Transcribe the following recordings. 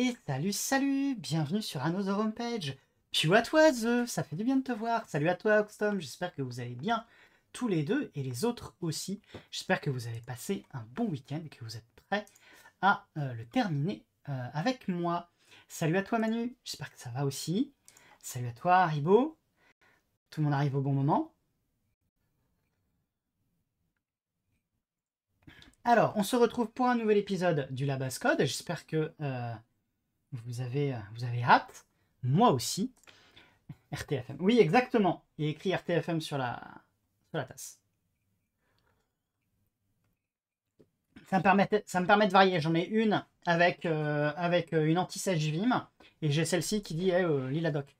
Et salut, salut Bienvenue sur Another Homepage Puis à toi, The Ça fait du bien de te voir Salut à toi, Oxtom J'espère que vous allez bien tous les deux et les autres aussi. J'espère que vous avez passé un bon week-end et que vous êtes prêts à euh, le terminer euh, avec moi. Salut à toi, Manu J'espère que ça va aussi. Salut à toi, Haribo Tout le monde arrive au bon moment Alors, on se retrouve pour un nouvel épisode du Labascode. Code. J'espère que... Euh, vous avez, euh, vous avez hâte, moi aussi. RTFM. Oui, exactement. Il y écrit RTFM sur la, la tasse. Ça me, permet, ça me permet de varier. J'en ai une avec, euh, avec euh, une anti-sèche Vim et j'ai celle-ci qui dit hey, Doc.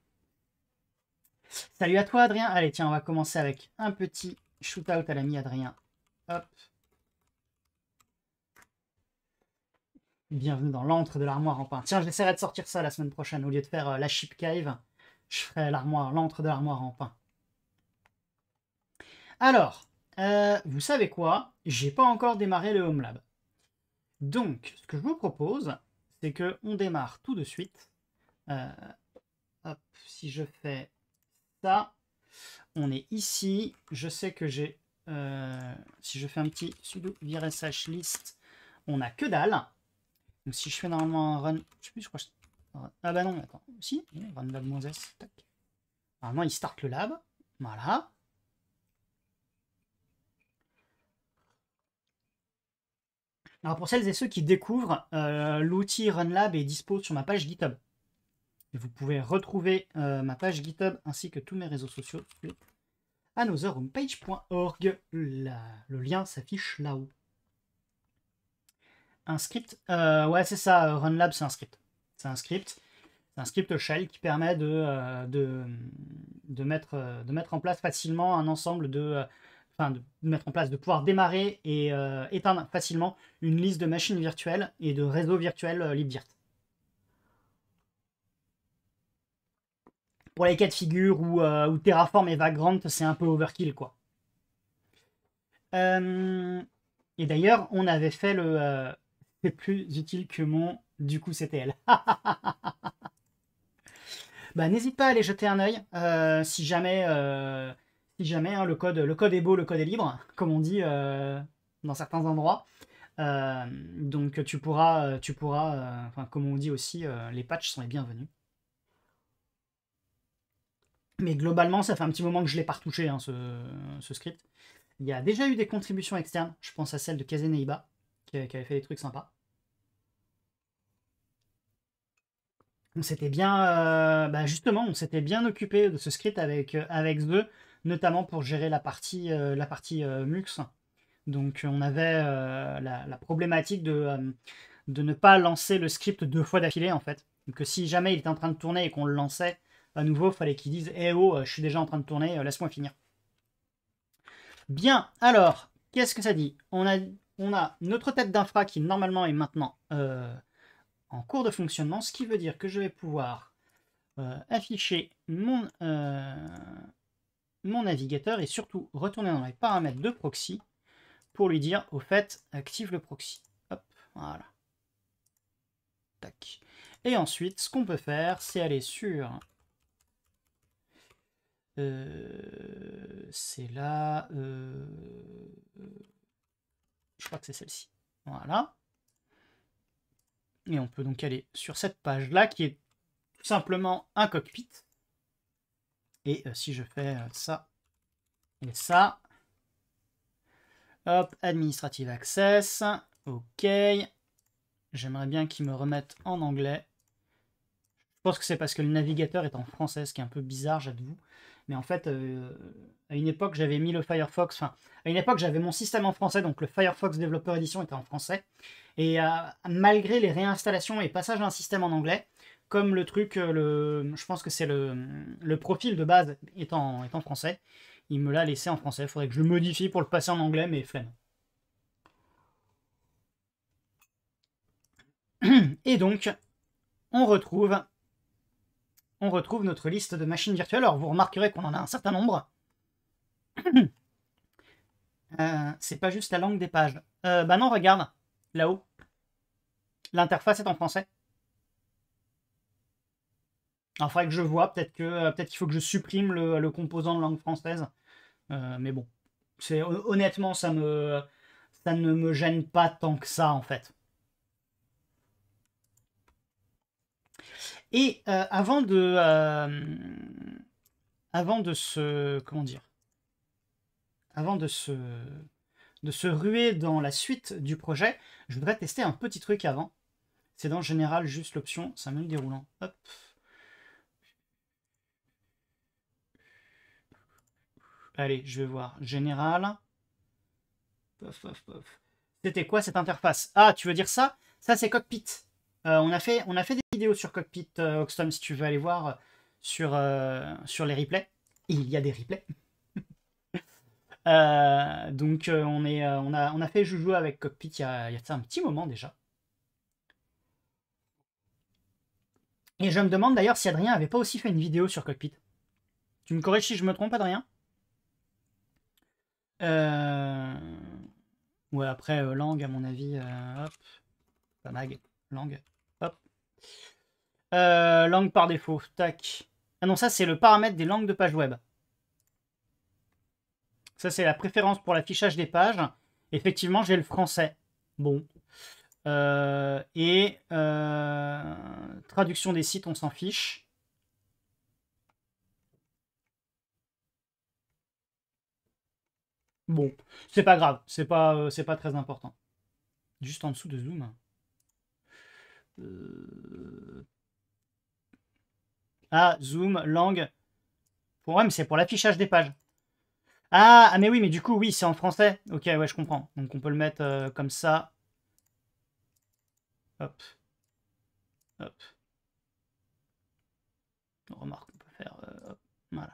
Salut à toi, Adrien. Allez, tiens, on va commencer avec un petit shootout à l'ami Adrien. Hop. Bienvenue dans l'antre de l'armoire en pain. Tiens, j'essaierai de sortir ça la semaine prochaine. Au lieu de faire euh, la chip cave, je ferai l'armoire, l'antre de l'armoire en pain. Alors, euh, vous savez quoi J'ai pas encore démarré le Home Lab. Donc, ce que je vous propose, c'est que on démarre tout de suite. Euh, hop, si je fais ça, on est ici. Je sais que j'ai... si je fais un petit sudo list, on a que dalle. Donc si je fais normalement un run, je sais plus, je crois que Ah bah non, attends. Si, run lab s, tac. Normalement, il start le lab. Voilà. Alors pour celles et ceux qui découvrent, l'outil euh, l'outil RunLab est dispo sur ma page GitHub. vous pouvez retrouver euh, ma page GitHub ainsi que tous mes réseaux sociaux à anotherhomepage.org. Le lien s'affiche là-haut. Un script euh, Ouais, c'est ça. Euh, RunLab, c'est un script. C'est un script. C'est un script shell qui permet de, euh, de, mettre, en place facilement un ensemble de. Enfin, de mettre en place, de pouvoir démarrer et éteindre facilement une liste de machines virtuelles et de réseaux virtuels libvirt. Pour les cas de figure où, où Terraform et Vagrant, c'est un peu overkill, quoi. et d'ailleurs, on avait fait le c'est plus utile que mon du coup c'était elle. bah, n'hésite pas à aller jeter un œil euh, si jamais, euh, jamais hein, le, code, le code est beau, le code est libre, comme on dit euh, dans certains endroits. donc tu pourras, tu pourras enfin, comme on dit aussi, les patchs sont les bienvenus. Mais globalement, ça fait un petit moment que je ne l'ai pas retouché, hein, ce, ce, script. Il y a déjà eu des contributions externes, je pense à celle de Kazeneiba, euh, qui, avait fait des trucs sympas. On s'était bien, euh, bah, justement, on s'était bien occupé de ce script avec euh, avec 2 notamment pour gérer la partie la Mux. Donc on avait la, problématique de de ne pas lancer le script deux fois d'affilée en fait. que si jamais il était en train de tourner et qu'on le lançait à nouveau, fallait qu'il dise "Eh oh, je suis déjà en train de tourner, laisse-moi finir." Bien, alors, qu'est-ce que ça dit On a on a notre tête d'infra qui normalement est maintenant euh, en cours de fonctionnement, ce qui veut dire que je vais pouvoir euh, afficher mon, euh, mon navigateur et surtout retourner dans les paramètres de proxy pour lui dire au fait active le proxy. Hop, voilà. Tac. Et ensuite, ce qu'on peut faire, c'est aller sur... c'est là... Je crois que c'est celle-ci. Voilà. Et on peut donc aller sur cette page-là qui est tout simplement un cockpit. Et euh, si je fais euh, ça et ça, hop, administrative access, ok. J'aimerais bien qu'ils me remettent en anglais. Je pense que c'est parce que le navigateur est en français, ce qui est un peu bizarre, j'avoue. Mais en fait, euh, à une époque, j'avais mis le Firefox. Enfin, à une époque, j'avais mon système en français, donc le Firefox Developer Edition était en français. Et euh, malgré les réinstallations et passage d'un système en anglais, comme le truc, euh, le, je pense que c'est le, profil de base étant en, français, il me l'a laissé en français. Il faudrait que je le modifie pour le passer en anglais, mais flemme. Et donc, on retrouve on retrouve notre liste de machines virtuelles. Alors, vous remarquerez qu'on en a un certain nombre. Euh, c'est pas juste la langue des pages. Euh, bah non, regarde, là-haut. L'interface est en français. Alors, il faudrait que je vois, peut-être que euh, peut-être qu'il faut que je supprime le, composant de langue française. Euh, mais bon, c'est honnêtement, ça me ça ne me gêne pas tant que ça en fait. Et euh, avant de... Euh, avant de se... Comment dire Avant de se... De se ruer dans la suite du projet, je voudrais tester un petit truc avant. C'est dans général juste l'option 5 minutes déroulant. Hein. Hop. Allez, je vais voir. Général. C'était quoi cette interface Ah, tu veux dire ça Ça, c'est cockpit. Euh, on, a fait, on a fait des vidéos sur Cockpit euh, Oxton si tu veux aller voir euh, sur, sur les replays. il y a des replays. donc on, est, on, a, on a fait Joujou avec Cockpit il y a, un petit moment déjà. Et je me demande d'ailleurs si Adrien avait pas aussi fait une vidéo sur Cockpit. Tu me corriges si je me trompe, Adrien Ouais, après, langue, à mon avis, hop, pas langue. Euh, langue par défaut, tac. Ah non, ça c'est le paramètre des langues de page web. Ça c'est la préférence pour l'affichage des pages. Effectivement, j'ai le français. Bon. Euh, et euh, traduction des sites, on s'en fiche. Bon, c'est pas grave, c'est pas, pas très important. Juste en dessous de Zoom. Euh, ah, zoom, langue. Pour mais c'est pour l'affichage des pages. Ah, ah, mais oui, mais du coup, oui, c'est en français. Ok, ouais, je comprends. Donc on peut le mettre euh, comme ça. Hop. Hop. Remarque, on peut faire... Euh, voilà.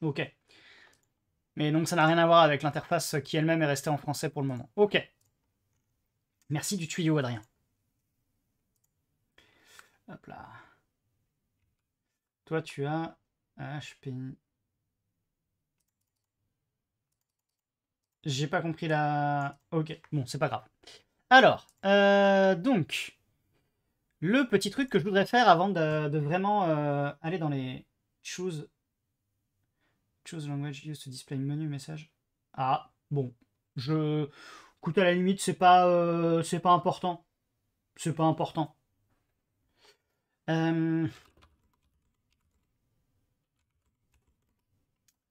Ok. Mais donc ça n'a rien à voir avec l'interface qui elle-même est restée en français pour le moment. Ok. Merci du tuyau, Adrien. Hop là. Toi, tu as HP. J'ai pas compris la... Ok, bon, c'est pas grave. Alors, euh, donc, le petit truc que je voudrais faire avant de, vraiment euh, aller dans les choose... Choose language use to display menu message. Ah, bon, je... coûte à la limite, c'est pas, euh, c'est pas important. C'est pas important. Euh,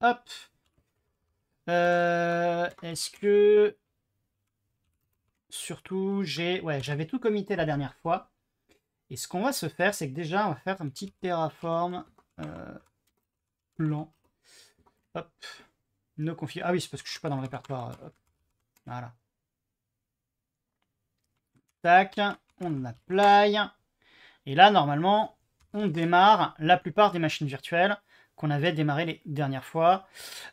hop. Euh, est-ce que... Surtout, j'ai... Ouais, j'avais tout commité la dernière fois. Et ce qu'on va se faire, c'est que déjà, on va faire un petit terraform euh... plan. Hop. Ne Ah oui, c'est parce que je suis pas dans le répertoire. Euh, voilà. Tac. On apply. Et là, normalement, on démarre la plupart des machines virtuelles qu'on avait démarrées les dernières fois.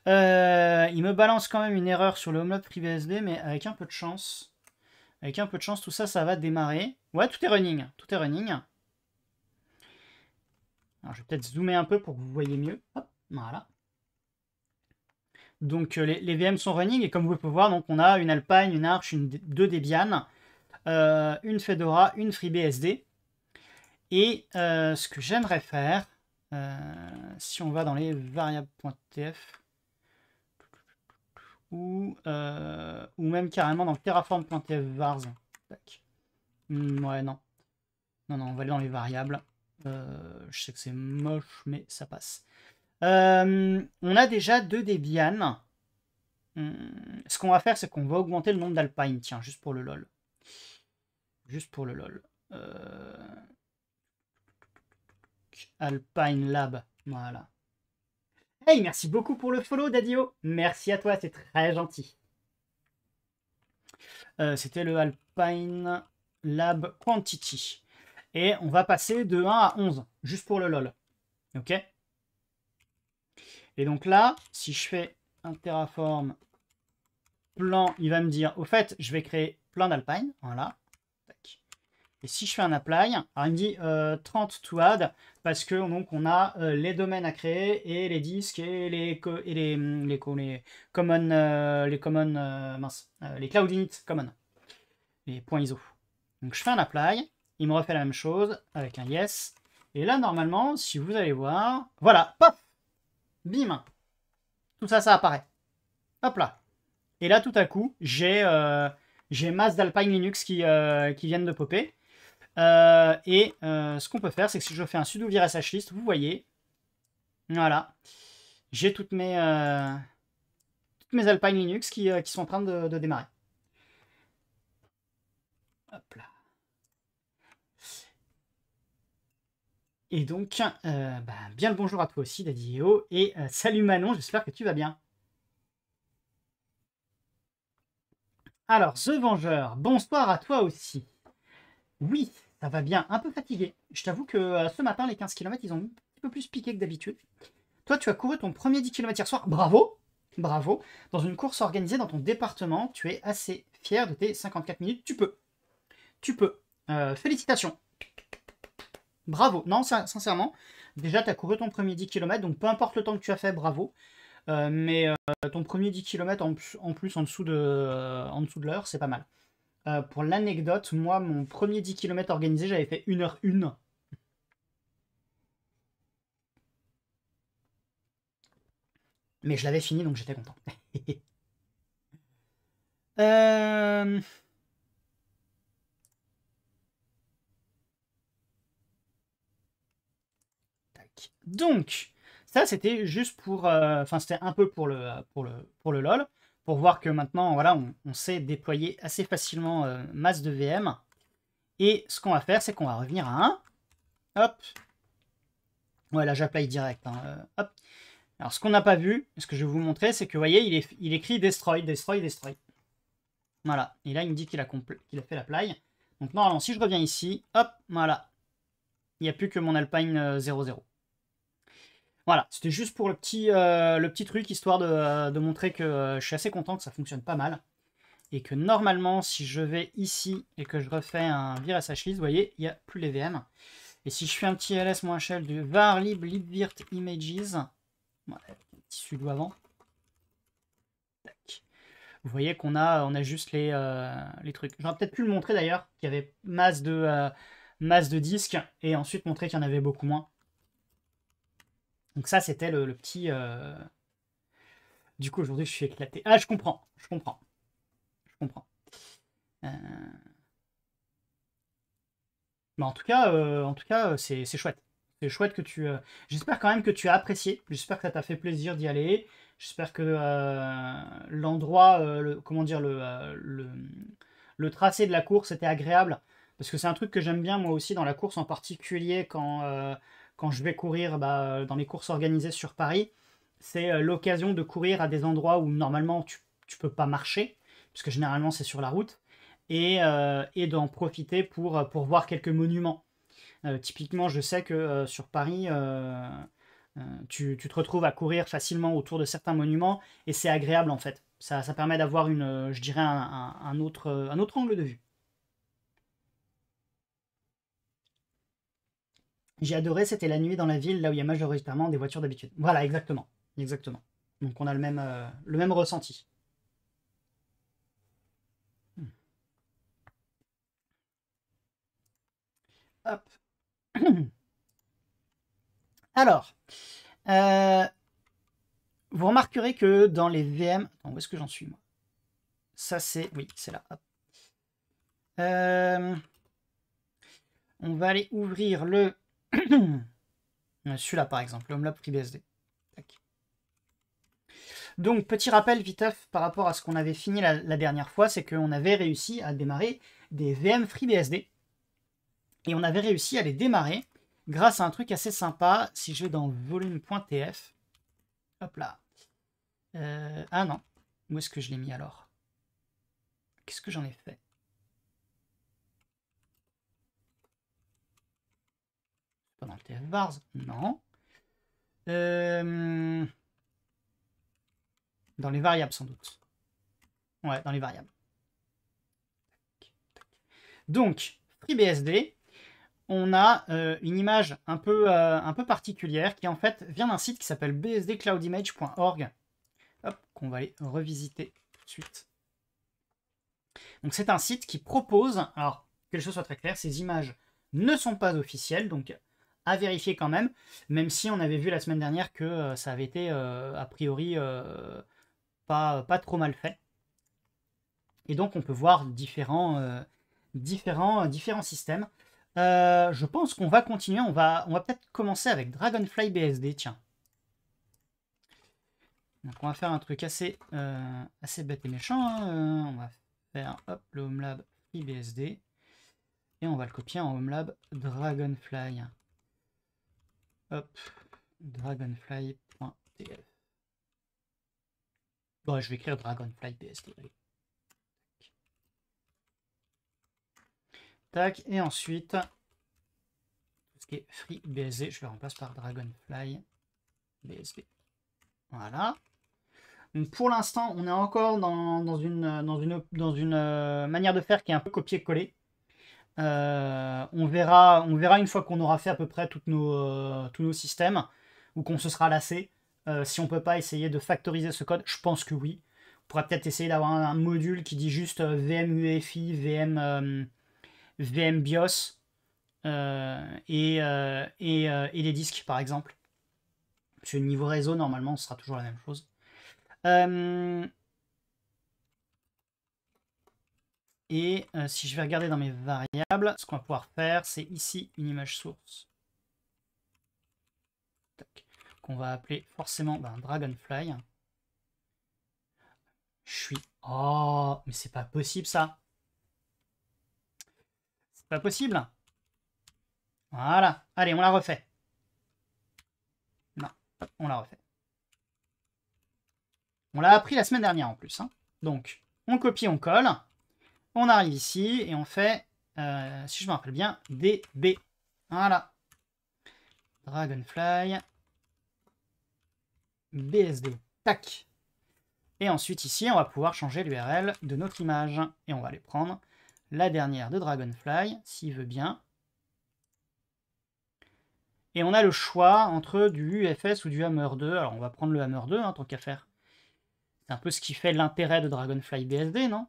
Euh, il me balance quand même une erreur sur le homelot FreeBSD, mais avec un peu de chance. Avec un peu de chance, tout ça, ça va démarrer. Ouais, tout est running. Tout est running. Alors, je vais peut-être zoomer un peu pour que vous voyez mieux. voilà. Donc, euh, les, VM sont running, et comme vous pouvez voir, donc, on a une Alpine, une Arch, deux Debian, euh, une Fedora, une FreeBSD. Et euh, ce que j'aimerais faire, euh, si on va dans les variables.tf, ou, euh, ou même carrément dans terraform.tf vars. Hmm, ouais, non. Non, non, on va aller dans les variables. je sais que c'est moche, mais ça passe. on a déjà deux Debian. Hmm, ce qu'on va faire, c'est qu'on va augmenter le nombre d'Alpine, tiens, juste pour le LOL. Juste pour le LOL. Alpine Lab. Voilà. Hey, merci beaucoup pour le follow, Dadio. Merci à toi, c'est très gentil. Euh, c'était le Alpine Lab Quantity. Et on va passer de 1 à 11, juste pour le LOL. OK Et donc là, si je fais un terraform plan, il va me dire, au fait, je vais créer plein d'Alpine, Voilà. Et si je fais un apply, alors il me dit 30 euh, to add, parce que donc on a euh, les domaines à créer et les disques et les et les, hum, les, common euh, les common mince, les cloud init common les points ISO. Donc je fais un apply, il me refait la même chose avec un yes. Et là normalement, si vous allez voir, voilà, pop, bim, tout ça ça apparaît. Hop là. Et là tout à coup, j'ai j'ai masse d'Alpine Linux qui qui viennent de popper. Euh, et euh, ce qu'on peut faire, c'est que si je fais un sudo virus, list, vous voyez, voilà, j'ai toutes mes euh, toutes mes Alpine Linux qui, sont en train de, démarrer. Hop là. Et donc, bah, bien le bonjour à toi aussi, Daddy-Eo, et salut Manon, j'espère que tu vas bien. Alors, The Vengeur, bonsoir à toi aussi. Oui, ça va bien. Un peu fatigué. Je t'avoue que euh, ce matin, les 15 km, ils ont un peu plus piqué que d'habitude. Toi, tu as couru ton premier 10 km hier soir. Bravo Bravo. Dans une course organisée dans ton département, tu es assez fier de tes 54 minutes. Tu peux. Tu peux. Euh, félicitations. Bravo. Non, sincèrement, déjà, tu as couru ton premier 10 km, donc peu importe le temps que tu as fait, bravo. Euh, mais ton premier 10 km en, en, plus en dessous de, en dessous de l'heure, c'est pas mal. Euh, pour l'anecdote, moi, mon premier 10 km organisé, j'avais fait 1h1. Mais je l'avais fini, donc j'étais content. Euh, donc, ça c'était juste pour... Euh, enfin, c'était un peu pour le, pour le, pour le LOL pour voir que maintenant, voilà, on, sait déployer assez facilement euh, masse de VM. Et ce qu'on va faire, c'est qu'on va revenir à 1. Hop. Ouais, là, direct. Hein, euh, hop. Alors, ce qu'on n'a pas vu, ce que je vais vous montrer, c'est que, vous voyez, il, est, il écrit destroy, destroy, destroy. Voilà. Et là, il me dit qu'il a, qu'il a fait l'apply. Donc, normalement, si je reviens ici, hop, voilà. Il n'y a plus que mon Alpine 00. Euh, voilà, c'était juste pour le petit, euh, le petit truc, histoire de, euh, montrer que euh, je suis assez content que ça fonctionne pas mal. Et que normalement, si je vais ici et que je refais un à list, vous voyez, il n'y a plus les VM. Et si je fais un petit ls-shell du var lib libvirt images, voilà, petit sudo avant, vous voyez qu'on a, on a juste les, les trucs. J'aurais peut-être pu le montrer d'ailleurs, qu'il y avait masse de, masse de disques, et ensuite montrer qu'il y en avait beaucoup moins. Donc ça, c'était le, petit... Euh, du coup, aujourd'hui, je suis éclaté. Ah, je comprends, je comprends. Je comprends. Euh. Mais en tout cas, euh, en tout cas, c'est chouette. C'est chouette que tu. J'espère quand même que tu as apprécié. J'espère que ça t'a fait plaisir d'y aller. J'espère que l'endroit, comment dire, le, le, le, tracé de la course était agréable. Parce que c'est un truc que j'aime bien moi aussi dans la course, en particulier quand quand je vais courir bah, euh, dans les courses organisées sur Paris, c'est euh, l'occasion de courir à des endroits où normalement tu ne peux pas marcher, puisque généralement c'est sur la route, et, euh, d'en profiter pour, voir quelques monuments. typiquement, je sais que sur Paris, tu, te retrouves à courir facilement autour de certains monuments, et c'est agréable en fait. Ça, permet d'avoir, une, je dirais, un autre angle de vue. J'ai adoré, c'était la nuit dans la ville, là où il y a majoritairement des voitures d'habitude. Voilà, exactement. Exactement. Donc on a le même, euh, le même ressenti. Hmm. Hop. Alors, euh, vous remarquerez que dans les VM... Attends, où est-ce que j'en suis, moi Ça, c'est... Oui, c'est là. Euh, on va aller ouvrir le celui-là, par exemple, le FreeBSD. Donc, petit rappel, vitef, par rapport à ce qu'on avait fini la, dernière fois, c'est qu'on avait réussi à démarrer des VM FreeBSD. Et on avait réussi à les démarrer grâce à un truc assez sympa. Si je vais dans volume.tf, hop là. Euh, ah non, où est-ce que je l'ai mis alors Qu'est-ce que j'en ai fait Pas dans le Bars, non. Euh, dans les variables, sans doute. Ouais, dans les variables. Donc, FreeBSD, on a euh, une image un peu, euh, un peu particulière qui en fait vient d'un site qui s'appelle bsdcloudimage.org, qu'on va aller revisiter tout de suite. Donc c'est un site qui propose, alors que les choses soient très claires, ces images ne sont pas officielles, donc à vérifier quand même, même si on avait vu la semaine dernière que euh, ça avait été euh, a priori euh, pas, pas trop mal fait. Et donc on peut voir différents, différents, différents systèmes. je pense qu'on va continuer. On va, on va peut-être commencer avec Dragonfly BSD. Tiens. on va faire un truc assez, assez bête et méchant. Hein. on va faire hop, le Homelab IBSD. Et on va le copier en Homelab Dragonfly. Hop, dragonfly.tf. Bon, je vais écrire dragonfly Tac, et ensuite, ce qui est free je le remplace par dragonfly Voilà. pour l'instant, on est encore dans, dans, une, dans, une, dans une euh, manière de faire qui est un peu copier-coller. Euh, on, verra, on verra une fois qu'on aura fait à peu près nos, euh, tous nos systèmes, ou qu'on se sera lassé, euh, si on peut pas essayer de factoriser ce code. Je pense que oui. On pourra peut-être essayer d'avoir un, module qui dit juste VM UEFI, VM, VM BIOS et, et, les disques, par exemple. Parce que niveau réseau, normalement, ce sera toujours la même chose. Et euh, si je vais regarder dans mes variables, ce qu'on va pouvoir faire, c'est ici une image source. Qu'on va appeler forcément ben, Dragonfly. Je suis... Oh, mais c'est pas possible ça C'est pas possible Voilà, allez, on la refait. Non, on la refait. On l'a appris la semaine dernière en plus. Hein. Donc, on copie, on colle. On arrive ici et on fait, euh, si je me rappelle bien, DB. Voilà. Dragonfly. BSD. Tac. Et ensuite ici, on va pouvoir changer l'URL de notre image. Et on va aller prendre la dernière de Dragonfly, s'il veut bien. Et on a le choix entre du UFS ou du Hammer 2. Alors on va prendre le Hammer 2, en hein, tant qu'à faire. C'est un peu ce qui fait l'intérêt de Dragonfly BSD, non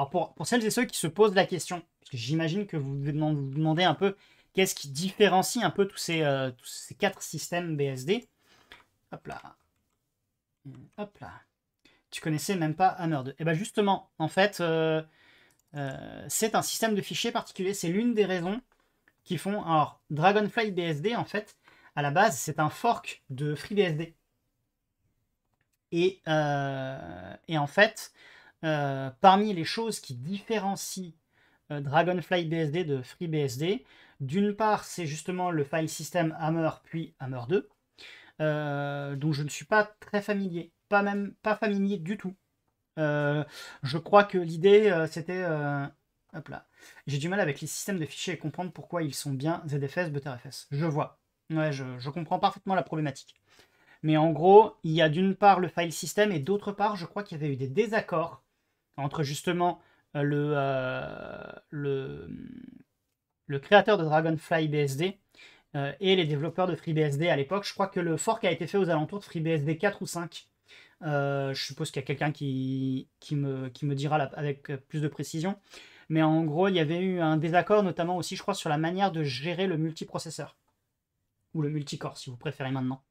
Alors pour, celles et ceux qui se posent la question, parce que j'imagine que vous vous demandez un peu qu'est-ce qui différencie un peu tous ces, euh, ces quatre systèmes BSD. Hop là. Hmm, hop là. Tu connaissais même pas Hammer 2. Et eh bien justement, en fait, euh, euh, c'est un système de fichiers particulier. C'est l'une des raisons qui font... Alors, Dragonfly BSD, en fait, à la base, c'est un fork de FreeBSD. Et, et en fait, euh, parmi les choses qui différencient euh, Dragonfly BSD de FreeBSD, d'une part, c'est justement le file system Hammer puis Hammer 2, euh, dont je ne suis pas très familier, pas même pas familier du tout. je crois que l'idée, c'était... hop là. J'ai du mal avec les systèmes de fichiers et comprendre pourquoi ils sont bien ZFS, ButterFS. Je vois. Ouais, je, je comprends parfaitement la problématique. Mais en gros, il y a d'une part le file system et d'autre part, je crois qu'il y avait eu des désaccords entre justement euh, euh, le, le, créateur de Dragonfly BSD euh, et les développeurs de FreeBSD à l'époque. Je crois que le fork a été fait aux alentours de FreeBSD 4 ou 5. je suppose qu'il y a quelqu'un qui, qui, me, qui me dira avec plus de précision. Mais en gros, il y avait eu un désaccord, notamment aussi, je crois, sur la manière de gérer le multiprocesseur. Ou le multicore, si vous préférez maintenant.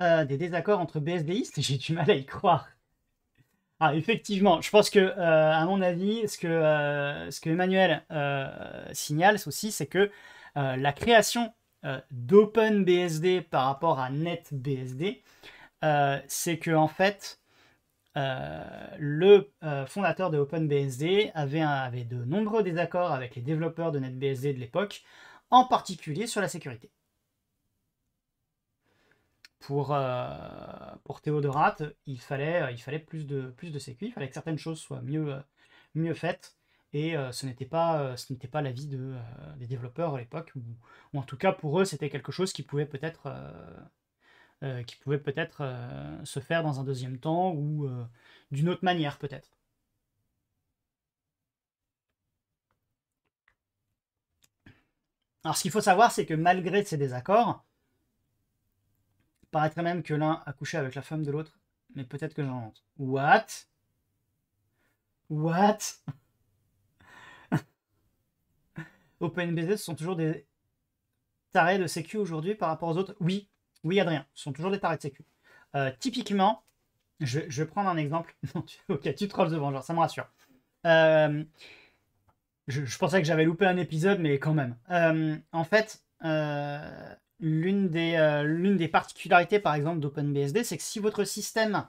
des désaccords entre BSDistes, j'ai du mal à y croire. Ah, effectivement, je pense que, euh, à mon avis, ce que, euh, ce que Emmanuel euh, signale aussi, c'est que la création d'OpenBSD par rapport à NetBSD, c'est que en fait, le fondateur de OpenBSD avait, avait de nombreux désaccords avec les développeurs de NetBSD de l'époque, en particulier sur la sécurité pour, Théodorat, euh, pour Théodorate, il fallait, euh, il fallait plus de, plus de sécu, il fallait que certaines choses soient mieux, euh, mieux faites. Et ce n'était pas, pas l'avis des développeurs à l'époque, ou, en tout cas pour eux, c'était quelque chose qui pouvait peut-être qui pouvait peut-être se faire dans un deuxième temps ou d'une autre manière peut-être. Alors ce qu'il faut savoir, c'est que malgré ces désaccords, paraîtrait même que l'un a couché avec la femme de l'autre, mais peut-être que j'en rentre. What What OpenBZ sont toujours des tarés de sécu aujourd'hui par rapport aux autres Oui, oui Adrien, ce sont toujours des tarés de sécu. Euh, typiquement, je, je, vais prendre un exemple. ok, tu trolls devant, genre, ça me rassure. Euh, je, pensais que j'avais loupé un épisode, mais quand même. Euh, en fait, L'une des, euh, des, particularités, par exemple, d'OpenBSD, c'est que si votre système,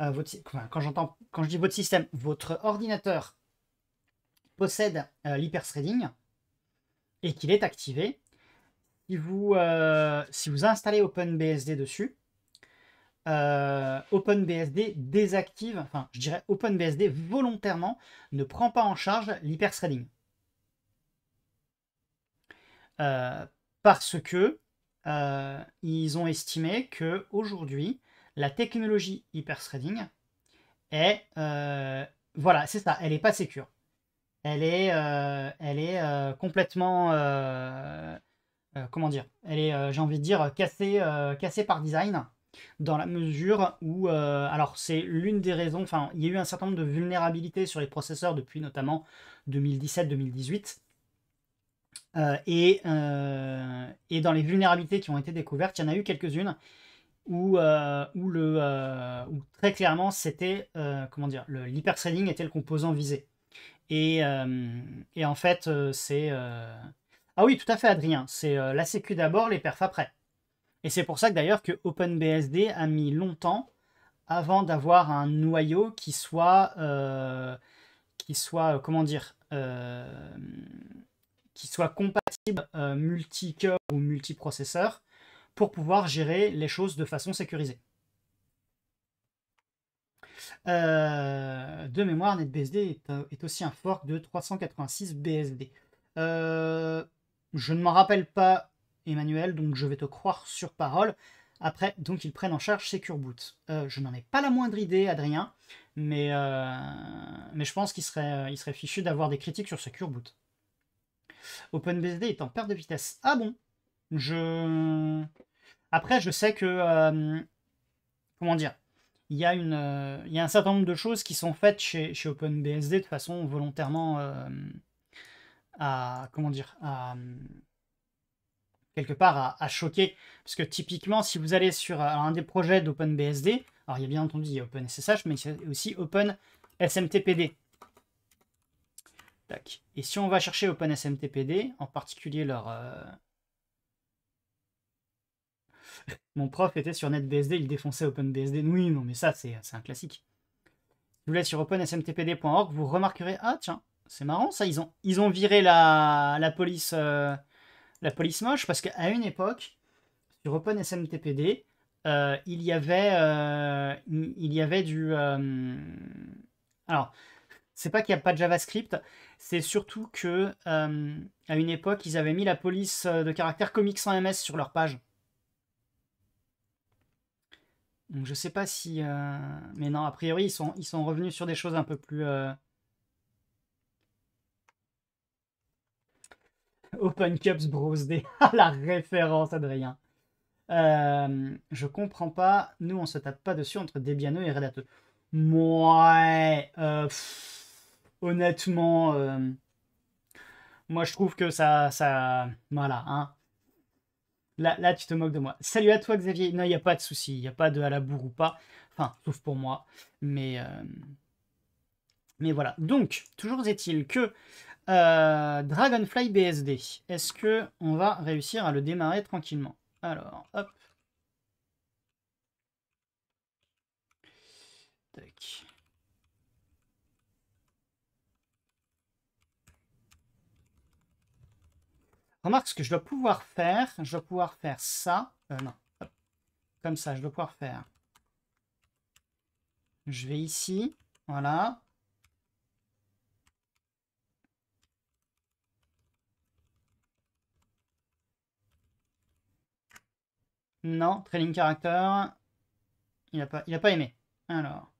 euh, votre, quand, quand je dis votre système, votre ordinateur possède euh, l'hyperthreading et qu'il est activé, si vous, si vous installez OpenBSD dessus, OpenBSD désactive, enfin, je dirais OpenBSD volontairement ne prend pas en charge l'hyperthreading. parce que euh, ils ont estimé que aujourd'hui la technologie hyper-threading est euh, voilà c'est ça elle n'est pas sécure elle est euh, elle est complètement comment dire elle est j'ai envie de dire cassée cassée par design dans la mesure où alors c'est l'une des raisons enfin il y a eu un certain nombre de vulnérabilités sur les processeurs depuis notamment 2017 2018 euh, euh, et, dans les vulnérabilités qui ont été découvertes, il y en a eu quelques-unes où, euh, où, le, très clairement, c'était, comment dire, l'hyperthreading était le composant visé. Et, en fait, c'est... Ah oui, tout à fait, Adrien, c'est la sécu d'abord, les perfs après. Et c'est pour ça que d'ailleurs que OpenBSD a mis longtemps avant d'avoir un noyau qui soit... qui soit, comment dire qui soit compatible euh, multi-cœur ou multiprocesseur pour pouvoir gérer les choses de façon sécurisée. Euh, de mémoire, NetBSD est, aussi un fork de 386 BSD. Euh, je ne m'en rappelle pas, Emmanuel, donc je vais te croire sur parole. Après, donc ils prennent en charge Secure Boot. je n'en ai pas la moindre idée, Adrien, mais, mais je pense qu'il serait, il serait fichu d'avoir des critiques sur Secure Boot. OpenBSD est en perte de vitesse. Ah bon Je. Après, je sais que. Euh, comment dire euh, Il y, a un certain nombre de choses qui sont faites chez, OpenBSD de façon volontairement euh, à. Comment dire Quelque part à, choquer. Parce que typiquement, si vous allez sur un des projets d'OpenBSD, alors il y a bien entendu OpenSSH, mais il y a aussi OpenSMTPD. Et si on va chercher OpenSMTPD, en particulier leur... Euh, mon prof était sur NetBSD, il défonçait OpenBSD. Oui, non, mais ça, c'est un classique. Si vous voulez sur opensmtpd.org, vous remarquerez, ah tiens, c'est marrant ça, ils ont, ils ont viré la, la police, euh, la police moche, parce qu'à une époque, sur OpenSMTPD, euh, il y avait, il y avait du... alors, c'est pas qu'il n'y a pas de JavaScript, c'est surtout que euh, à une époque, ils avaient mis la police euh, de caractère comics sans MS sur leur page. Donc je sais pas si, euh, mais non, a priori ils sont ils sont revenus sur des choses un peu plus Open Cups Bros à ah, la référence Adrien. je comprends pas, nous on se tape pas dessus entre Debiano et Redateux. Mouais, honnêtement, euh, moi je trouve que ça. ça voilà, hein. Là, tu te moques de moi. Salut à toi, Xavier. Non, il n'y a pas de souci. Il n'y a pas de à la bourre ou pas. Enfin, sauf pour moi. Mais, euh, mais voilà. Donc, toujours est-il que euh, Dragonfly BSD, est-ce que on va réussir à le démarrer tranquillement Alors, hop. Tac. Remarque ce que je dois pouvoir faire. Je dois pouvoir faire ça. Euh, non. Comme ça, je dois pouvoir faire. Je vais ici. Voilà. Non, trailing character. Il n'a pas, pas aimé. Alors.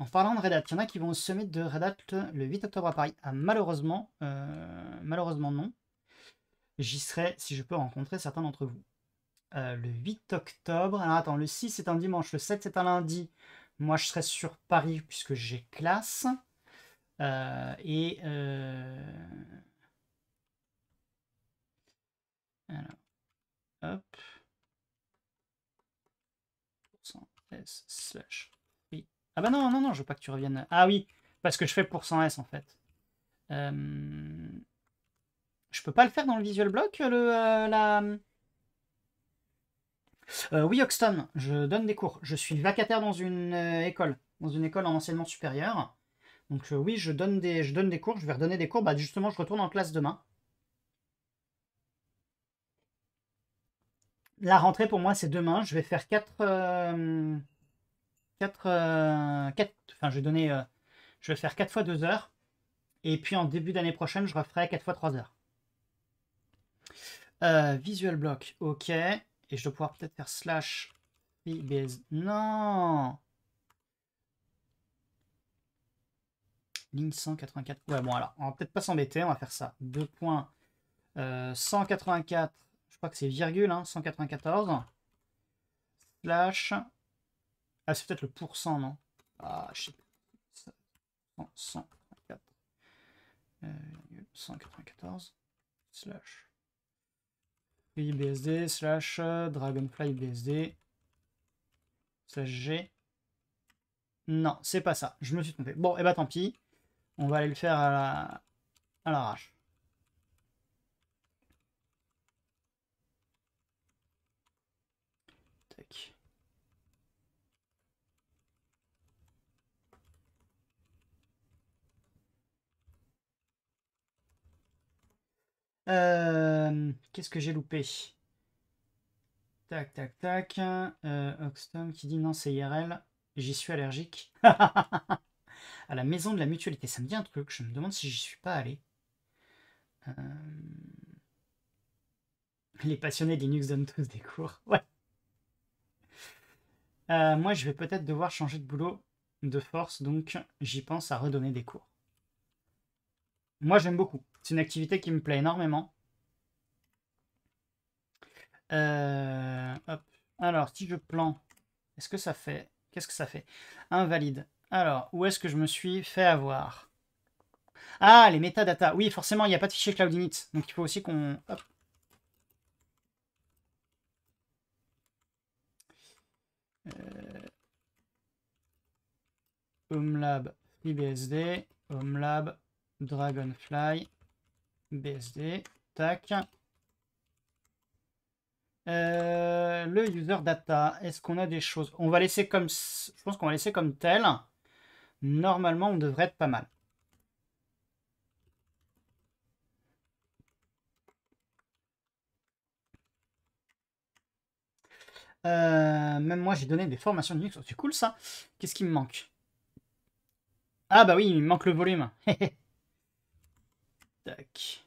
En parlant de Red Hat, il y en a qui vont se mettre de Red Hat le 8 octobre à Paris. Ah, malheureusement, euh, malheureusement non. J'y serai si je peux rencontrer certains d'entre vous. Euh, le 8 octobre. Alors attends, le 6 c'est un dimanche, le 7 c'est un lundi. Moi je serai sur Paris puisque j'ai classe. Euh, et. Euh... Alors. Hop. %S slash. Oui. Ah bah non, non, non, je veux pas que tu reviennes. Ah oui, parce que je fais pour %S en fait. Euh. Je peux pas le faire dans le visual block, le, euh, la... Euh, oui, Oxton, je donne des cours. Je suis vacataire dans une euh, école, dans une école en enseignement supérieur. Donc oui, je donne, des, je donne des cours, je vais redonner des cours. Bah, justement, je retourne en classe demain. La rentrée, pour moi, c'est demain. Je vais faire 4... 4... 4 enfin, je vais donner... je vais faire 4 fois 2 heures. Et puis en début d'année prochaine, je referai 4 fois 3 heures. Euh, visual block, ok. Et je dois pouvoir peut-être faire slash Non Ligne 184. Ouais, bon, alors, on va peut-être pas s'embêter, on va faire ça. 2 184, euh, je crois que c'est virgule, hein, 194. Slash. Ah, c'est peut-être le pourcent, non Ah, je sais pas. 184. 194. Euh, slash iBSD slash euh, Dragonfly BSD slash G. Non, c'est pas ça. Je me suis trompé. Bon, et eh bah ben, tant pis. On va aller le faire à la à l'arrache. Euh, qu'est-ce que j'ai loupé Tac, tac, tac. Euh, qui dit non, c'est IRL. J'y suis allergique. à la maison de la mutualité. Ça me dit un truc. Je me demande si j'y suis pas allé. Euh, les passionnés de Linux donnent tous des cours. Ouais. Euh, moi, je vais peut-être devoir changer de boulot de force, donc j'y pense à redonner des cours. Moi, j'aime beaucoup. C'est une activité qui me plaît énormément. Euh, Alors, si je plan, est-ce que ça fait Qu'est-ce que ça fait Invalide. Alors, où est-ce que je me suis fait avoir Ah, les metadata. Oui, forcément, il n'y a pas de fichier Cloud Init. Donc, il faut aussi qu'on... Euh, Homelab IBSD, Homelab Dragonfly, BSD, tac. Euh, le user data, est-ce qu'on a des choses On va laisser comme, je pense qu'on va laisser comme tel. Normalement, on devrait être pas mal. Euh, même moi, j'ai donné des formations de Linux. Oh, c'est cool ça. Qu'est-ce qui me manque Ah bah oui, il me manque le volume. Dragonfly.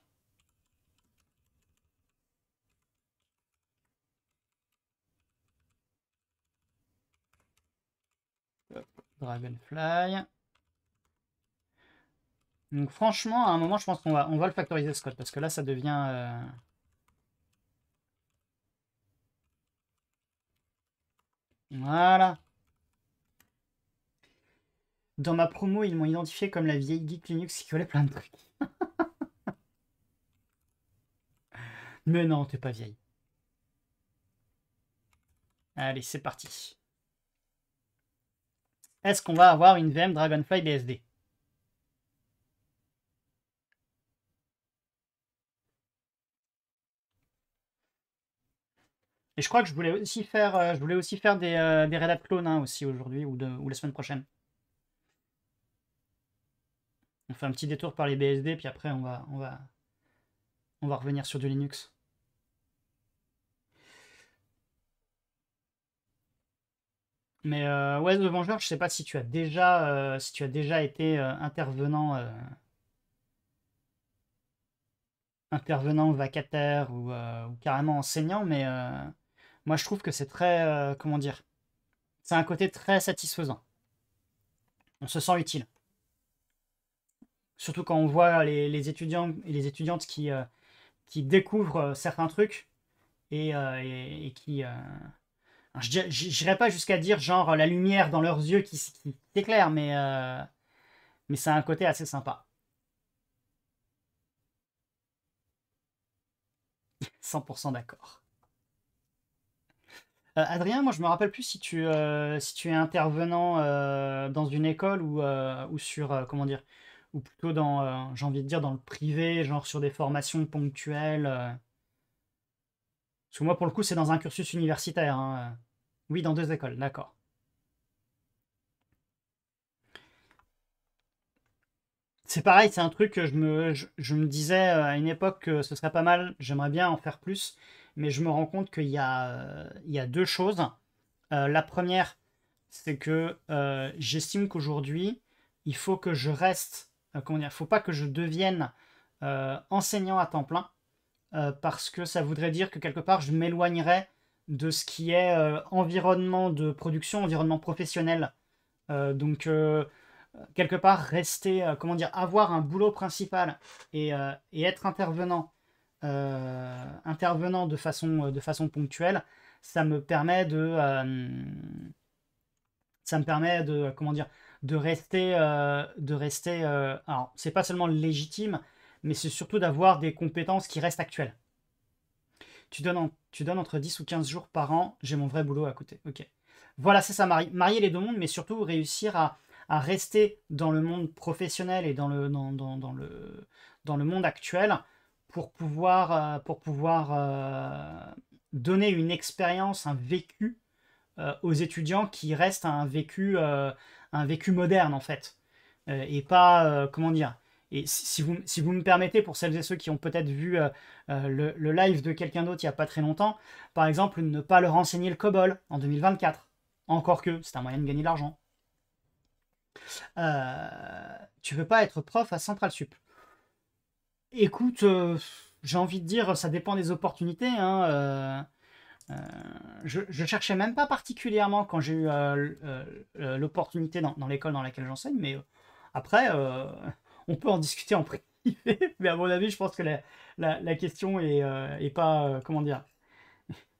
Donc franchement, à un moment, je pense qu'on va, on va le factoriser ce code, parce que là, ça devient... Euh, voilà. Dans ma promo, ils m'ont identifié comme la vieille geek Linux qui collait plein de trucs. Mais non, t'es pas vieille. Allez, c'est parti. Est-ce qu'on va avoir une VM Dragonfly BSD Et je crois que je voulais aussi faire, euh, je voulais aussi faire des, euh, Red Hat clones hein, aussi aujourd'hui ou, la semaine prochaine. On fait un petit détour par les BSD, puis après on va, on va, on va revenir sur du Linux. Mais euh, ouais, The Vengeur, je sais pas si tu as déjà, euh, si tu as déjà été euh, intervenant, euh, intervenant vacataire ou, carrément enseignant, mais moi je trouve que c'est très, comment dire, c'est un côté très satisfaisant. On se sent utile. Surtout quand on voit les, étudiants et les étudiantes qui, qui découvrent certains trucs et qui je pas jusqu'à dire genre la lumière dans leurs yeux qui, qui s'éclaire, mais, euh, mais ça un côté assez sympa. 100% d'accord. Euh, Adrien, moi je me rappelle plus si tu, euh, si tu es intervenant dans une école ou, ou sur, comment dire, ou plutôt dans, j'ai envie de dire, dans le privé, genre sur des formations ponctuelles. Parce que moi pour le coup c'est dans un cursus universitaire. Hein, oui, dans deux écoles, d'accord. C'est pareil, c'est un truc que je me, disais euh, à une époque que ce serait pas mal, j'aimerais bien en faire plus, mais je me rends compte qu'il y, a, euh, deux choses. Euh, la première, c'est que j'estime qu'aujourd'hui, il faut que je reste, comment dire, faut pas que je devienne enseignant à temps plein, parce que ça voudrait dire que quelque part, je m'éloignerais de ce qui est euh, environnement de production, environnement professionnel. Euh, donc, euh, quelque part, rester, comment dire, avoir un boulot principal et, et être intervenant, intervenant de façon, de façon ponctuelle, ça me permet de, ça me permet de, comment dire, de rester, de rester. alors, c'est pas seulement légitime, mais c'est surtout d'avoir des compétences qui restent actuelles. Tu donnes en tu donnes entre 10 ou 15 jours par an, j'ai mon vrai boulot à côté. Ok. Voilà, c'est ça, marier, les deux mondes, mais surtout réussir à, rester dans le monde professionnel et dans le, dans, le, dans le monde actuel pour pouvoir, euh, pour pouvoir euh, donner une expérience, un vécu euh, aux étudiants qui reste un vécu, un vécu moderne en fait. et pas, comment dire, et si vous, si vous me permettez, pour celles et ceux qui ont peut-être vu euh, euh, le, live de quelqu'un d'autre il n'y a pas très longtemps, par exemple, ne pas leur enseigner le COBOL en 2024. Encore que, c'est un moyen de gagner de l'argent. Euh, tu veux pas être prof à Central Sup Écoute, euh, j'ai envie de dire, ça dépend des opportunités. Hein, je, ne cherchais même pas particulièrement quand j'ai eu l'opportunité dans, dans l'école dans laquelle j'enseigne, mais après, on peut en discuter en privé, mais à mon avis, je pense que la, question est, euh, pas, euh, comment dire,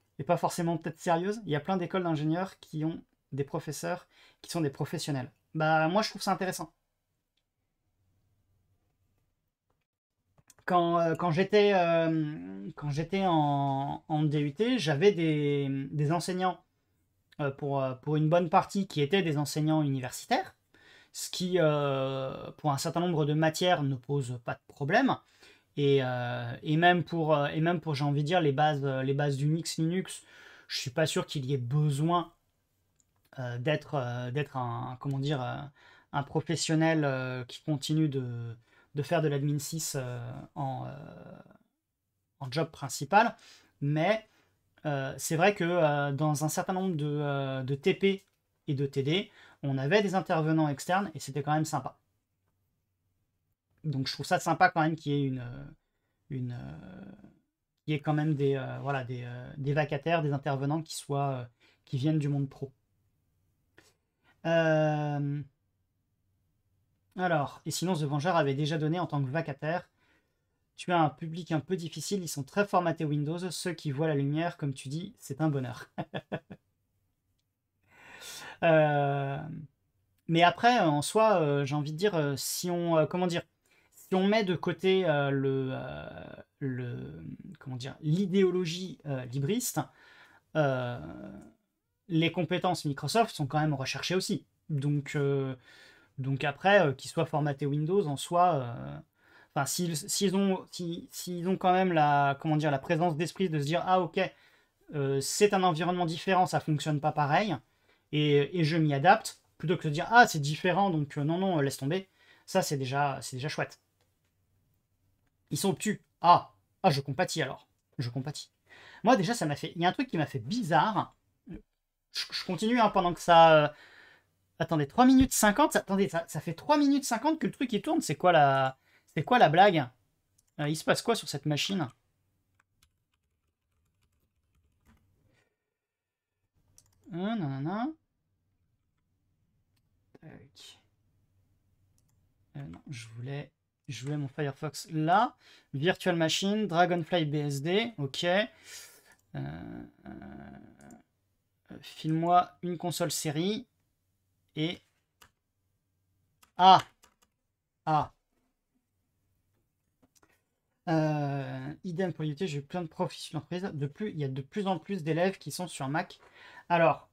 est pas forcément peut-être sérieuse. Il y a plein d'écoles d'ingénieurs qui ont des professeurs qui sont des professionnels. Bah, moi, je trouve ça intéressant. Quand, euh, j'étais en, DUT, j'avais des, enseignants pour une bonne partie qui étaient des enseignants universitaires ce qui, euh, pour un certain nombre de matières, ne pose pas de problème. Et, euh, même pour, euh, et même pour j'ai envie de dire, les bases, les bases Linux, je suis pas sûr qu'il y ait besoin d'être d'être un, comment dire, un professionnel qui continue de, de faire de l'admin 6 en, en job principal. Mais c'est vrai que dans un certain nombre de, de, TP et de TD, on avait des intervenants externes et c'était quand même sympa. Donc je trouve ça sympa quand même qu'il y ait une, euh, une euh, ait quand même des euh, voilà des, des, vacataires, des intervenants qui soient qui viennent du monde pro. Alors, et sinon, The Vengeur avait déjà donné en tant que vacataire. Tu as un public un peu difficile, ils sont très formatés Windows. Ceux qui voient la lumière, comme tu dis, c'est un bonheur. Euh, mais après, en soi, euh, j'ai envie de dire, euh, si on, comment dire, si on met de côté le, comment dire, l'idéologie libriste, les compétences Microsoft sont quand même recherchées aussi. Donc, donc après, qu'ils soient formatés Windows en soi. Enfin, s'ils, s'ils ont, s'ils ont quand même la, comment dire, la présence d'esprit de se dire ah ok, c'est un environnement différent, ça fonctionne pas pareil, et, je m'y adapte, plutôt que de dire ah c'est différent donc euh, non non laisse tomber, ça c'est déjà c'est déjà chouette. Ils sont obtus. Ah ah je compatis alors, je compatis. Moi déjà ça m'a fait, il y a un truc qui m'a fait bizarre. Je, continue hein, pendant que ça. Euh, attendez 3 minutes 50, attendez ça, fait 3 minutes 50 que le truc il tourne, c'est quoi la c'est quoi la blague euh, Il se passe quoi sur cette machine non, ah, non. Euh, je voulais, jouer mon Firefox là. Virtual Machine, Dragonfly BSD, ok. Euh, euh moi une console série et... Ah Ah idem pour YouTube, j'ai plein de profils sur l'entreprise. De plus, il y a de plus en plus d'élèves qui sont sur Mac. Alors,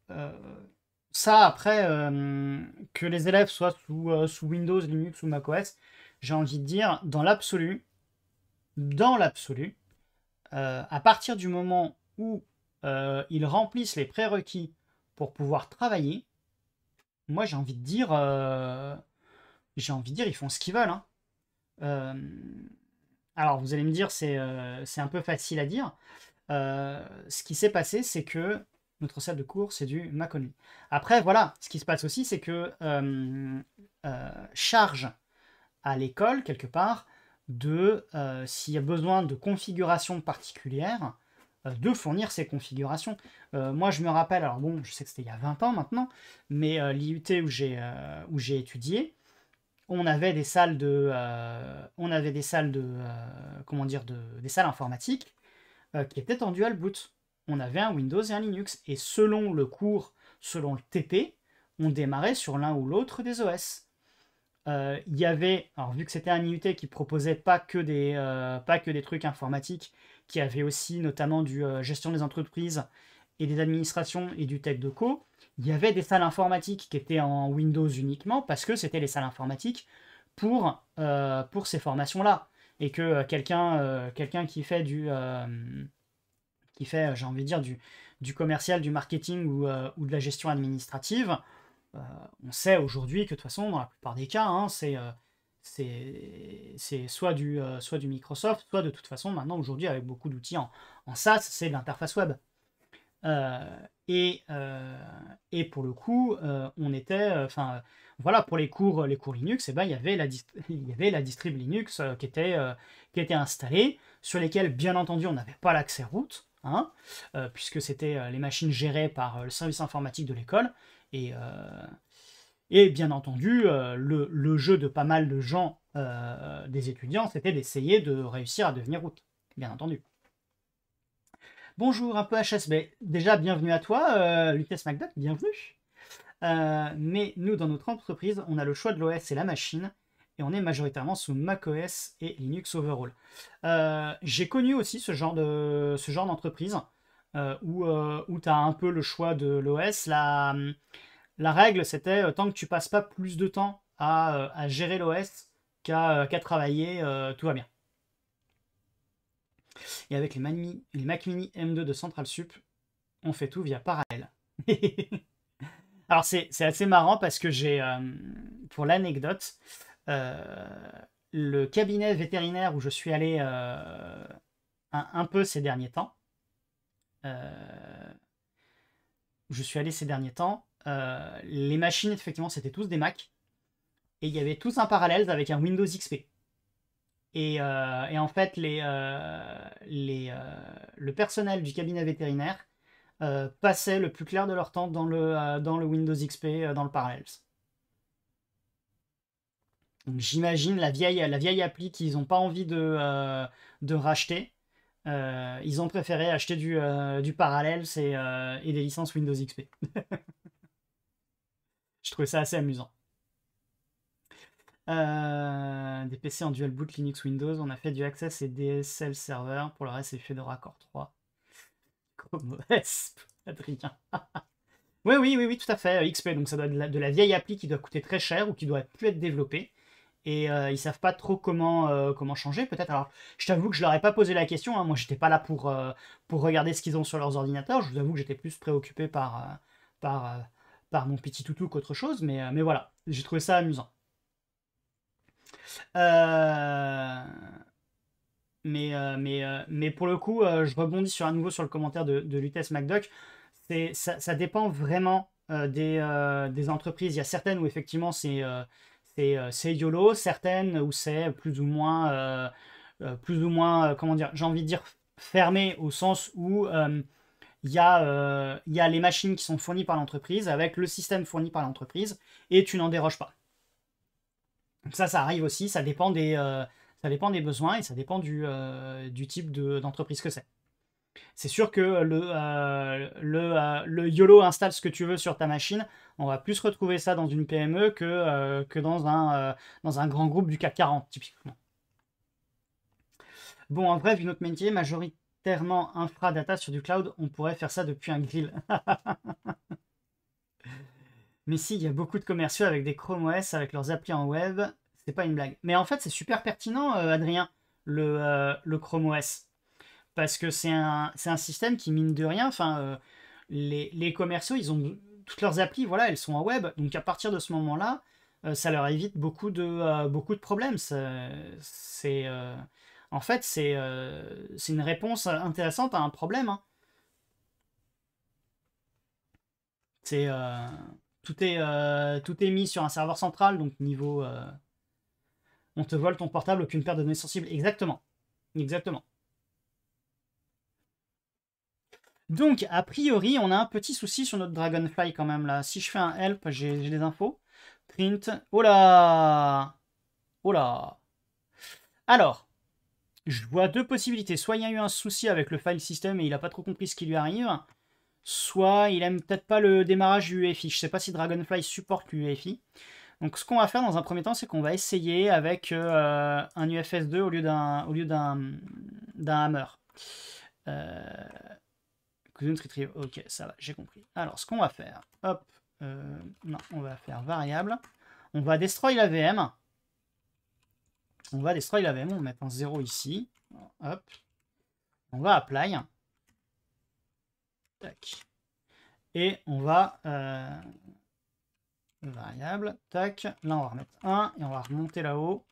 ça, après, euh, que les élèves soient euh, sous, Windows, Linux ou macOS, j'ai envie de dire, dans l'absolu, dans l'absolu, euh, à partir du moment où ils remplissent les prérequis pour pouvoir travailler, moi j'ai envie de dire, j'ai envie de dire, ils font ce qu'ils veulent. Hein. alors vous allez me dire, c'est un peu facile à dire. ce qui s'est passé, c'est que notre salle de cours, c'est du Maconi. Après, voilà, ce qui se passe aussi, c'est que euh, euh, charge à l'école, quelque part, de, euh, s'il y a besoin de configurations particulières, de fournir ces configurations. moi, je me rappelle, alors bon, je sais que c'était il y a 20 ans maintenant, mais l'IUT où j'ai, où j'ai étudié, on avait des salles de... on avait des salles de... comment dire de, Des salles informatiques qui étaient en dual boot on avait un Windows et un Linux. Et selon le cours, selon le TP, on démarrait sur l'un ou l'autre des OS. Euh, il y avait, alors vu que c'était un IUT qui proposait pas que des, euh, pas que des trucs informatiques, qui avait aussi notamment du euh, gestion des entreprises et des administrations et du tech de co, il y avait des salles informatiques qui étaient en Windows uniquement parce que c'était les salles informatiques pour, pour ces formations-là. Et que quelqu'un quelqu'un qui fait du qui fait, euh, j'ai envie de dire, du, du commercial, du marketing ou, euh, ou de la gestion administrative. Euh, on sait aujourd'hui que de toute façon, dans la plupart des cas, hein, c'est soit, du, soit du Microsoft, soit de toute façon, maintenant aujourd'hui, avec beaucoup d'outils en, en, SaaS, c'est de l'interface web. Et, et, pour le coup, on était, enfin, voilà, pour les cours, les cours Linux, et eh ben, il y avait la, il y avait la distrib Linux qui était, qui était installée, sur lesquelles, bien entendu, on n'avait pas l'accès route. Hein, euh, puisque c'était euh, les machines gérées par euh, le service informatique de l'école. Et, et bien entendu, le, le, jeu de pas mal de gens, des étudiants, c'était d'essayer de réussir à devenir route, bien entendu. Bonjour, un peu HSB. Déjà, bienvenue à toi, Lucas McDuck, bienvenue. mais nous, dans notre entreprise, on a le choix de l'OS et la machine, et on est majoritairement sous macOS et Linux overall. Euh, j'ai connu aussi ce genre d'entreprise euh, où, euh, où tu as un peu le choix de l'OS. La, la, règle, c'était euh, tant que tu passes pas plus de temps à, gérer l'OS qu'à travailler, tout va bien. Et avec les, Mac Mini M2 de Central Sup, on fait tout via parallèle. Alors c'est assez marrant parce que j'ai, pour l'anecdote, euh, le cabinet vétérinaire où je suis allé euh, un, peu ces derniers temps, euh, je suis allé ces derniers temps, les machines, effectivement, c'était tous des Mac. Et il y avait tous un parallèle avec un Windows XP. Et, en fait, les, le personnel du cabinet vétérinaire passait le plus clair de leur temps dans le, dans le Windows XP, dans le Parallels. J'imagine la vieille, la vieille appli qu'ils n'ont pas envie de, euh, de racheter. Euh, ils ont préféré acheter du, euh, du parallèle, et, et, des licences Windows XP. Je trouvais ça assez amusant. des PC en dual boot Linux Windows, on a fait du Access et DSL Server. Pour le reste, c'est de Raccord 3. Comme Adrien. Oui, oui, oui, oui, tout à fait. XP, donc ça doit être de la, vieille appli qui doit coûter très cher ou qui doit plus être développée et ils euh, ils savent pas trop comment, euh, comment changer peut-être. Alors, je t'avoue que je leur ai pas posé la question, Moi, hein. moi j'étais pas là pour, euh, pour regarder ce qu'ils ont sur leurs ordinateurs, je vous avoue que j'étais plus préoccupé par, par, par mon petit toutou qu'autre chose, mais, mais voilà, j'ai trouvé ça amusant. Mais, mais, mais pour le coup, je rebondis sur à nouveau sur le commentaire de, de Lutèce C'est ça, ça dépend vraiment des, des entreprises, il y a certaines où effectivement c'est euh, c'est YOLO, certaines où c'est plus ou moins, euh, euh, plus ou moins comment dire, j'ai envie de dire fermé au sens où il y, a, les machines qui sont fournies par l'entreprise avec le système fourni par l'entreprise et tu n'en déroges pas. ça, ça arrive aussi, ça dépend des, ça dépend des besoins et ça dépend du, type d'entreprise que c'est. C'est sûr que euh, euh, le, YOLO installe ce que tu veux sur ta machine. On va plus retrouver ça dans une PME que, euh, dans, un, grand groupe du CAC 40, typiquement. Bon, en bref, une autre métier, majoritairement infra-data sur du cloud, on pourrait faire ça depuis un grill. Mais si, il y a beaucoup de commerciaux avec des Chrome OS, avec leurs applis en web, c'est pas une blague. Mais en fait, c'est super pertinent, Adrien, le Chrome OS parce que c'est un, système qui mine de rien. Enfin, euh, les, commerciaux, ils ont toutes leurs applis, voilà, elles sont en web. Donc à partir de ce moment-là, euh, ça leur évite beaucoup de, euh, beaucoup de problèmes. C'est, en fait, c'est, c'est une réponse intéressante à un problème. Hein. C'est, tout, est, tout est mis sur un serveur central, donc niveau... on te vole ton portable, aucune perte de données sensibles. Exactement. Exactement. Donc, a priori, on a un petit souci sur notre Dragonfly quand même, là. Si je fais un help, j'ai des infos. Print. Oh là Oh là Alors, je vois deux possibilités. Soit il y a eu un souci avec le file system et il n'a pas trop compris ce qui lui arrive. Soit il aime peut-être pas le démarrage du UEFI. Je ne sais pas si Dragonfly supporte l'UEFI. Donc ce qu'on va faire dans un premier temps, c'est qu'on va essayer avec euh, un UFS2 au lieu d'un hammer. Euh, Ok, ça va, j'ai compris. Alors, ce qu'on va faire, hop, euh, non, on va faire variable. On va destroy la VM. On va destroy la VM. On va mettre un 0 ici. Hop. On va apply. Tac. Et on va... Euh, variable. Tac. Là, on va remettre 1. Et on va remonter là-haut.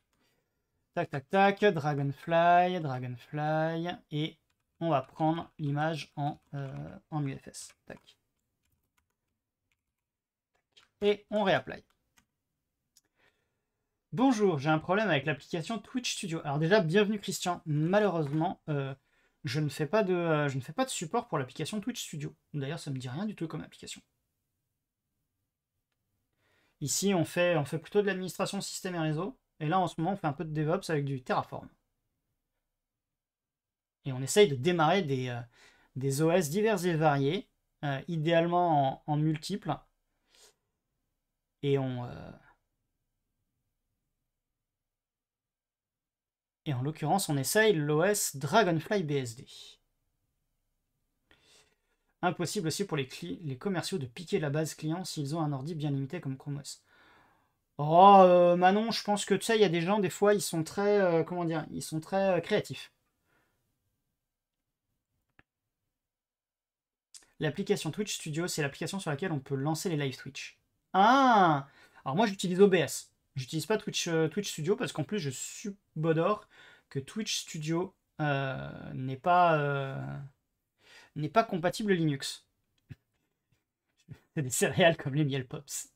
Tac, tac, tac. Dragonfly, dragonfly. Et on va prendre l'image en, euh, en UFS. Tac. Et on réapply. Bonjour, j'ai un problème avec l'application Twitch Studio. Alors déjà, bienvenue Christian. Malheureusement, euh, je, ne fais pas de, euh, je ne fais pas de support pour l'application Twitch Studio. D'ailleurs, ça ne me dit rien du tout comme application. Ici, on fait, on fait plutôt de l'administration système et réseau. Et là, en ce moment, on fait un peu de DevOps avec du Terraform et on essaye de démarrer des, OS euh, divers et variés, euh, idéalement en, multiples. Et on... Euh, en l'occurrence, on essaye l'OS Dragonfly BSD. Impossible aussi pour les, commerciaux de piquer la base client s'ils ont un ordi bien limité comme Chrome Oh, Manon, je pense que tu sais, il y a des gens, des fois, ils sont très, comment dire, ils sont très créatifs. L'application Twitch Studio, c'est l'application sur laquelle on peut lancer les live Twitch. Ah Alors moi j'utilise OBS. J'utilise pas Twitch, euh, Twitch Studio parce qu'en plus je subodore que Twitch Studio euh, n'est pas euh, n'est pas compatible Linux. c'est des céréales comme les miel pops.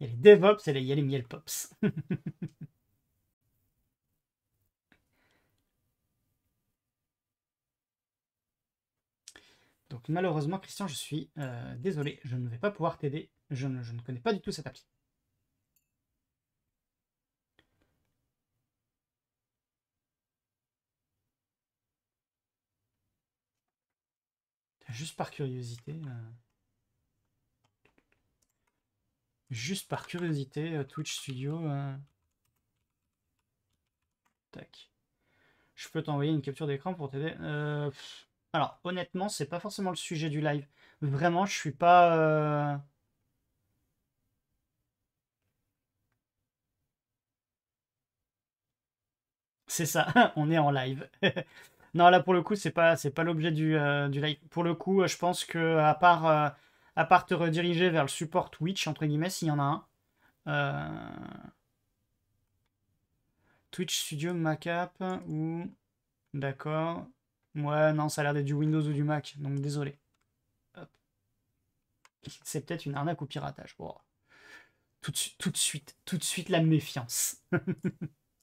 Il y a les DevOps et il y a les miel pops. Donc malheureusement, Christian, je suis euh, désolé, je ne vais pas pouvoir t'aider. Je, ne, connais pas du tout cette appli. Juste par curiosité. Euh, juste par curiosité, euh, Twitch Studio. Tac. Je peux t'envoyer une capture d'écran pour t'aider. Alors, honnêtement, c'est pas forcément le sujet du live. Vraiment, je suis pas... Euh, c'est ça, on est en live. non, là, pour le coup, c'est pas, pas l'objet du, euh, du, live. Pour le coup, euh, je pense que à part, à part te rediriger vers le support Twitch, entre guillemets, s'il y en a un... Twitch Studio Macap ou... D'accord. Ouais, non, ça a l'air d'être du Windows ou du Mac, donc désolé. C'est peut-être une arnaque au piratage. Tout, de, tout, de, suite, tout de suite la méfiance. 2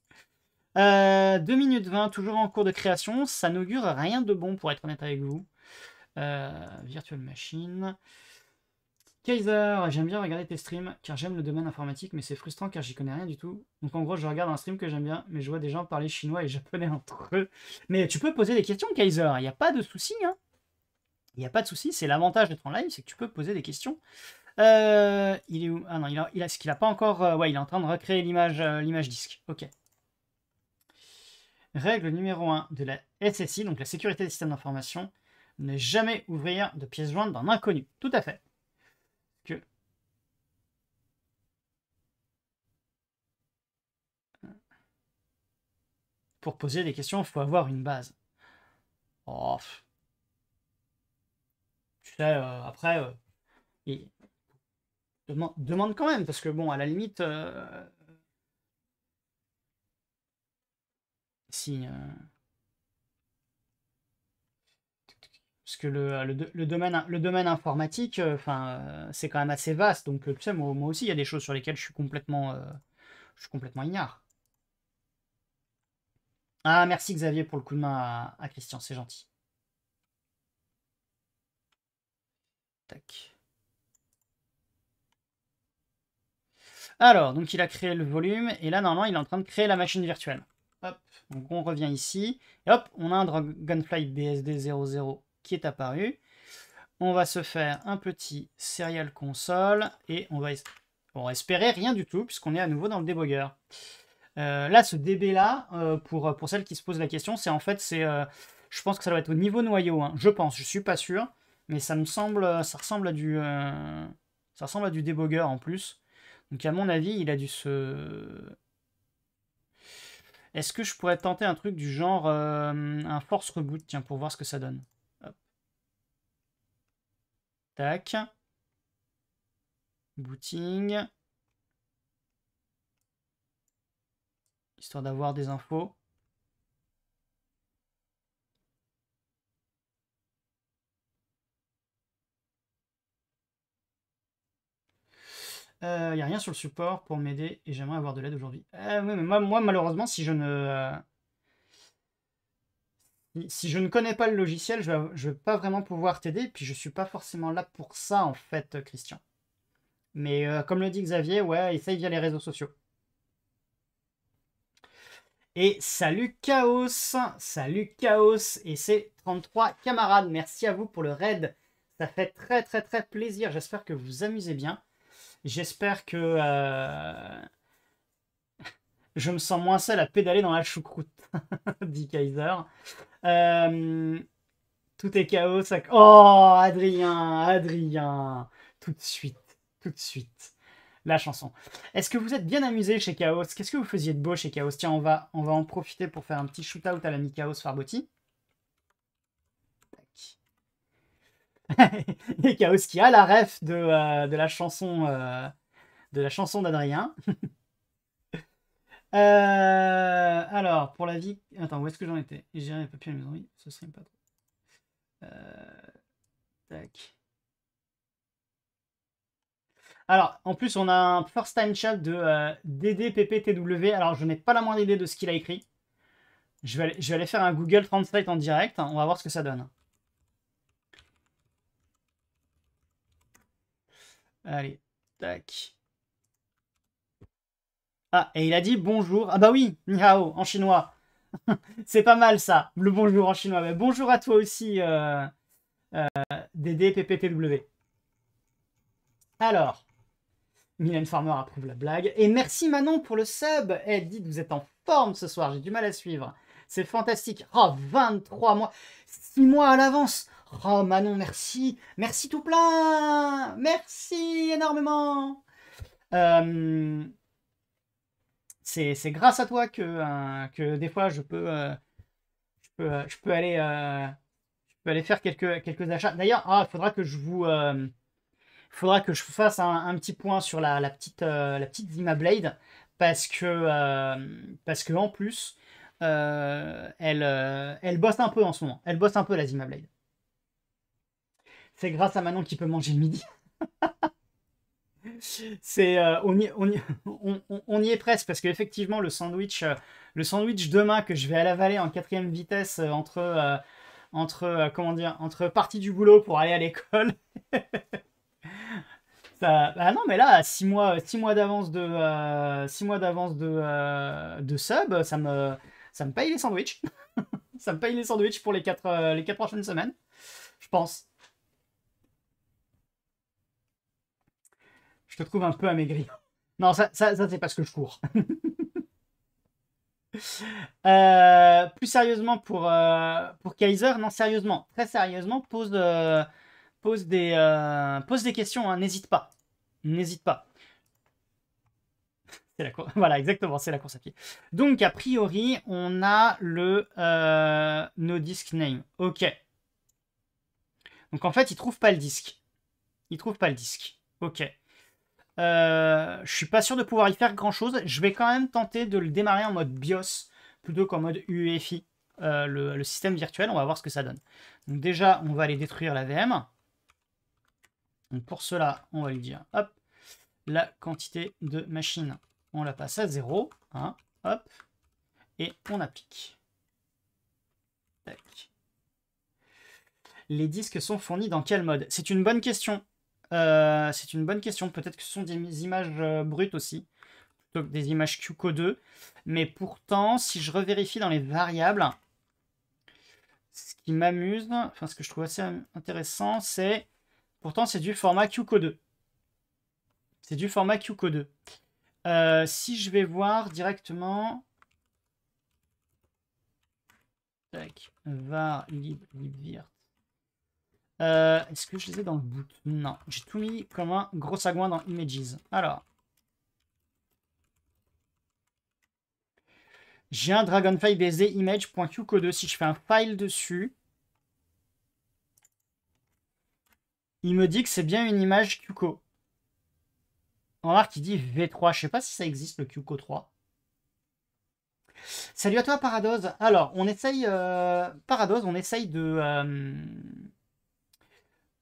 euh, minutes 20, toujours en cours de création. Ça n'augure rien de bon pour être honnête avec vous. Euh, virtual Machine. Kaiser, j'aime bien regarder tes streams car j'aime le domaine informatique, mais c'est frustrant car j'y connais rien du tout. Donc en gros, je regarde un stream que j'aime bien, mais je vois des gens parler chinois et japonais entre eux. Mais tu peux poser des questions, Kaiser, il n'y a pas de souci. Hein. Il n'y a pas de souci, c'est l'avantage d'être en live, c'est que tu peux poser des questions. Euh, il est où Ah non, il a, ce qu'il a pas encore. Euh, ouais, il est en train de recréer l'image, euh, l'image disque. Ok. Règle numéro 1 de la SSI, donc la sécurité des systèmes d'information, ne jamais ouvrir de pièces jointes d'un inconnu. Tout à fait. pour poser des questions, il faut avoir une base. Oh. Tu sais, euh, après, euh, demande quand même, parce que bon, à la limite, euh, si. Parce que le, domaine, informatique, c'est quand même assez vaste. Donc, tu sais, moi aussi, il y a des choses sur lesquelles je suis complètement, je suis complètement ignare. Ah, merci Xavier pour le coup de main à, Christian, c'est gentil. Alors, donc il a créé le volume, et là, normalement, il est en train de créer la machine virtuelle. Hop, donc on revient ici, et hop, on a un Dragonfly BSD00 qui est apparu. On va se faire un petit serial console, et on va, espérer rien du tout, puisqu'on est à nouveau dans le débogueur. Euh, là, ce DB-là, euh, pour, euh, pour celles qui se posent la question, c'est en fait, c'est, je pense que ça doit être au niveau noyau. Hein. Je pense, je suis pas sûr, mais ça me semble, ça ressemble à du, ça ressemble du en plus. Donc à mon avis, il a dû se... Est-ce que je pourrais tenter un truc du genre un force reboot, tiens, pour voir ce que ça donne. Tac. Booting. histoire d'avoir des infos. Il euh, n'y a rien sur le support pour m'aider et j'aimerais avoir de l'aide aujourd'hui. Euh, moi, malheureusement, si je ne... si je ne connais pas le logiciel, je ne vais pas vraiment pouvoir t'aider. Puis je ne suis pas forcément là pour ça, en fait, euh, Christian. Mais comme le dit Xavier, ouais, essaye via les réseaux sociaux. Et salut Chaos Salut Chaos et ses 33 camarades. Merci à vous pour le raid. Ça fait très très très plaisir. J'espère que vous vous amusez bien. J'espère que euh, je me sens moins seul à pédaler dans la choucroute, dit Kaiser. Euh, tout est chaos. Oh, Adrien, Adrien. Tout de suite, tout de suite la chanson. Est-ce que vous êtes bien amusé chez Chaos Qu'est-ce que vous faisiez de beau chez Chaos Tiens, on va, on va en profiter pour faire un petit shootout à l'ami Chaos Farbotti. Et Chaos qui a la ref de, euh, la chanson euh, de la chanson d'Adrien. Euh, alors, pour la vie... Attends, où est-ce que j'en étais un peu plus à la maison, oui, ce serait pas trop. tac. Alors, en plus, on a un first time chat de euh, DDPPTW. Alors, je n'ai pas la moindre idée de ce qu'il a écrit. Je vais, aller, je vais, aller, faire un Google Translate en direct. on va voir ce que ça donne. Allez, tac. Ah, et il a dit bonjour. Ah bah oui, nihao, en chinois. C'est pas mal ça, le bonjour en chinois. Mais bonjour à toi aussi, euh, euh, DDPPTW. Alors, Mylène Farmer approuve la blague. Et merci Manon pour le sub. Elle eh, dit que vous êtes en forme ce soir, j'ai du mal à suivre. C'est fantastique. Oh, 23 mois, 6 mois à l'avance. Oh Manon, merci. Merci tout plein. Merci énormément. Euh, c'est grâce à toi que, euh, que des fois je peux, euh, je peux, aller, je peux aller faire quelques, quelques achats. D'ailleurs, ah, il faudra que je vous... Il faudra que je fasse un, petit point sur la, petite, Zima euh, la petite Zima Blade, parce que, euh, parce que en plus, euh, elle, elle bosse un peu en ce moment. Elle bosse un peu, la Zima Blade. C'est grâce à Manon qui peut manger le midi. c'est on, y, est presque parce qu'effectivement le sandwich le sandwich demain que je vais à l'avaler en quatrième vitesse entre entre comment dire entre partie du boulot pour aller à l'école Ah non, mais là, 6 mois, six mois d'avance de, euh, six mois d'avance de, euh, de sub, ça me, ça me paye les sandwichs. ça me paye les sandwichs pour les 4 euh, les quatre prochaines semaines, je pense. Je te trouve un peu amaigri. Non, ça, ça, ça c'est parce que je cours. plus sérieusement pour, pour Kaiser, non, sérieusement, très sérieusement, pose de euh, pose des, questions, hein, n'hésite pas. N'hésite pas. voilà, exactement, c'est la course à pied. Donc, a priori, on a le euh, no disk name. Ok. Donc, en fait, il trouve pas le disque. Il trouve pas le disque. Ok. Euh, je suis pas sûr de pouvoir y faire grand chose. Je vais quand même tenter de le démarrer en mode BIOS plutôt qu'en mode UEFI, euh, le, le, système virtuel. On va voir ce que ça donne. Donc, déjà, on va aller détruire la VM pour cela, on va lui dire, hop, la quantité de machine, on la passe à 0, hein, hop, et on applique. Les disques sont fournis dans quel mode C'est une bonne question. Euh, c'est une bonne question. Peut-être que ce sont des images euh, brutes aussi, plutôt que des images QCO2. Mais pourtant, si je revérifie dans les variables, ce qui m'amuse, enfin ce que je trouve assez intéressant, c'est Pourtant, c'est du format QCO2. C'est du format QCO2. Euh, si je vais voir directement... var, lib, libvirt. Euh, est-ce que je les ai dans le boot Non, j'ai tout mis comme un gros sagouin dans Images. Alors. J'ai un Dragonfly BZ image.qco2. Si je fais un file dessus, il me dit que c'est bien une image QCO. Remarque, il dit V3. Je sais pas si ça existe, le QCO 3. Salut à toi, Paradoz. Alors, on essaye... Euh, on essaye de... Euh,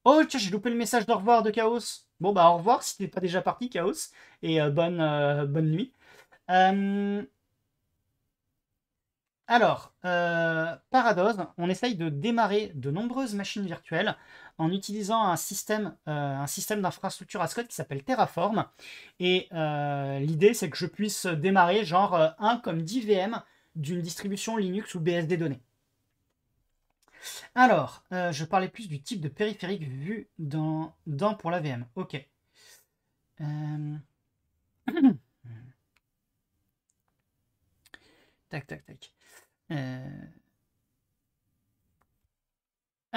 oh, tiens, j'ai loupé le message d'au revoir de Chaos. Bon, bah, au revoir si t'es pas déjà parti, Chaos. Et euh, bonne, euh, bonne nuit. Alors, Paradoz, on essaye de démarrer de nombreuses machines virtuelles en utilisant un système, euh, un système d'infrastructure à qui s'appelle Terraform. Et euh, l'idée, c'est que je puisse démarrer genre 1 euh, comme 10 VM d'une distribution Linux ou BSD données. Alors, je parlais plus du type de périphérique vu dans, dans pour la VM. Ok. tac, tac, tac.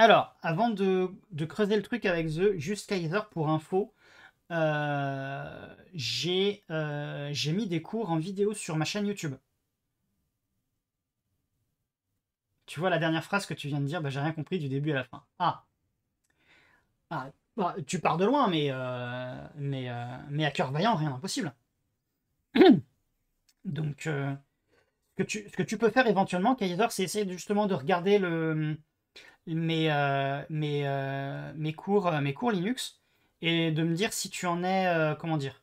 Alors, avant de, creuser le truc avec The, juste Kaiser pour info, euh, euh, j'ai mis des cours en vidéo sur ma chaîne YouTube. Tu vois la dernière phrase que tu viens de dire, ben, j'ai rien compris du début à la fin. Ah, ah bah, tu pars de loin, mais, euh, mais, mais à cœur vaillant, rien d'impossible. Donc, ce que, tu, ce, que tu, peux faire éventuellement, Kaiser, c'est essayer justement de regarder le mes, euh, euh, mes, cours, euh, mes cours Linux et de me dire si tu en es, comment dire,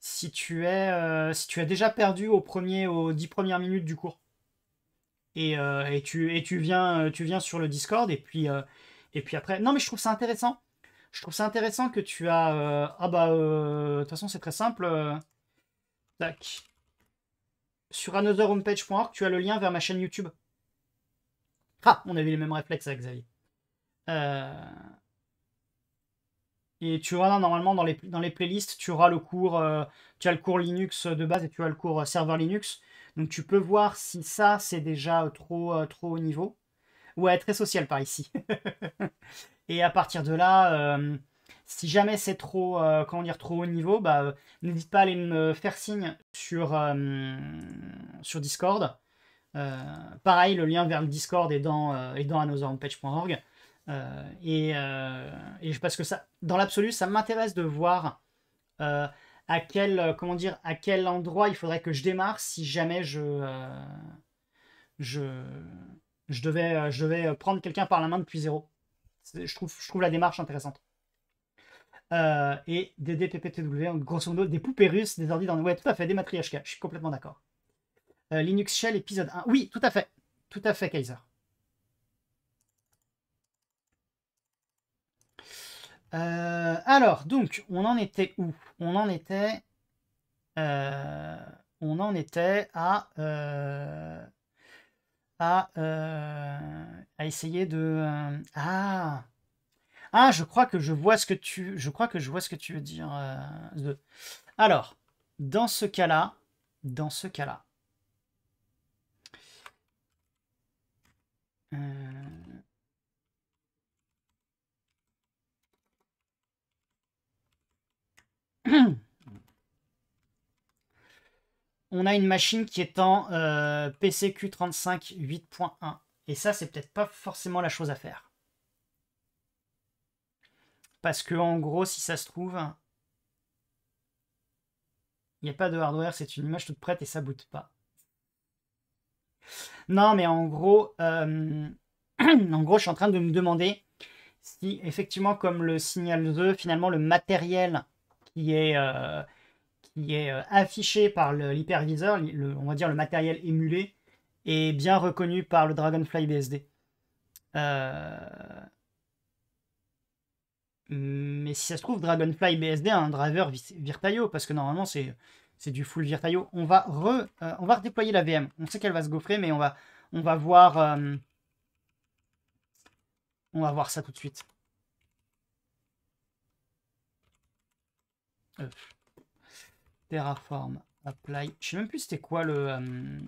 si tu, es, si tu as déjà perdu au premier, aux dix premières minutes du cours. Et, et, tu, et tu, viens, tu viens sur le Discord et puis, et puis après. Non, mais je trouve ça intéressant. Je trouve ça intéressant que tu as. ah bah, de toute façon, c'est très simple. tac. Sur anotherhomepage.org, tu as le lien vers ma chaîne YouTube. Ah, on avait les mêmes réflexes avec Xavier. Euh, et tu auras normalement dans les, playlists, tu auras le cours, euh, tu as le cours Linux de base et tu as le cours euh, serveur Linux. Donc tu peux voir si ça c'est déjà trop, trop haut niveau. Ouais, très social par ici. et à partir de là, si jamais c'est trop, trop haut niveau, bah, n'hésite pas à aller me faire signe sur Discord. Euh, pareil, le lien vers le Discord est dans, euh, est dans anotherhomepage.org. Euh, et, parce que ça, dans l'absolu, ça m'intéresse de voir à quel comment dire à quel endroit il faudrait que je démarre si jamais je je, je devais je devais prendre quelqu'un par la main depuis zéro. Je trouve je trouve la démarche intéressante. et des DPPTW, grosso modo, des poupées russes, des ordi dans Ouais, tout à fait, des cap, je suis complètement d'accord. Euh, Linux Shell épisode 1. Oui, tout à fait. Tout à fait, Kaiser. Euh, alors, donc, on en était où On en était... Euh, on en était à... à, à essayer de... ah Ah, je crois que je vois ce que tu... Je crois que je vois ce que tu veux dire. Alors, dans ce cas-là... Dans ce cas-là... Euh, on a une machine qui est en euh, PCQ35 8.1. Et ça, c'est peut-être pas forcément la chose à faire. Parce que, en gros, si ça se trouve, il n'y a pas de hardware, c'est une image toute prête et ça boot pas. Non, mais en gros, euh, en gros, je suis en train de me demander si, effectivement, comme le Signal 2, finalement, le matériel qui est, euh, qui est euh, affiché par l'hyperviseur, on va dire le matériel émulé, est bien reconnu par le Dragonfly BSD. Mais si ça se trouve, Dragonfly BSD a un driver Virtaio, parce que normalement, c'est c'est du full Virtaio. On va, re, euh, on va redéployer la VM. On sait qu'elle va se gaufrer, mais on va, on va voir... Euh, on va voir ça tout de suite. terraform, apply. Je sais même plus c'était quoi le... Euh,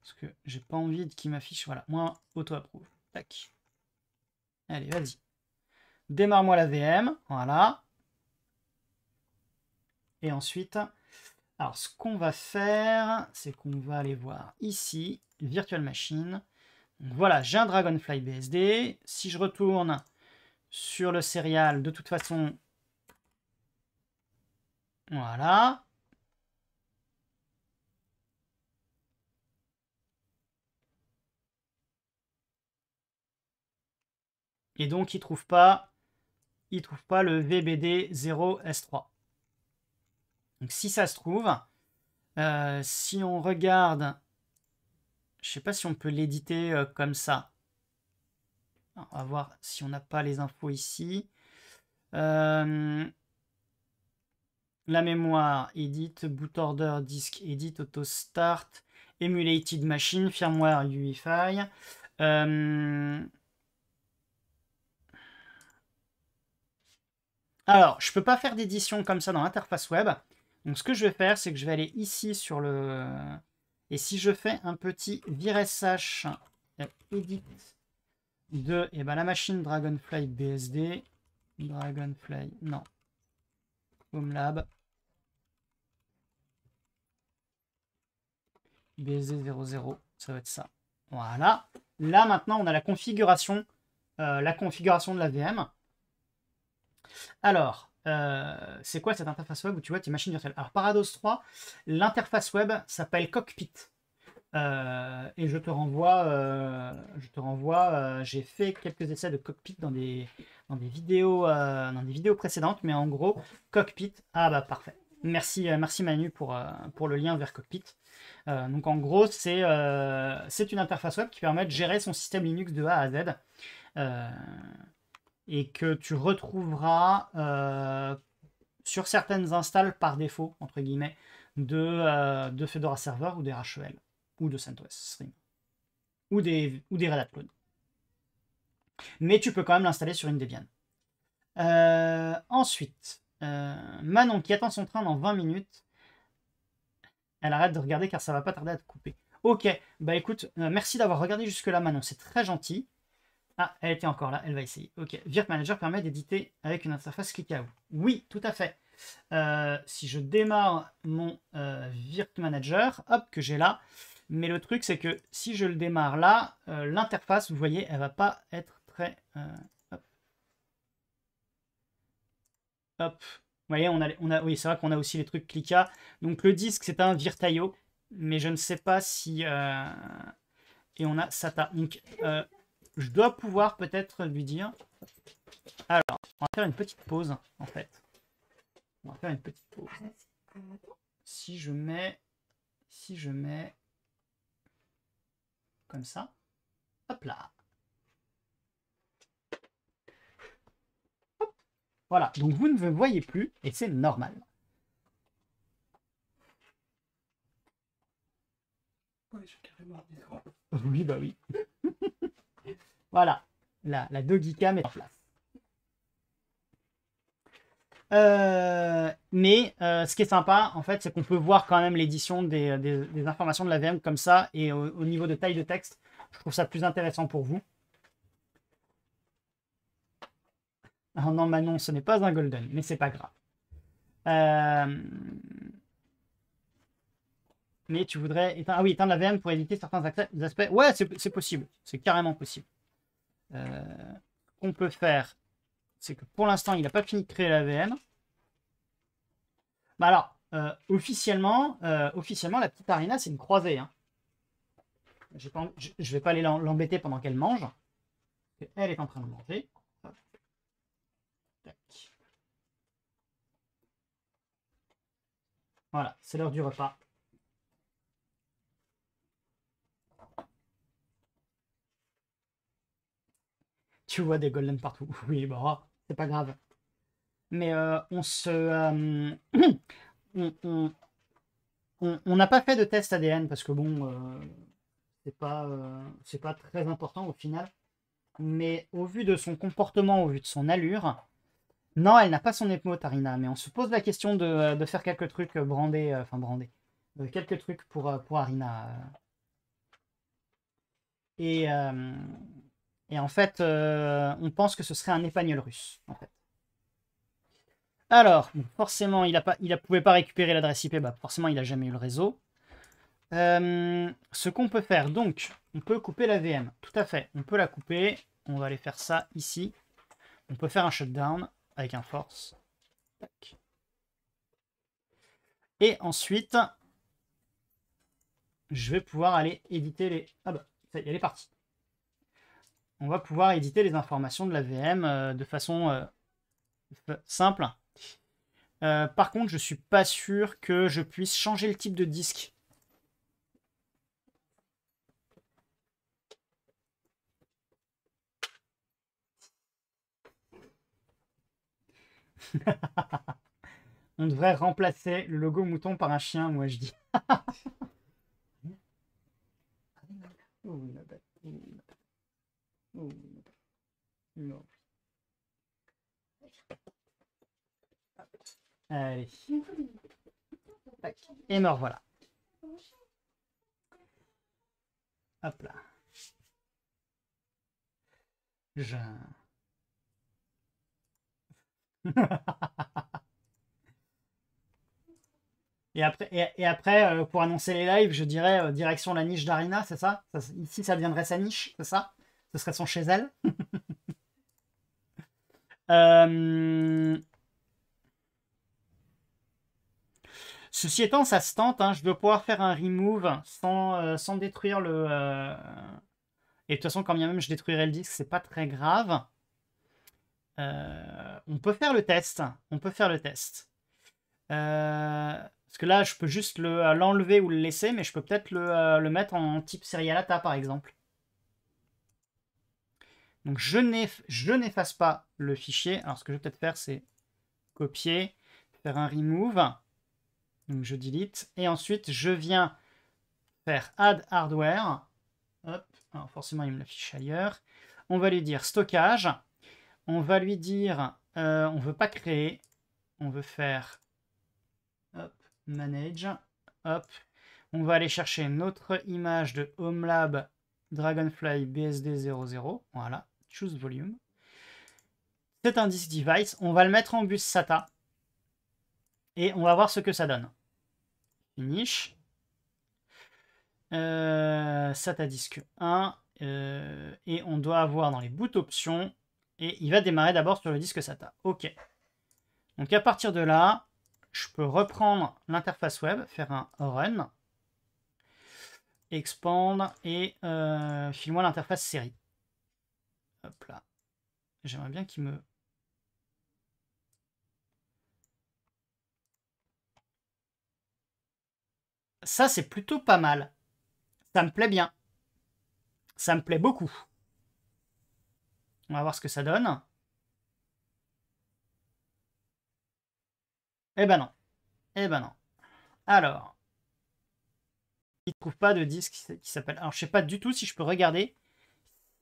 Parce que j'ai pas envie de qu'il m'affiche. Voilà, moi, auto approuve Tac. Allez, vas-y. Démarre-moi la VM. Voilà. Et ensuite, alors ce qu'on va faire, c'est qu'on va aller voir ici, Virtual Machine. voilà, j'ai un Dragonfly BSD. Si je retourne sur le serial, de toute façon, voilà. Et donc, il trouve, pas, il trouve pas le VBD0S3. Donc si ça se trouve, euh, si on regarde, je ne sais pas si on peut l'éditer euh, comme ça. On va voir si on n'a pas les infos ici. Euh, la mémoire, edit, boot order, disk, edit, auto start, emulated machine, firmware, UEFI. Alors, je ne peux pas faire d'édition comme ça dans l'interface web. Donc ce que je vais faire, c'est que je vais aller ici sur le... Et si je fais un petit virsh euh, edit de eh ben, la machine Dragonfly BSD, Dragonfly, non, HomeLab, BSD00, ça va être ça. Voilà. Là, maintenant, on a la configuration, euh, la configuration de la VM. Alors, euh, c'est quoi cette interface web où tu vois tes machines virtuelles Alors, Parados 3, l'interface web s'appelle Cockpit. Euh, et je te renvoie, euh, je te renvoie. J'ai fait quelques essais de cockpit dans des, dans des vidéos, dans des vidéos précédentes, mais en gros, cockpit. Ah bah parfait. Merci, merci Manu pour, pour le lien vers cockpit. donc en gros, c'est euh, une interface web qui permet de gérer son système Linux de A à Z. Euh, et que tu retrouveras euh, sur certaines installes par défaut, entre guillemets, de, euh, Fedora Server ou des RHEL, ou de CentOS Stream, ou des, ou Red Hat Cloud. Mais tu peux quand même l'installer sur une Debian. Euh, ensuite, Manon qui attend son train dans 20 minutes, elle arrête de regarder car ça va pas tarder à te couper. Ok, bah écoute, merci d'avoir regardé jusque-là Manon, c'est très gentil. Ah, elle était encore là, elle va essayer. Ok, Virt Manager permet d'éditer avec une interface cliquable. Oui, tout à fait. Euh, si je démarre mon euh, Virt Manager, hop, que j'ai là. Mais le truc, c'est que si je le démarre là, euh, l'interface, vous voyez, elle va pas être très... Euh, hop. Vous voyez, on a, on a, oui, c'est vrai qu'on a aussi les trucs cliquables. Donc le disque, c'est un VirtIO, mais je ne sais pas si... et on a SATA. Donc je dois pouvoir peut-être lui dire... Alors, on va faire une petite pause, en fait. On va faire une petite pause. Ah, ah, si je mets... Si je mets... Comme ça. Hop là. Voilà, donc vous ne me voyez plus, et c'est normal. Oui, bah oui. Voilà, la, 2 Dogicam est en place. Euh, mais euh, ce qui est sympa, en fait, c'est qu'on peut voir quand même l'édition des, informations de la VM comme ça, et au, niveau de taille de texte, je trouve ça plus intéressant pour vous. Ah non, ce n'est pas un golden, mais c'est pas grave. Euh, mais tu voudrais éteindre... Ah oui, éteindre la VM pour éviter certains aspects. Ouais, c'est possible, c'est carrément possible. Euh, qu'on peut faire, c'est que pour l'instant, il n'a pas fini de créer la VM. Bah alors, euh, officiellement, euh, officiellement, la petite Arena, c'est une croisée. Hein. je ne vais pas aller l'embêter pendant qu'elle mange. Elle est en train de manger. Voilà, c'est l'heure du repas. tu vois des golden partout. Oui, bah, c'est pas grave. Mais euh, on se. Euh, on n'a pas fait de test ADN parce que bon, euh, c'est pas, pas très important au final. Mais au vu de son comportement, au vu de son allure, non, elle n'a pas son épmote, Tarina. Mais on se pose la question de, faire quelques trucs brandés, enfin brandés, quelques trucs pour, pour Arina. Et. Et en fait, euh, on pense que ce serait un épagnol russe, Alors, forcément, il ne pouvait pas récupérer l'adresse IP, bah, forcément, il n'a jamais eu le réseau. Euh, ce qu'on peut faire, donc, on peut couper la VM. Tout à fait, on peut la couper. On va aller faire ça ici. On peut faire un shutdown avec un force. Et ensuite, je vais pouvoir aller éditer les... Ah bah, ça y est, elle est partie on va pouvoir éditer les informations de la VM euh, de façon euh, simple. Euh, par contre, je suis pas sûr que je puisse changer le type de disque. On devrait remplacer le logo mouton par un chien, moi je dis. Oh, Allez. Et mort, voilà. Hop là. Je... et après, et, après euh, pour annoncer les lives, je dirais euh, direction la niche d'Arina, c'est ça, ça Ici, ça deviendrait sa niche, c'est ça ce serait son chez elle. Euh, ceci étant, ça se tente. Hein, je dois pouvoir faire un remove sans, euh, détruire le. Euh, et de toute façon, quand bien même je détruirais le disque, c'est pas très grave. on peut faire le test. On peut faire le test. parce que là, je peux juste l'enlever ou le laisser, mais je peux peut-être le, le, mettre en type serialata, par exemple. Donc je n'efface pas le fichier. Alors ce que je vais peut-être faire, c'est copier, faire un remove. Donc je delete. Et ensuite, je viens faire add hardware. Hop. Alors forcément, il me l'affiche ailleurs. On va lui dire stockage. On va lui dire, euh, on ne veut pas créer. On veut faire hop, manage. Hop. On va aller chercher notre image de HomeLab Dragonfly BSD00. Voilà choose volume. un disque device, on va le mettre en bus SATA et on va voir ce que ça donne. Finish. Euh, SATA disque 1 euh, et on doit avoir dans les boot options et il va démarrer d'abord sur le disque SATA. Ok. Donc à partir de là, je peux reprendre l'interface web, faire un run, expand et euh, l'interface série. Hop là. J'aimerais bien qu'il me... Ça, c'est plutôt pas mal. Ça me plaît bien. Ça me plaît beaucoup. On va voir ce que ça donne. Eh ben non. Eh ben non. Alors. Il ne trouve pas de disque qui s'appelle... Alors, je sais pas du tout si je peux regarder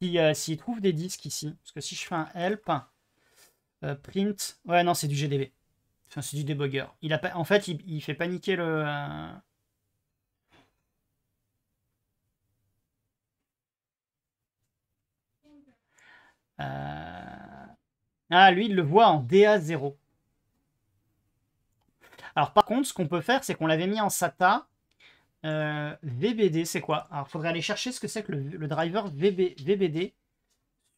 euh, s'il trouve des disques ici. Parce que si je fais un help, euh, print... Ouais, non, c'est du GDB. Enfin, c'est du debugger. Il a En fait, il, fait paniquer le... Euh, ah, lui, il le voit en DA0. Alors, par contre, ce qu'on peut faire, c'est qu'on l'avait mis en SATA euh, VBD, c'est quoi Alors, il faudrait aller chercher ce que c'est que le, driver VBD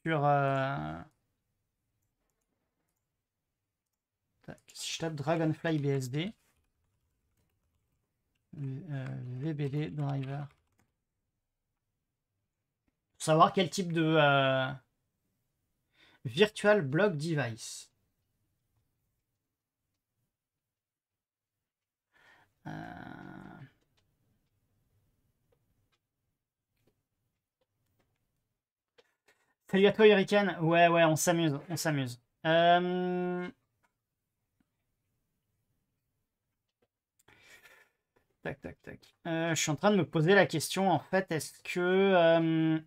sur... Euh, si je tape Dragonfly BSD, VBD euh, driver. savoir quel type de... Virtual Block Device. Euh... Salut à toi, Hurricane. Ouais, ouais, on s'amuse, on s'amuse. Euh, tac, tac, tac. Euh, je suis en train de me poser la question, en fait, est-ce que...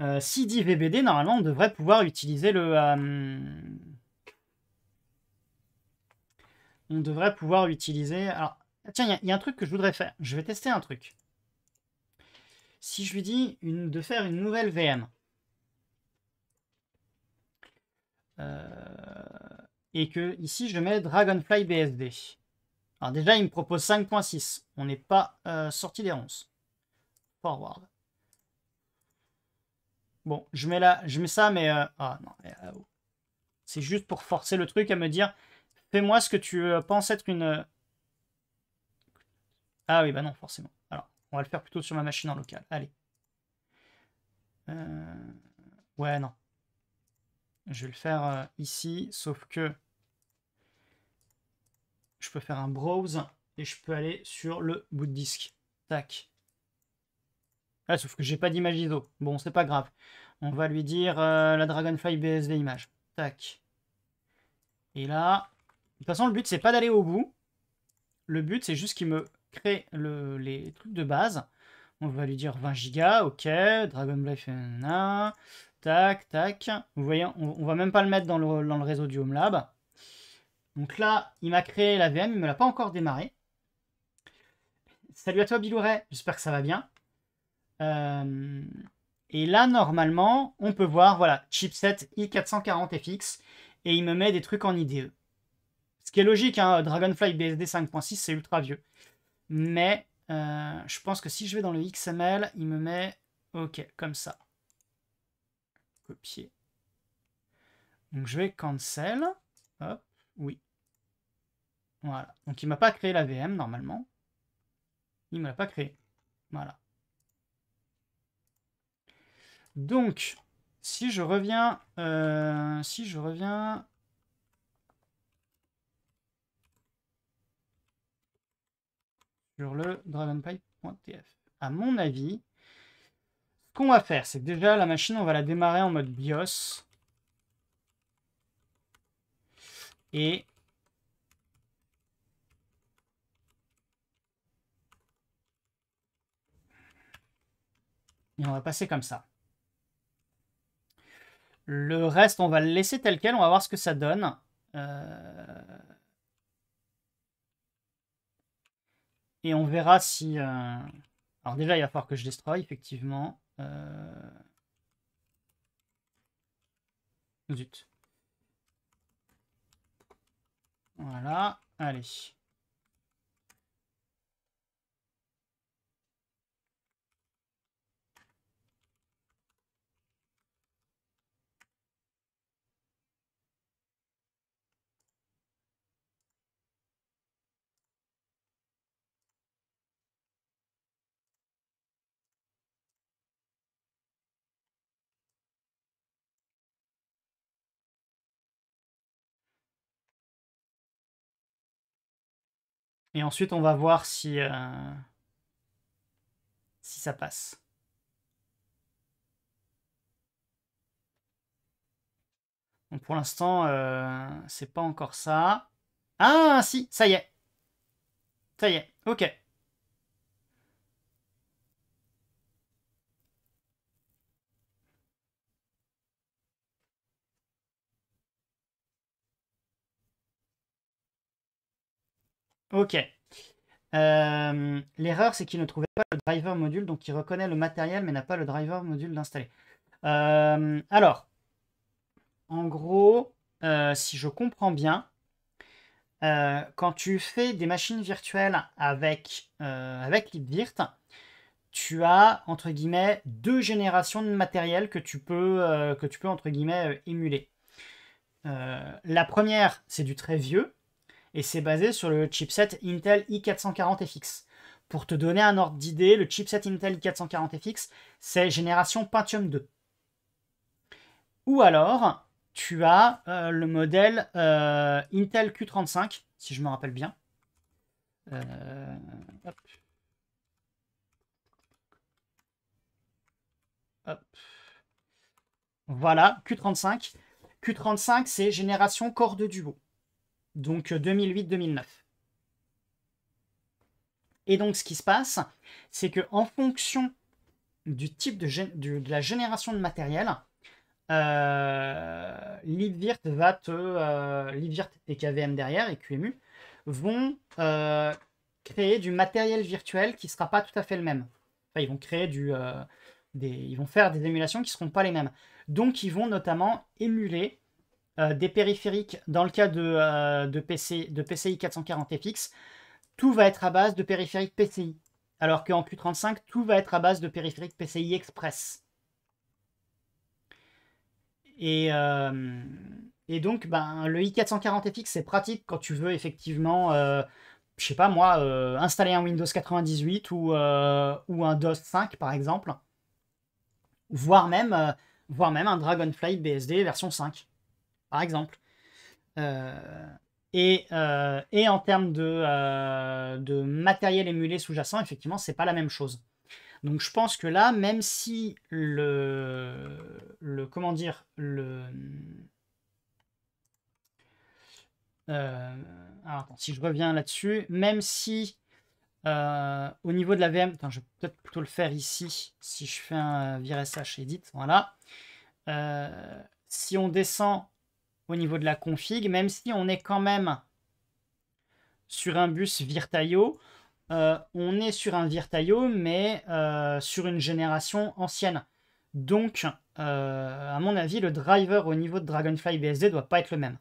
Euh, si dit VBD, normalement, on devrait pouvoir utiliser le... On devrait pouvoir utiliser... Alors, Tiens, il y, a un truc que je voudrais faire. Je vais tester un truc. Si je lui dis une, de faire une nouvelle VM. Euh, et que ici, je mets Dragonfly BSD. Alors déjà, il me propose 5.6. On n'est pas euh, sorti des ronces. Forward. Bon, je mets, là, je mets ça, mais... Euh, ah non, c'est juste pour forcer le truc à me dire, fais-moi ce que tu penses être une ah oui, bah non, forcément. Alors, on va le faire plutôt sur ma machine en local. Allez. Euh, ouais, non. Je vais le faire euh, ici, sauf que je peux faire un browse et je peux aller sur le bout de disque. Tac. Ah, sauf que j'ai pas d'image ISO. Bon, c'est pas grave. On va lui dire euh, la Dragonfly BSV image. Tac. Et là, de toute façon, le but, c'est pas d'aller au bout. Le but, c'est juste qu'il me crée les trucs de base. On va lui dire 20 go ok, Dragon na, tac, tac. Vous voyez, on, on, va même pas le mettre dans le, dans le réseau du Home Lab. Donc là, il m'a créé la VM, il me l'a pas encore démarré. Salut à toi Bilouret, j'espère que ça va bien. Euh, et là, normalement, on peut voir, voilà, chipset i440FX, et il me met des trucs en IDE. Ce qui est logique, hein, Dragonfly BSD 5.6, c'est ultra vieux. Mais euh, je pense que si je vais dans le XML, il me met OK, comme ça. Copier. Donc je vais cancel. Hop, oui. Voilà. Donc il ne m'a pas créé la VM normalement. Il ne me l'a pas créé. Voilà. Donc, si je reviens, euh, si je reviens sur le dragonpipe.tf. À mon avis, qu'on va faire, c'est que déjà la machine, on va la démarrer en mode BIOS. Et on va passer comme ça. Le reste, on va le laisser tel quel. On va voir ce que ça donne. Euh, Et on verra si... Euh, alors déjà, il va falloir que je destroy, effectivement. Euh, zut. Voilà. Allez. Et ensuite, on va voir si, euh, si ça passe. pour l'instant, euh, c'est pas encore ça. Ah si, ça y est. Ça y est, ok. Ok. Euh, l'erreur, c'est qu'il ne trouvait pas le driver module, donc il reconnaît le matériel, mais n'a pas le driver module d'installer. Euh, alors, en gros, euh, si je comprends bien, quand tu fais des machines virtuelles avec, avec LibVirt, tu as entre guillemets deux générations de matériel que tu peux, que tu peux entre guillemets émuler. la première, c'est du très vieux, et c'est basé sur le chipset Intel i440FX. Pour te donner un ordre d'idée, le chipset Intel i440FX, c'est génération Pentium 2. Ou alors, tu as euh, le modèle euh, Intel Q35, si je me rappelle bien. Euh, voilà, Q35. Q35, c'est génération corde de Duo donc 2008-2009. Euh, et donc ce qui se passe, c'est que en fonction du type de, de la génération de matériel, euh, va te, euh, et KVM derrière et QMU vont euh, créer du matériel virtuel qui ne sera pas tout à fait le même. Enfin, ils vont créer du, des, ils vont faire des émulations qui ne seront pas les mêmes. Donc, ils vont notamment émuler euh, des périphériques dans le cas de, PC, PCI 440FX, tout va être à base de périphériques PCI. Alors qu'en Q35, tout va être à base de périphériques PCI Express. Euh, et, donc, ben, le i440FX, c'est pratique quand tu veux effectivement, euh, je sais pas moi, euh, installer un Windows 98 ou, ou un DOS 5 par exemple, voire même, voire même un Dragonfly BSD version 5 par exemple. Euh, euh, et, en termes de, euh, de matériel émulé sous-jacent, effectivement, c'est pas la même chose. Donc je pense que là, même si le, le comment dire, le si je reviens là-dessus, même si au niveau de la VM, je vais peut-être plutôt le faire ici, si je fais un virsh edit, voilà. si on descend au niveau de la config, même si on est quand même sur un bus Virtaio. Euh, on est sur un Virtaio, mais euh, sur une génération ancienne. Donc, euh, à mon avis, le driver au niveau de Dragonfly BSD doit pas être le même.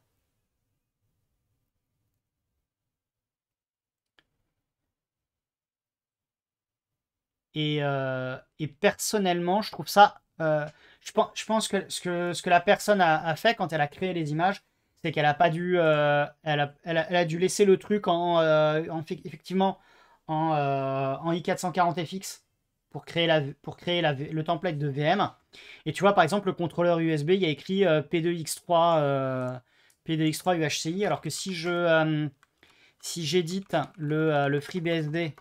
Et, et personnellement, je trouve ça je pense, que, ce que la personne a, fait quand elle a créé les images, c'est qu'elle a pas dû, euh, elle, a, dû laisser le truc en, euh, effectivement en, euh, i440 FX pour créer, le template de VM. Et tu vois par exemple le contrôleur USB, il y a écrit P2X3 P2X3 UHCI, alors que si j'édite le, le FreeBSD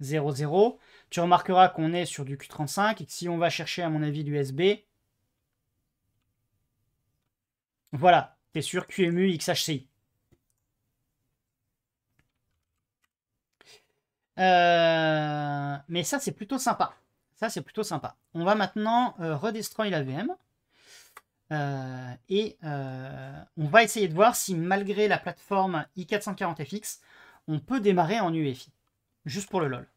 00 tu remarqueras qu'on est sur du Q35 et que si on va chercher, à mon avis, l'USB, voilà, tu es sur QMU XHCI. Euh, mais ça, c'est plutôt sympa. Ça, c'est plutôt sympa. On va maintenant euh, redestroyer la VM. Euh, et on va essayer de voir si, malgré la plateforme i440fx, on peut démarrer en UEFI. Juste pour le LOL.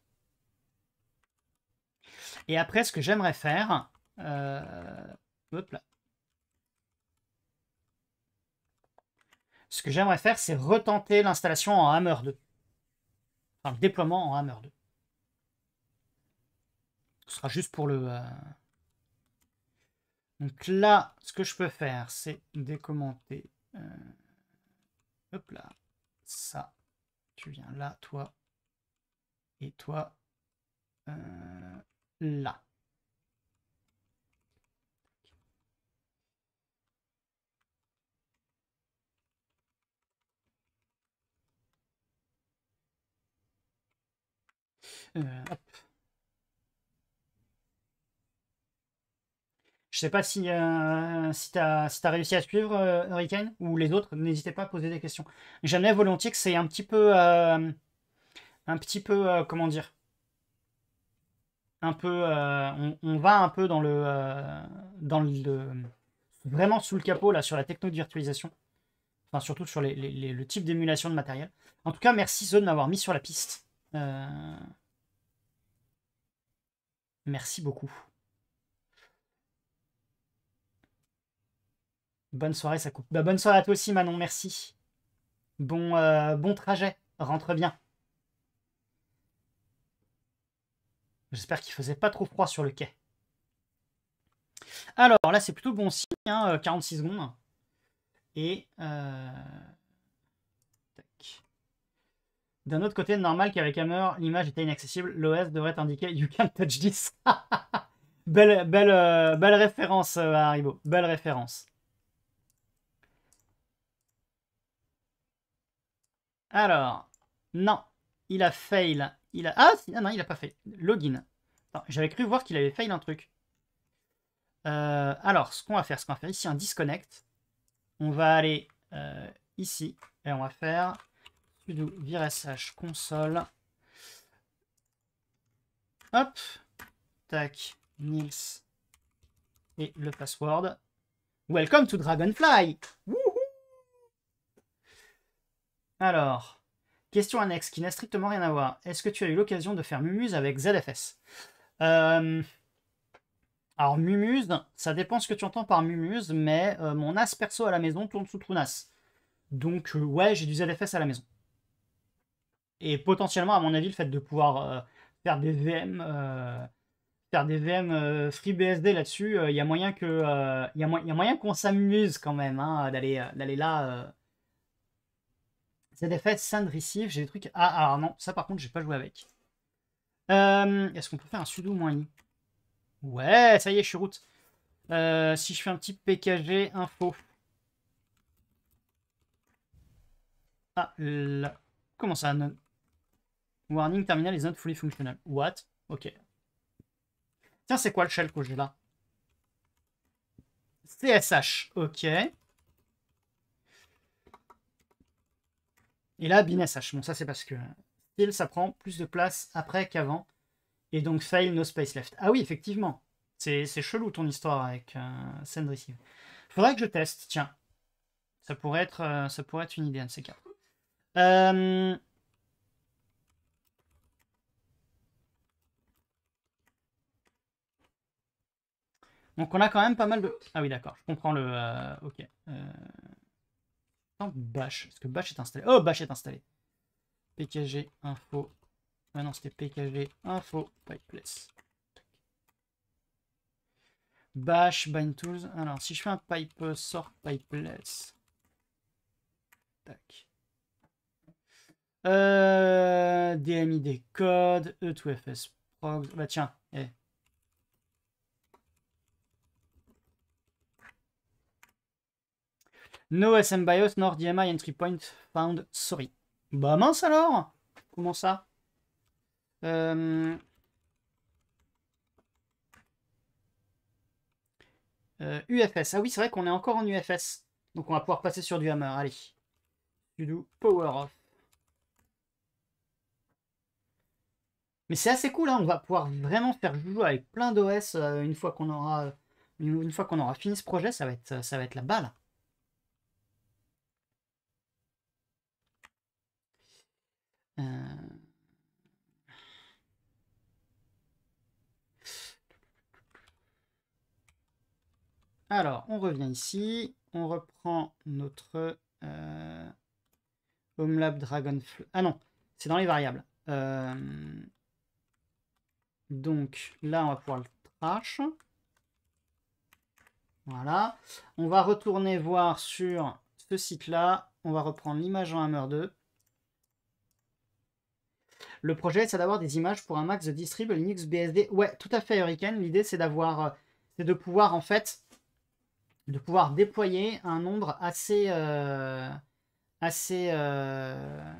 Et après, ce que j'aimerais faire... Euh, hop Ce que j'aimerais faire, c'est retenter l'installation en Hammer 2. Enfin, le déploiement en Hammer 2. Ce sera juste pour le... Euh, donc là, ce que je peux faire, c'est décommenter... Euh, hop là. Ça. Tu viens là, toi. Et toi là. Euh, Je sais pas si, euh, tu as, réussi à suivre, euh, Hurricane, ou les autres, n'hésitez pas à poser des questions. J'aimerais volontiers que c'est un petit peu... un petit peu... comment dire un peu, euh, on, va un peu dans le, euh, dans le, vraiment sous le capot là sur la techno de virtualisation. Enfin, surtout sur le type d'émulation de matériel. En tout cas, merci Zone de m'avoir mis sur la piste. Euh, merci beaucoup. Bonne soirée, ça coupe. Bah, bonne soirée à toi aussi, Manon, merci. Bon, bon trajet, rentre bien. J'espère qu'il faisait pas trop froid sur le quai. Alors là, c'est plutôt bon signe, hein, 46 euh, secondes. Et euh, d'un autre côté, normal qu'avec Hammer, l'image était inaccessible. L'OS devrait indiquer You can touch this. belle, belle, euh, belle référence, euh, Haribo. Belle référence. Alors, non, il a fail il a... Ah, ah, non, il a pas fait. Login. J'avais cru voir qu'il avait failli un truc. Euh, alors, ce qu'on va faire, ce qu'on va faire ici, un disconnect. On va aller euh, ici et on va faire sudo console. Hop. Tac. Nils. Et le password. Welcome to Dragonfly. alors. Question annexe qui n'a strictement rien à voir. Est-ce que tu as eu l'occasion de faire Mumuse avec ZFS euh, Alors, Mumuse, ça dépend ce que tu entends par Mumuse, mais euh, mon as perso à la maison tourne sous Trounas. Donc, euh, ouais, j'ai du ZFS à la maison. Et potentiellement, à mon avis, le fait de pouvoir faire des VM faire des VM FreeBSD là-dessus, il y a moyen que qu'on s'amuse quand même hein, d'aller d'aller là c'est des faits sand receive. J'ai des trucs. Ah, alors non, ça par contre, j'ai pas joué avec. Euh, est-ce qu'on peut faire un sudo moins i Ouais, ça y est, je suis route. Euh, si je fais un petit PKG info. Ah, là. Comment ça Warning terminal is not fully functional. What Ok. Tiens, c'est quoi le shell que j'ai là CSH. Ok. Et là, bin Bon, ça, c'est parce que still, ça prend plus de place après qu'avant. Et donc, fail, no space left. Ah oui, effectivement. C'est chelou ton histoire avec euh, send receive. Faudrait que je teste, tiens. Ça pourrait être, euh, ça pourrait être une idée, un de ces cas. Euh, donc on a quand même pas mal de... Ah oui d'accord, je comprends le... Euh, ok bash. Est-ce que bash est installé Oh, bash est installé. PKG info. Ah non, c'était PKG info pipeless Bash bind tools. Alors, si je fais un pipe euh, sort pipeless. Tac. Euh, DMI E2FS e prog Bah tiens, et eh, No BIOS, nor DMI e entry point found, sorry. Bah mince alors Comment ça UFS. Euh, ah oui, c'est vrai qu'on est encore en UFS. Donc on va pouvoir passer sur du hammer. Allez. do power off. Mais c'est assez cool, hein. on va pouvoir vraiment faire jouer avec plein d'OS euh, une fois qu'on aura, aura fini ce projet, ça va être, ça va être la balle. Euh, Alors, on revient ici. On reprend notre euh... Homelab Dragonfly. Ah non, c'est dans les variables. Euh, donc là, on va pouvoir le trash. Voilà. On va retourner voir sur ce site-là. On va reprendre l'image en Hammer 2. Le projet, c'est d'avoir des images pour un max de distrib Linux BSD. Ouais, tout à fait, Hurricane. L'idée, c'est d'avoir, euh, c'est de pouvoir en fait, de pouvoir déployer un nombre assez, euh, euh,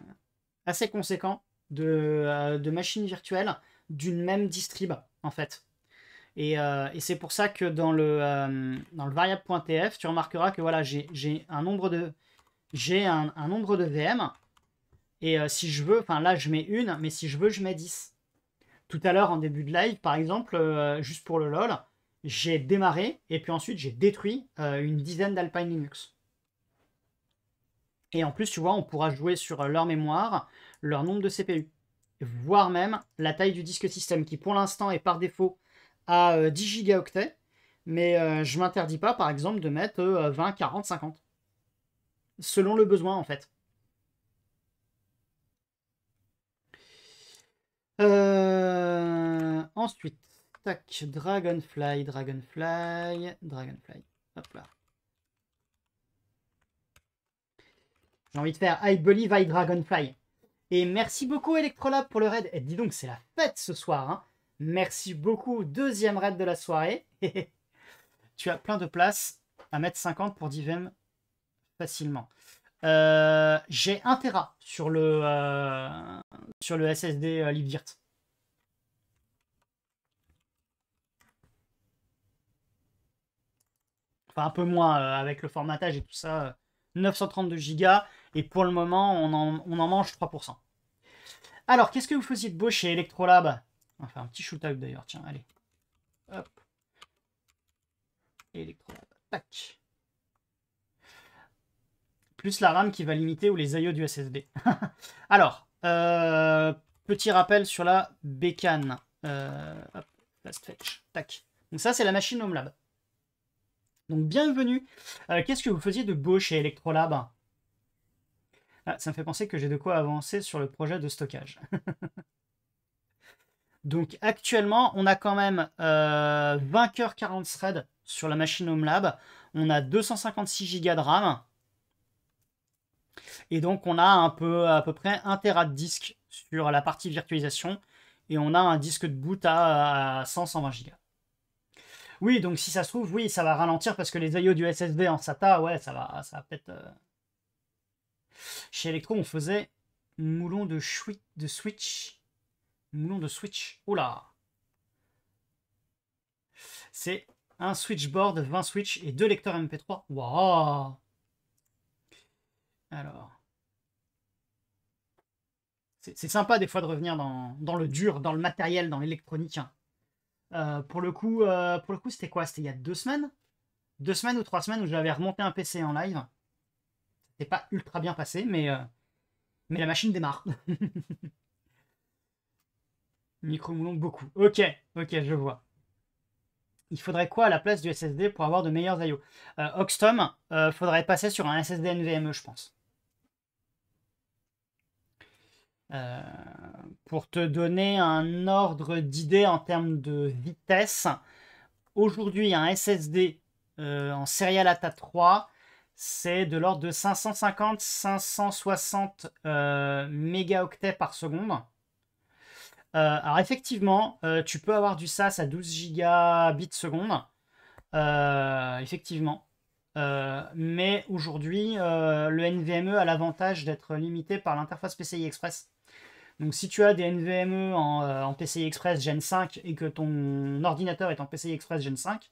assez, conséquent de, machines virtuelles d'une même distrib en fait. Et, c'est pour ça que dans le, dans le variable.tf, tu remarqueras que voilà, j'ai un nombre de j'ai un nombre de VM et euh, si je veux, enfin là je mets une, mais si je veux, je mets 10. Tout à l'heure en début de live, par exemple, euh, juste pour le LOL, j'ai démarré et puis ensuite j'ai détruit euh, une dizaine d'Alpine Linux. Et en plus, tu vois, on pourra jouer sur leur mémoire, leur nombre de CPU, voire même la taille du disque système qui pour l'instant est par défaut à 10 gigaoctets, mais je m'interdis pas par exemple de mettre 20, 40, 50. Selon le besoin en fait. Euh, ensuite, tac, Dragonfly, Dragonfly, Dragonfly. Hop là. J'ai envie de faire I Believe I Dragonfly. Et merci beaucoup Electrolab pour le raid. Et dis donc, c'est la fête ce soir. Hein. Merci beaucoup. Deuxième raid de la soirée. tu as plein de place, à mettre 50 pour 10 facilement. Euh, j'ai 1 Tera sur le, euh, sur le SSD euh, LibVirt. Enfin, un peu moins avec le formatage et tout ça. 932 Go. Et pour le moment, on en, on en mange 3%. Alors, qu'est-ce que vous faisiez de beau chez Electrolab On va un petit shoot-out d'ailleurs. Tiens, allez. Hop. Electrolab. Tac plus la RAM qui va limiter ou les IO du SSD. Alors, euh, petit rappel sur la bécane. fetch, euh, tac. Donc ça, c'est la machine HomeLab. Donc bienvenue. Euh, qu'est-ce que vous faisiez de beau chez Electrolab ah, Ça me fait penser que j'ai de quoi avancer sur le projet de stockage. Donc actuellement, on a quand même 20h40 threads sur la machine HomeLab. On a 256 Go de RAM. Et donc, on a un peu, à peu près 1 Tera de disque sur la partie virtualisation. Et on a un disque de boot à 100-120 Go. Oui, donc si ça se trouve, oui, ça va ralentir parce que les IO du SSD en SATA, ouais, ça va, ça va peut-être. Euh. Chez Electro, on faisait moulon de, de switch. Moulon de switch. Oh là C'est un switchboard, 20 switch et deux lecteurs MP3. Waouh alors. C'est sympa des fois de revenir dans, le dur, dans le matériel, dans l'électronique. Hein. Euh, pour le coup, euh, pour le coup, c'était quoi C'était il y a deux semaines, deux semaines ou trois semaines où j'avais remonté un PC en live. C'était pas ultra bien passé, mais euh, mais la machine démarre. Micro moulon beaucoup. Ok, ok, je vois. Il faudrait quoi à la place du SSD pour avoir de meilleurs I.O. Oxtom, faudrait passer sur un SSD NVMe, je pense. Euh, pour te donner un ordre d'idée en termes de vitesse, aujourd'hui un SSD euh, en Serial ATA 3, c'est de l'ordre de 550-560 euh, mégaoctets par seconde. alors effectivement, tu peux avoir du SAS à 12 gigabits seconde. effectivement. mais aujourd'hui, le NVMe a l'avantage d'être limité par l'interface PCI Express. Donc si tu as des NVMe en, euh, PCI Express Gen 5 et que ton ordinateur est en PCI Express Gen 5,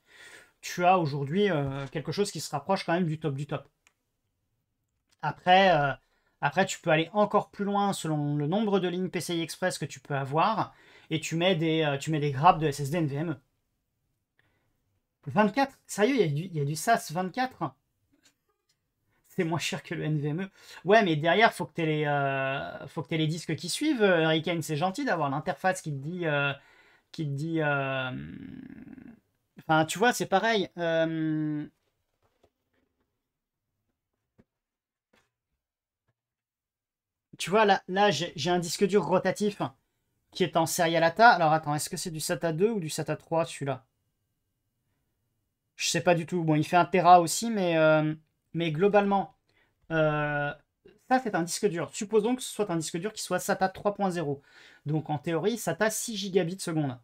tu as aujourd'hui euh, quelque chose qui se rapproche quand même du top du top. Après, euh, après, tu peux aller encore plus loin selon le nombre de lignes PCI Express que tu peux avoir et tu mets des, tu mets des grappes de SSD NVMe. 24 Sérieux, il y, a du SAS 24 moins cher que le NVMe. Ouais, mais derrière, faut que tu les, euh, faut que aies les disques qui suivent. Euh, Riken, c'est gentil d'avoir l'interface qui te dit, euh, qui te dit. Enfin, tu vois, c'est pareil. Tu vois, là, là j'ai un disque dur rotatif qui est en serial ATA. Alors attends, est-ce que c'est du SATA 2 ou du SATA 3 celui-là Je sais pas du tout. Bon, il fait un Tera aussi, mais mais globalement, euh, ça c'est un disque dur. Supposons que ce soit un disque dur qui soit SATA 3.0. Donc en théorie, SATA 6 gigabits seconde.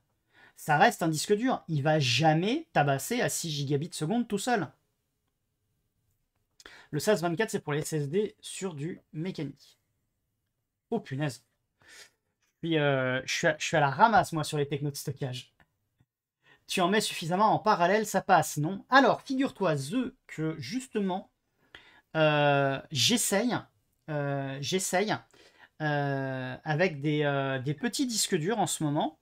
Ça reste un disque dur. Il va jamais tabasser à 6 gigabits seconde tout seul. Le SAS 24, c'est pour les SSD sur du mécanique. Oh punaise. puis je, euh, à, je suis, à, la ramasse, moi, sur les technos de stockage. Tu en mets suffisamment en parallèle, ça passe, non Alors, figure-toi, The, que justement, euh, j'essaye, euh, j'essaye euh, avec des, petits disques durs en ce moment.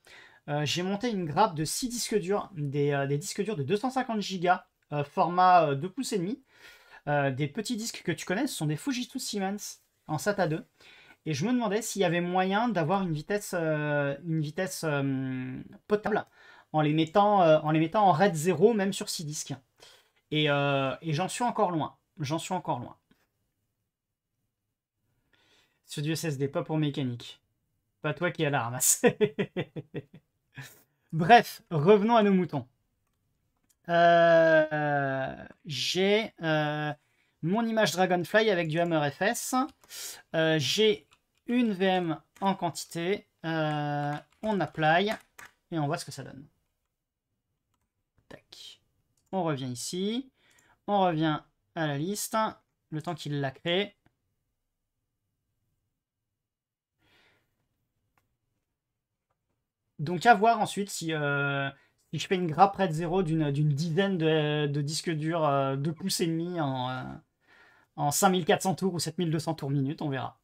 J'ai monté une grappe de 6 disques durs, des, disques durs de 250 Go, format 2 pouces et demi. des petits disques que tu connais, ce sont des Fujitsu Siemens en SATA 2. Et je me demandais s'il y avait moyen d'avoir une vitesse, potable en les, mettant, en les RAID 0, même sur 6 disques. et j'en suis encore loin j'en suis encore loin. Ce dieu des pas pour mécanique. Pas toi qui as la ramasse. Bref, revenons à nos moutons. Euh, j'ai euh, mon image Dragonfly avec du Hammer FS. Euh, j'ai une VM en quantité. on apply et on voit ce que ça donne. Tac. On revient ici. On revient à la liste, le temps qu'il la créé. Donc à voir ensuite euh, si, je fais une grappe près de d'une dizaine de, disques durs euh, de pouces et demi en, 5400 euh, tours ou 7200 tours minute, on verra.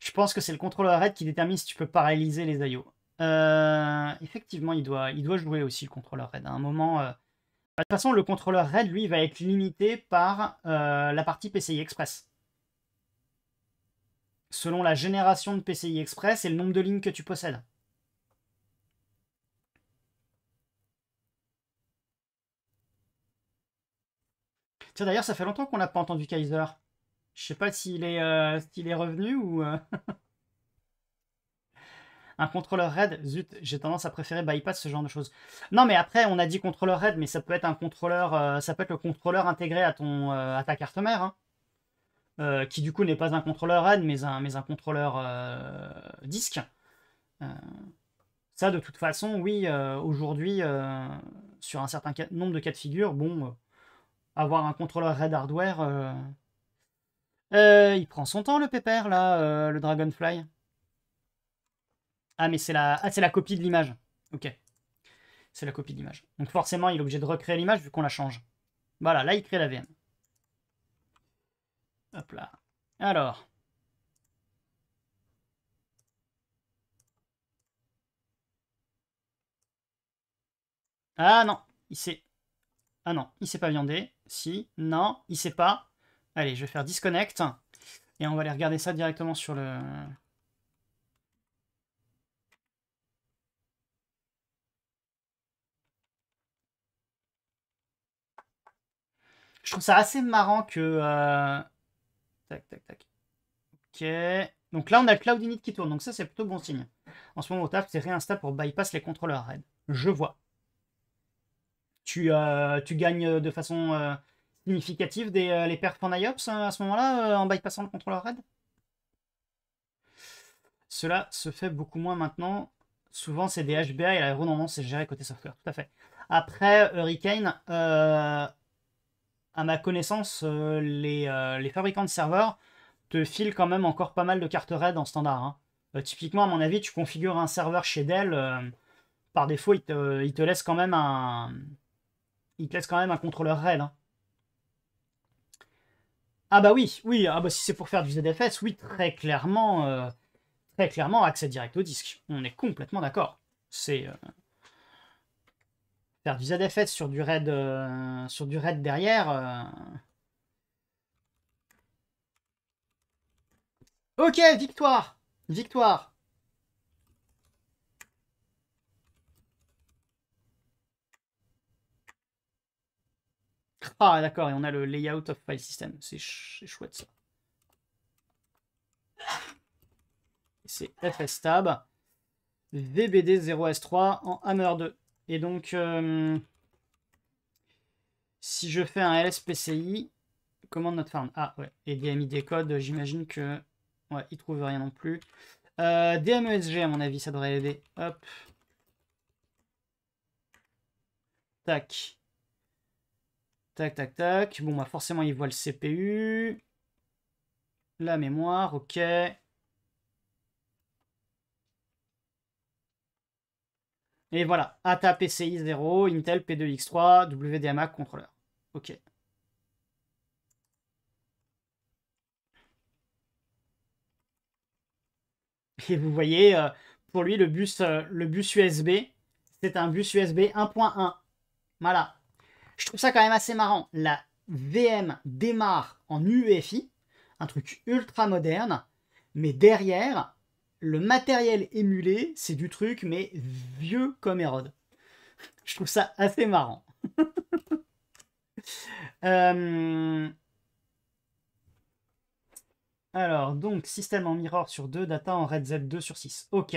Je pense que c'est le contrôleur RAID qui détermine si tu peux paralyser les IO. effectivement, il doit, jouer aussi le contrôleur RAID. À un moment, bah, de toute façon, le contrôleur RAID, lui, va être limité par euh, la partie PCI Express. Selon la génération de PCI Express et le nombre de lignes que tu possèdes. Tiens, d'ailleurs, ça fait longtemps qu'on n'a pas entendu Kaiser. Je sais pas s'il est, euh, est, revenu ou... Euh, Un contrôleur RAID, zut, j'ai tendance à préférer bypass ce genre de choses. Non, mais après, on a dit contrôleur RAID, mais ça peut être un contrôleur, euh, ça peut être le contrôleur intégré à ton, euh, ta carte mère, hein. euh, qui du coup n'est pas un contrôleur RAID, mais un, mais un contrôleur disque. ça, de toute façon, oui, aujourd'hui, sur un certain nombre de cas de figure, bon, avoir un contrôleur RAID hardware, il prend son temps le pépère là, le Dragonfly. Ah, mais c'est la... Ah, la copie de l'image. Ok. C'est la copie de l'image. Donc forcément, il est obligé de recréer l'image vu qu'on la change. Voilà, là, il crée la VM. Hop là. Alors. Ah non, il sait. Ah non, il sait pas viander. Si, non, il sait pas. Allez, je vais faire disconnect. Et on va aller regarder ça directement sur le... Je trouve ça assez marrant que... Euh, tac, tac, tac. Ok. Donc là, on a le Cloud Init qui tourne, donc ça, c'est plutôt bon signe. En ce moment, au taf, c'est réinstall pour bypass les contrôleurs RAID. Je vois. Tu, euh, tu gagnes de façon euh, significative des, les pertes en IOPS à ce moment-là, en bypassant le contrôleur RAID Cela se fait beaucoup moins maintenant. Souvent, c'est des HBA et la non, c'est géré côté software, tout à fait. Après, Hurricane, à ma connaissance, euh, euh, les, fabricants de serveurs te filent quand même encore pas mal de cartes RAID en standard. Hein. Euh, typiquement, à mon avis, tu configures un serveur chez Dell, par défaut, il te, laisse quand même un, il laisse quand même un contrôleur RAID. Hein. Ah bah oui, oui, ah bah si c'est pour faire du ZFS, oui, très clairement, très clairement, accès direct au disque. On est complètement d'accord. C'est faire du ZFS sur du raid, euh, sur du raid derrière. Euh. Ok, victoire Victoire Ah d'accord, et on a le layout of file system. C'est chouette ça. C'est fstab VBD0S3 en hammer 2. Et donc, euh, si je fais un LSPCI, commande notre farm. Ah ouais, et DMI code, j'imagine que... Ouais, il trouve rien non plus. Euh, DMESG à mon avis, ça devrait aider. Hop. Tac. Tac, tac, tac. Bon, bah forcément, il voit le CPU. La mémoire, ok. Et voilà, ATA PCI 0, Intel P2X3, WDMA Controller. Ok. Et vous voyez, euh, pour lui, le bus, euh, le bus USB, c'est un bus USB 1.1. Voilà. Je trouve ça quand même assez marrant. La VM démarre en UEFI, un truc ultra moderne, mais derrière, le matériel émulé, c'est du truc, mais vieux comme Hérode. Je trouve ça assez marrant. Euh, alors, donc, système en mirror sur 2, data en Red Z2 sur 6. Ok.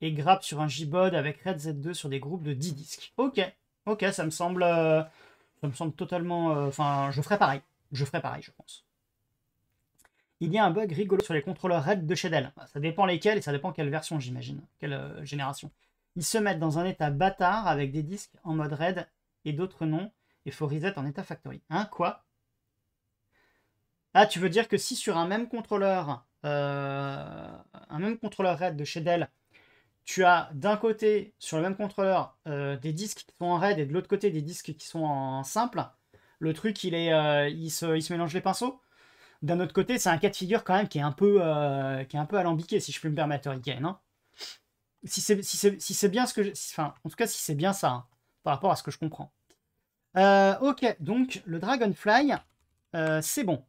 Et grappe sur un JBOD avec Red Z2 sur des groupes de 10 disques. Ok. Ok, ça me semble, euh, ça me semble totalement... Euh, enfin, je ferai pareil. Je ferai pareil, je pense il y a un bug rigolo sur les contrôleurs RAID de chez Dell. Ça dépend lesquels et ça dépend quelle version, j'imagine, quelle euh, génération. Ils se mettent dans un état bâtard avec des disques en mode RAID et d'autres non, et faut reset en état factory. Hein, quoi Ah, tu veux dire que si sur un même contrôleur, euh, un même contrôleur RAID de chez Dell, tu as d'un côté, sur le même contrôleur, euh, des disques qui sont en RAID et de l'autre côté des disques qui sont en simple, le truc, il, est, il se mélange les pinceaux d'un autre côté, c'est un cas de figure quand même qui est un peu, euh, qui est un peu alambiqué, si je peux me permettre, Riken. si c'est bien ce que Enfin, en tout cas, si c'est bien ça, hein, par rapport à ce que je comprends. Euh, ok, donc le Dragonfly, euh, c'est bon.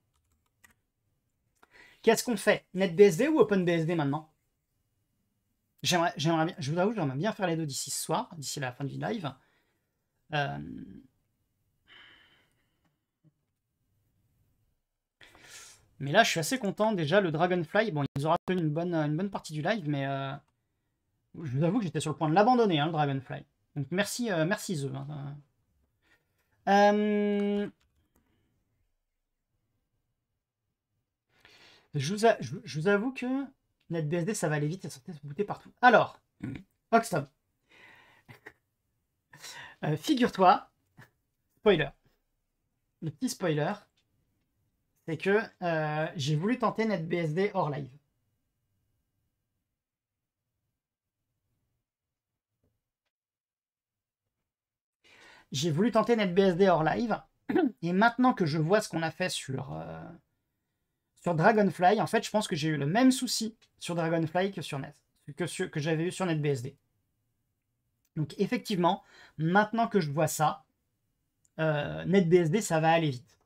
Qu'est-ce qu'on fait NetBSD ou OpenBSD maintenant J'aimerais bien, je vous avoue, j'aimerais bien faire les deux d'ici ce soir, d'ici la fin du live. Euh, Mais là, je suis assez content. Déjà, le Dragonfly, bon, il nous aura fait une bonne, une bonne partie du live, mais euh, je vous avoue que j'étais sur le point de l'abandonner, hein, le Dragonfly. Donc merci, euh, merci The. Euh, je, vous avoue que NetBSD, ça va aller vite, ça sortait se bouter partout. Alors, mm. Foxtom. Figure-toi, spoiler, le petit spoiler, c'est que euh, j'ai voulu tenter NetBSD hors live. J'ai voulu tenter NetBSD hors live. Et maintenant que je vois ce qu'on a fait sur, euh, sur Dragonfly, en fait, je pense que j'ai eu le même souci sur Dragonfly que sur Net, que, que j'avais eu sur NetBSD. Donc effectivement, maintenant que je vois ça, euh, NetBSD, ça va aller vite.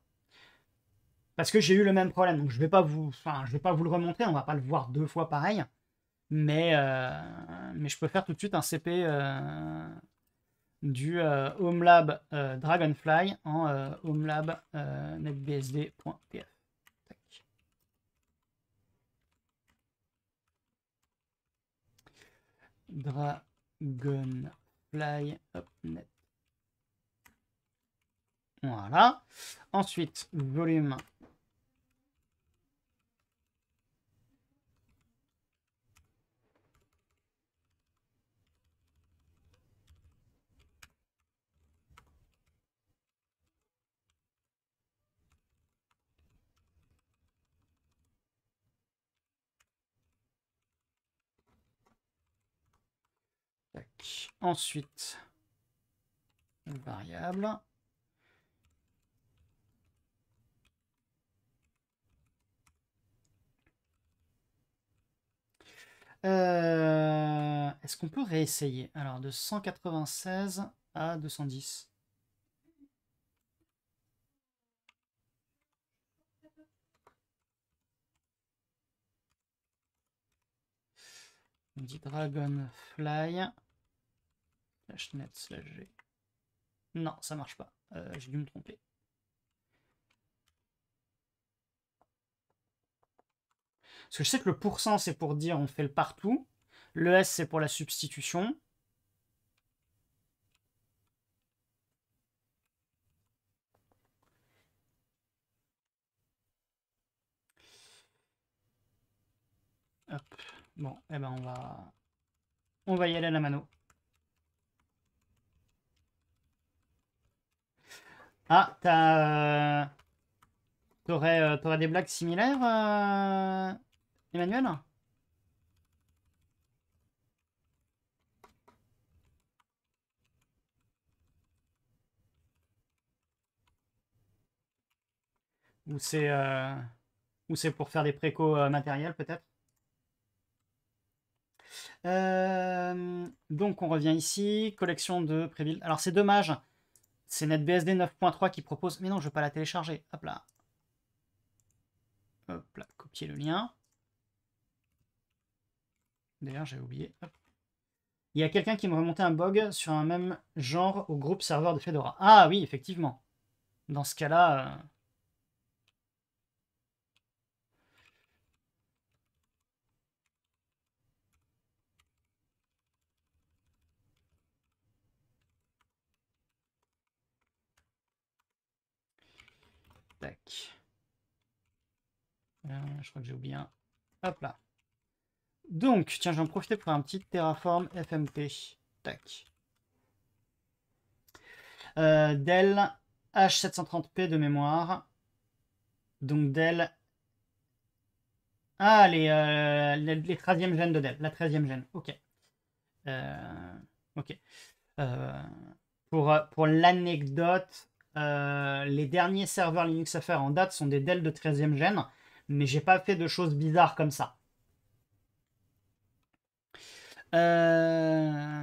Parce que j'ai eu le même problème. Donc je vais pas vous, enfin, je vais pas vous le remonter, On ne va pas le voir deux fois pareil. Mais, euh, mais je peux faire tout de suite un CP euh, du euh, Homelab Dragonfly en homelab netbsd.pf. Dragonfly Voilà. Ensuite, volume Ensuite, variable. Euh, est-ce qu'on peut réessayer Alors, de 196 à 210. On dit Dragonfly g. Non, ça marche pas. Euh, j'ai dû me tromper. Parce que je sais que le pourcent, c'est pour dire on fait le partout. Le S, c'est pour la substitution. Hop. Bon, eh ben on va... On va y aller à la mano. Ah, t'as... Euh, euh, t'aurais des blagues similaires, euh, Emmanuel Ou c'est c'est pour faire des préco matériels peut-être. Donc on revient ici, collection de Préville. Alors c'est dommage c'est NetBSD 9.3 qui propose... Mais non, je ne veux pas la télécharger. Hop là. Hop là, copier le lien. D'ailleurs, j'ai oublié. Il y a quelqu'un qui me remontait un bug sur un même genre au groupe serveur de Fedora. Ah oui, effectivement. Dans ce cas-là... Euh, Tac. Euh, je crois que j'ai oublié un. Hop là. Donc, tiens, j'en profiter pour un petit Terraform FMT. Tac. Euh, Dell H730p de mémoire. Donc Dell... Ah, les, 13e euh, gènes de Dell. La 13e gène, ok. ok. pour pour l'anecdote, euh, les derniers serveurs Linux à faire en date sont des Dell de 13e gène mais j'ai pas fait de choses bizarres comme ça. Euh,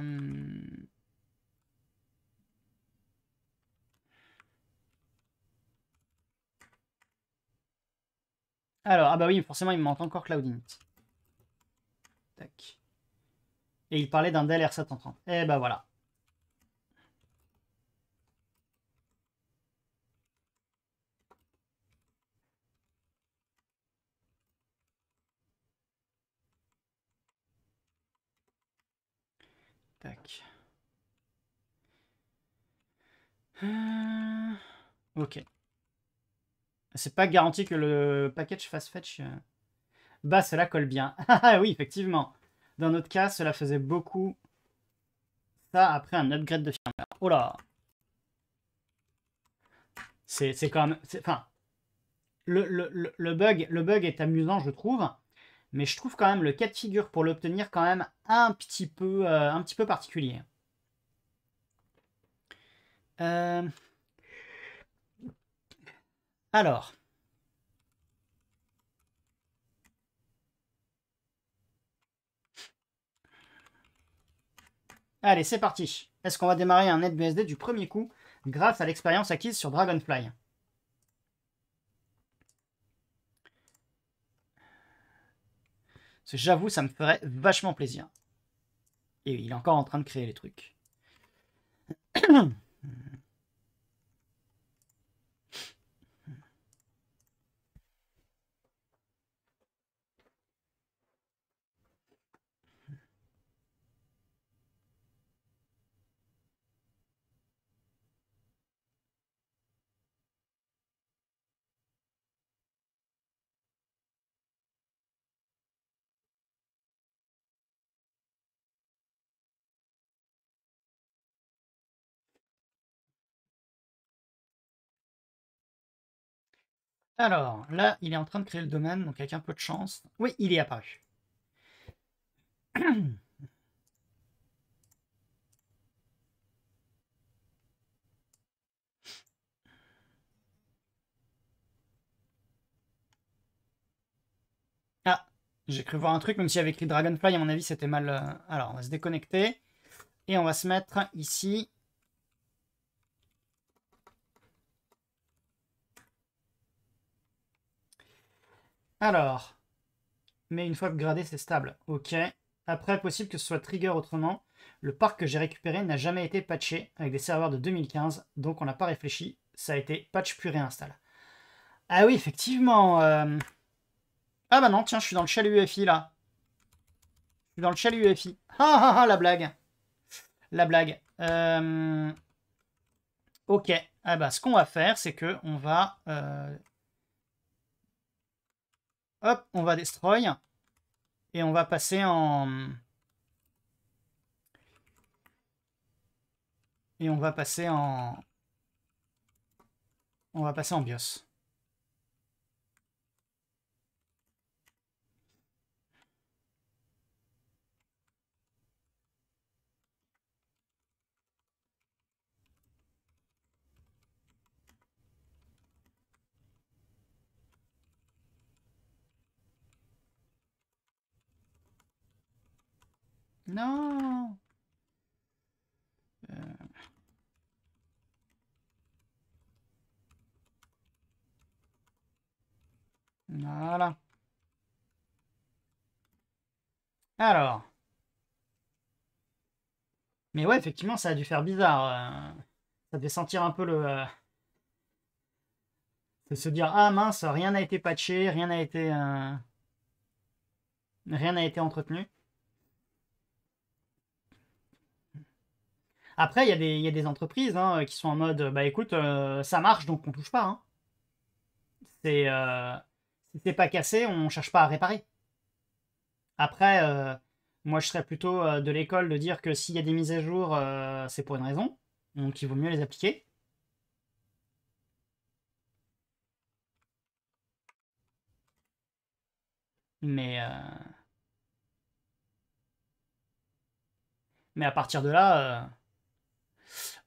Alors, ah bah oui, forcément, il me manque encore Cloud Tac. Et il parlait d'un Dell R730. Eh bah voilà. Euh, ok. C'est pas garanti que le package fasse fetch. Euh. Bah, cela colle bien. Ah, ah oui, effectivement. Dans notre cas, cela faisait beaucoup ça après un upgrade de firmware. Oh là C'est quand même... Enfin, le, le, bug, le bug est amusant, je trouve. Mais je trouve quand même le cas de figure pour l'obtenir quand même un petit peu, euh, un petit peu particulier. Euh, alors. Allez, c'est parti. Est-ce qu'on va démarrer un NetBSD du premier coup grâce à l'expérience acquise sur Dragonfly J'avoue, ça me ferait vachement plaisir. Et il est encore en train de créer les trucs. Alors, là, il est en train de créer le domaine, donc avec un peu de chance. Oui, il est apparu. ah, j'ai cru voir un truc, même si avec écrit Dragonfly, à mon avis, c'était mal... Euh, alors, on va se déconnecter. Et on va se mettre ici Alors, mais une fois que gradé, c'est stable. Ok. Après, possible que ce soit trigger autrement. Le parc que j'ai récupéré n'a jamais été patché avec des serveurs de 2015, donc on n'a pas réfléchi. Ça a été patch puis réinstall. Ah oui, effectivement. Euh. Ah bah non, tiens, je suis dans le chat UFI là. Je suis dans le chat UFI. Ah ah ah, la blague. La blague. Euh. Ok. Ah bah, ce qu'on va faire, c'est que on va euh, Hop, on va destroy. Et on va passer en... Et on va passer en... On va passer en BIOS. Non euh. Voilà. Alors. Mais ouais, effectivement, ça a dû faire bizarre. Euh. ça devait sentir un peu le... Euh, de se dire, ah mince, rien n'a été patché, rien n'a été... Rien n'a été entretenu. Après, il y, a des, entreprises hein, qui sont en mode bah écoute, euh, ça marche donc on touche pas. Hein. C'est, euh, c'est pas cassé, on cherche pas à réparer. Après, euh, moi je serais plutôt de l'école de dire que s'il y a des mises à jour, c'est pour une raison, donc il vaut mieux les appliquer. Mais. Mais à partir de là,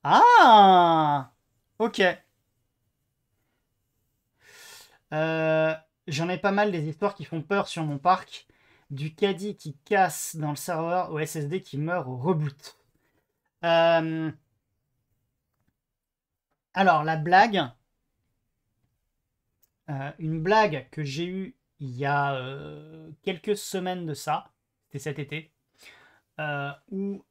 ah Ok. Euh, j'en ai pas mal des histoires qui font peur sur mon parc. Du caddie qui casse dans le serveur au SSD qui meurt au reboot. Euh, alors, la blague. Euh, une blague que j'ai eue il y a quelques semaines de ça. C'était cet été. où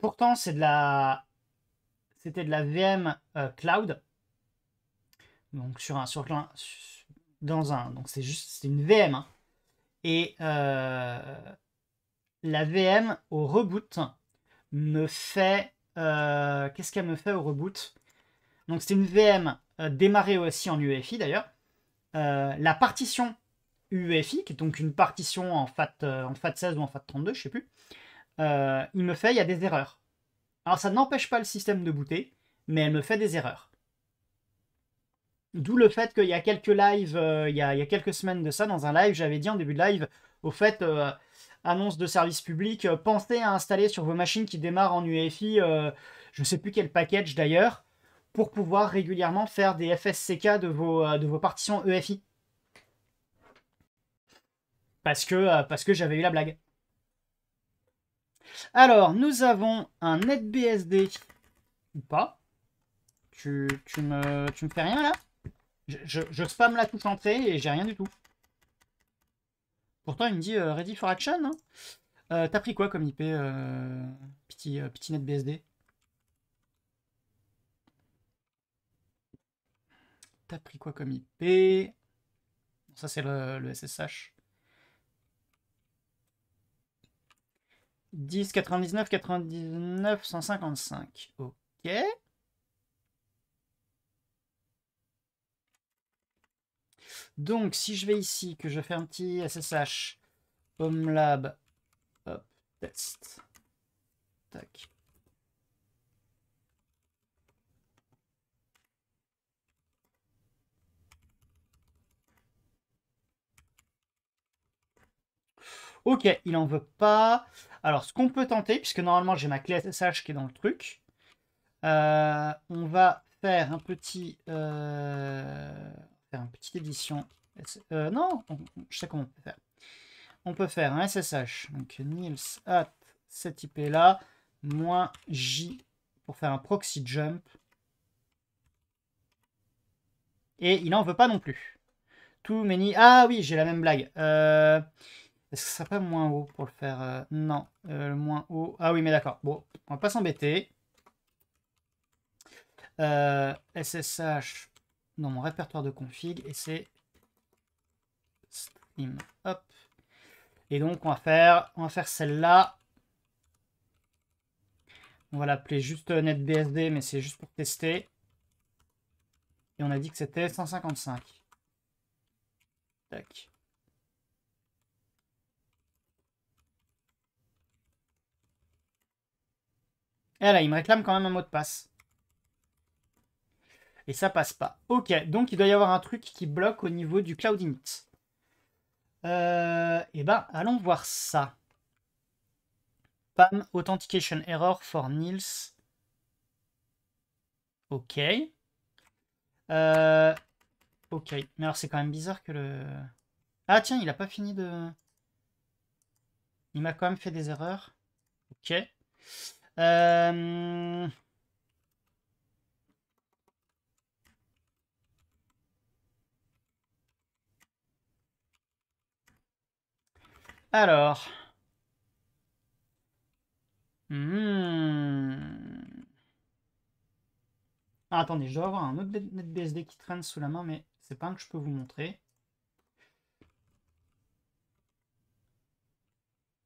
Pourtant, c'est de la, c'était de la VM euh, cloud. Donc sur un, dans un, donc c'est juste, c'est une VM. Hein. Et euh, la VM au reboot me fait, euh, qu'est-ce qu'elle me fait au reboot Donc c'est une VM démarrée aussi en UEFI d'ailleurs. la partition UEFI, qui est donc une partition en FAT, en 16 ou en FAT32, je sais plus. Euh, il me fait, il y a des erreurs. Alors ça n'empêche pas le système de booter, mais elle me fait des erreurs. D'où le fait qu'il y a quelques lives, euh, il, y a, quelques semaines de ça, dans un live, j'avais dit en début de live, au fait, euh, annonce de service public, pensez à installer sur vos machines qui démarrent en UEFI, je ne sais plus quel package d'ailleurs, pour pouvoir régulièrement faire des FSCK de vos, de vos partitions EFI. Parce que, parce que j'avais eu la blague. Alors, nous avons un NetBSD ou pas. Tu, me, tu me fais rien là je, spam la touche entrée et j'ai rien du tout. Pourtant, il me dit euh, ready for action. Hein. Euh, t'as pris quoi comme IP, euh, petit, petit NetBSD T'as pris quoi comme IP Ça, c'est le SSH. 10, 99, 99, 155. Ok. Donc, si je vais ici, que je fais un petit SSH, home hop, test, tac. Ok, il en veut pas. Alors, ce qu'on peut tenter, puisque normalement j'ai ma clé SSH qui est dans le truc, euh, on va faire un petit, euh, faire une petite édition. Euh, non, je sais comment on peut faire. On peut faire un SSH, donc nils at cette IP là, moins j pour faire un proxy jump. Et il n'en veut pas non plus. Too many. Ah oui, j'ai la même blague. Est-ce que ça serait pas moins haut pour le faire euh, Non, euh, moins haut. Ah oui, mais d'accord. Bon, on va pas s'embêter. SSH euh, dans mon répertoire de config et c'est stream. Hop. Et donc on va faire, on va faire celle-là. On va l'appeler juste netbsd, mais c'est juste pour tester. Et on a dit que c'était 155. Tac. Et eh, là, il me réclame quand même un mot de passe. Et ça passe pas. Ok, donc il doit y avoir un truc qui bloque au niveau du cloud init. Euh, eh et ben, allons voir ça. PAM authentication error for Nils. Ok. Euh, ok, mais alors c'est quand même bizarre que le... Ah tiens, il a pas fini de... Il m'a quand même fait des erreurs. Ok. Euh, alors. Hmm. Ah, attendez, je dois avoir un autre BSD qui traîne sous la main, mais c'est pas un que je peux vous montrer.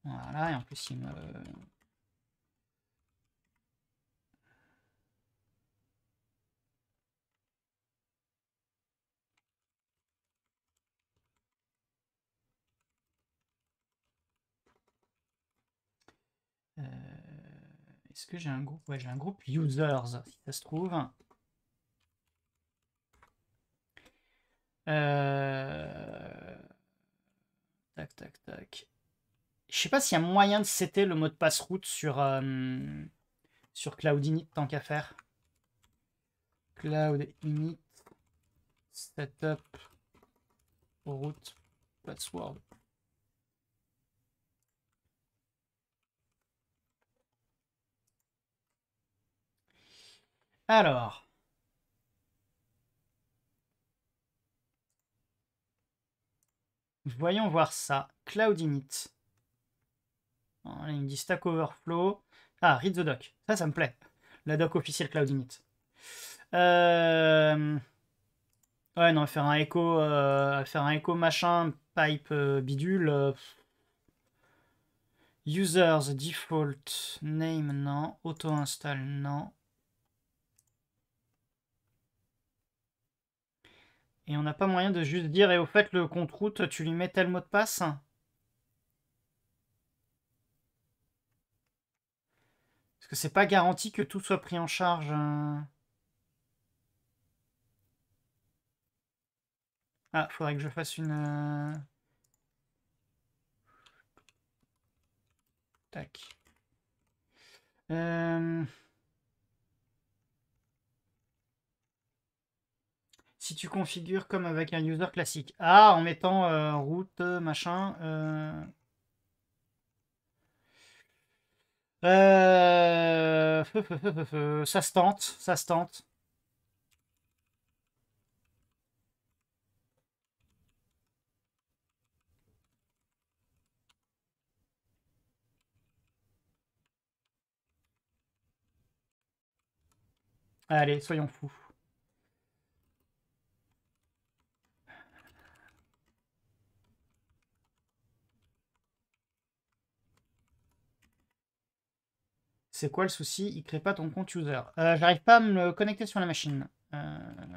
Voilà, et en plus il me... Euh, est-ce que j'ai un groupe Ouais, j'ai un groupe users, si ça se trouve. Euh, tac, tac, tac. Je sais pas s'il y a moyen de setter le mot de passe route sur, euh, sur Cloud Init tant qu'à faire. Cloud Init Setup Route Password Alors. Voyons voir ça. Cloud init. il me Stack Overflow. Ah, read the doc. Ça, ça me plaît. La doc officielle Cloud init. Euh, ouais, non, faire un écho, euh, faire un écho machin, pipe euh, bidule. Users, default, name, non. Auto-install, non. Et on n'a pas moyen de juste dire, et eh, au fait, le compte-route, tu lui mets tel mot de passe Parce que c'est pas garanti que tout soit pris en charge. Hein. Ah, faudrait que je fasse une... Euh, tac. Euh... si tu configures comme avec un user classique. Ah, en mettant euh, route, euh, machin. Euh, ça se tente, ça se tente. Allez, soyons fous. C'est quoi le souci Il crée pas ton compte user. Euh, j'arrive pas à me connecter sur la machine. Euh,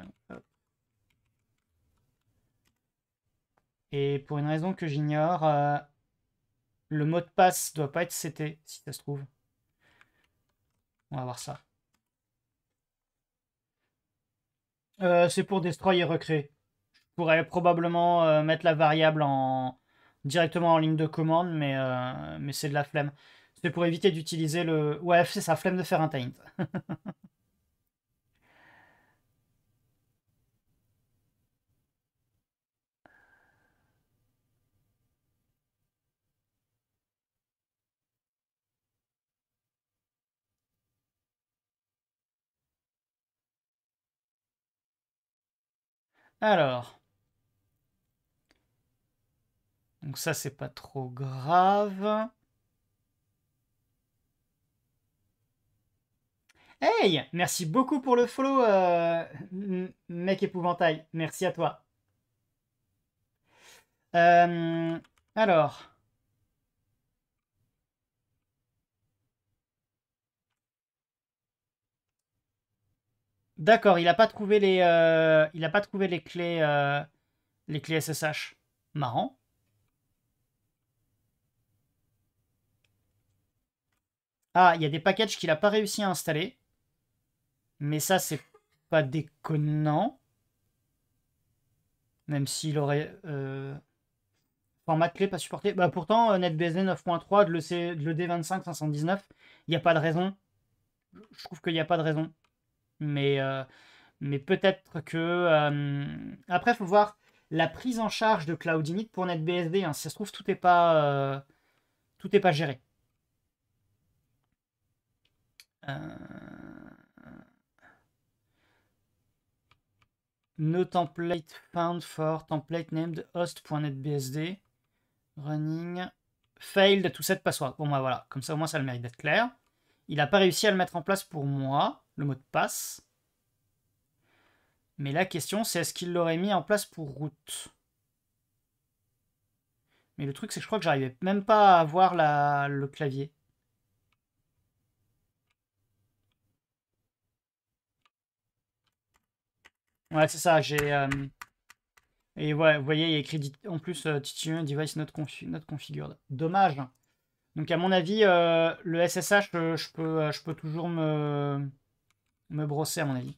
et pour une raison que j'ignore, euh, le mot de passe doit pas être CT, si ça se trouve. On va voir ça. C'est pour destroyer et recréer. Je pourrais probablement mettre la variable en directement en ligne de commande, mais, mais c'est de la flemme. C'est pour éviter d'utiliser le... Ouais, c'est sa flemme de faire un taint. Alors. Donc ça, c'est pas trop grave. Hey, merci beaucoup pour le follow, euh, mec épouvantail. Merci à toi. Euh, alors. D'accord, il n'a pas trouvé les, euh, il a pas trouvé les clés, les clés SSH. Marrant. Ah, il y a des packages qu'il n'a pas réussi à installer. Mais ça, c'est pas déconnant. Même s'il aurait... Euh, format clé pas supporté. Bah pourtant, euh, NetBSD 9.3 de le, de le D25 519, il n'y a pas de raison. Je trouve qu'il n'y a pas de raison. Mais, euh, mais peut-être que... Après, faut voir la prise en charge de Cloud Init pour NetBSD. Hein. Si ça se trouve, tout n'est pas, tout est pas géré. Euh... No template found for template named host.netbsd running failed to set password. Bon, bah voilà, comme ça au moins ça le mérite d'être clair. Il n'a pas réussi à le mettre en place pour moi, le mot de passe. Mais la question, c'est est-ce qu'il l'aurait mis en place pour route Mais le truc, c'est que je crois que j'arrivais même pas à voir la... le clavier. Ouais, c'est ça, j'ai... Euh, et ouais, vous voyez, il y a écrit en plus euh, Device not, not, configured. Dommage. Donc à mon avis, euh, le SSH, euh, je, peux, je peux toujours me, me brosser à mon avis.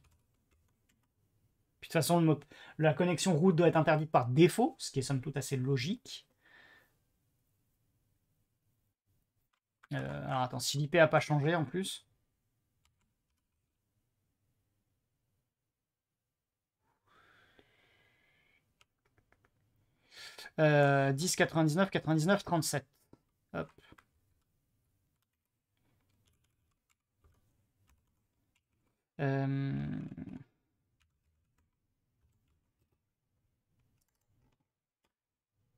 Puis de toute façon, la connexion route doit être interdite par défaut, ce qui est somme toute assez logique. alors attends, si l'IP n'a pas changé en plus. 10, 99, 99, 37. Hop. Euh...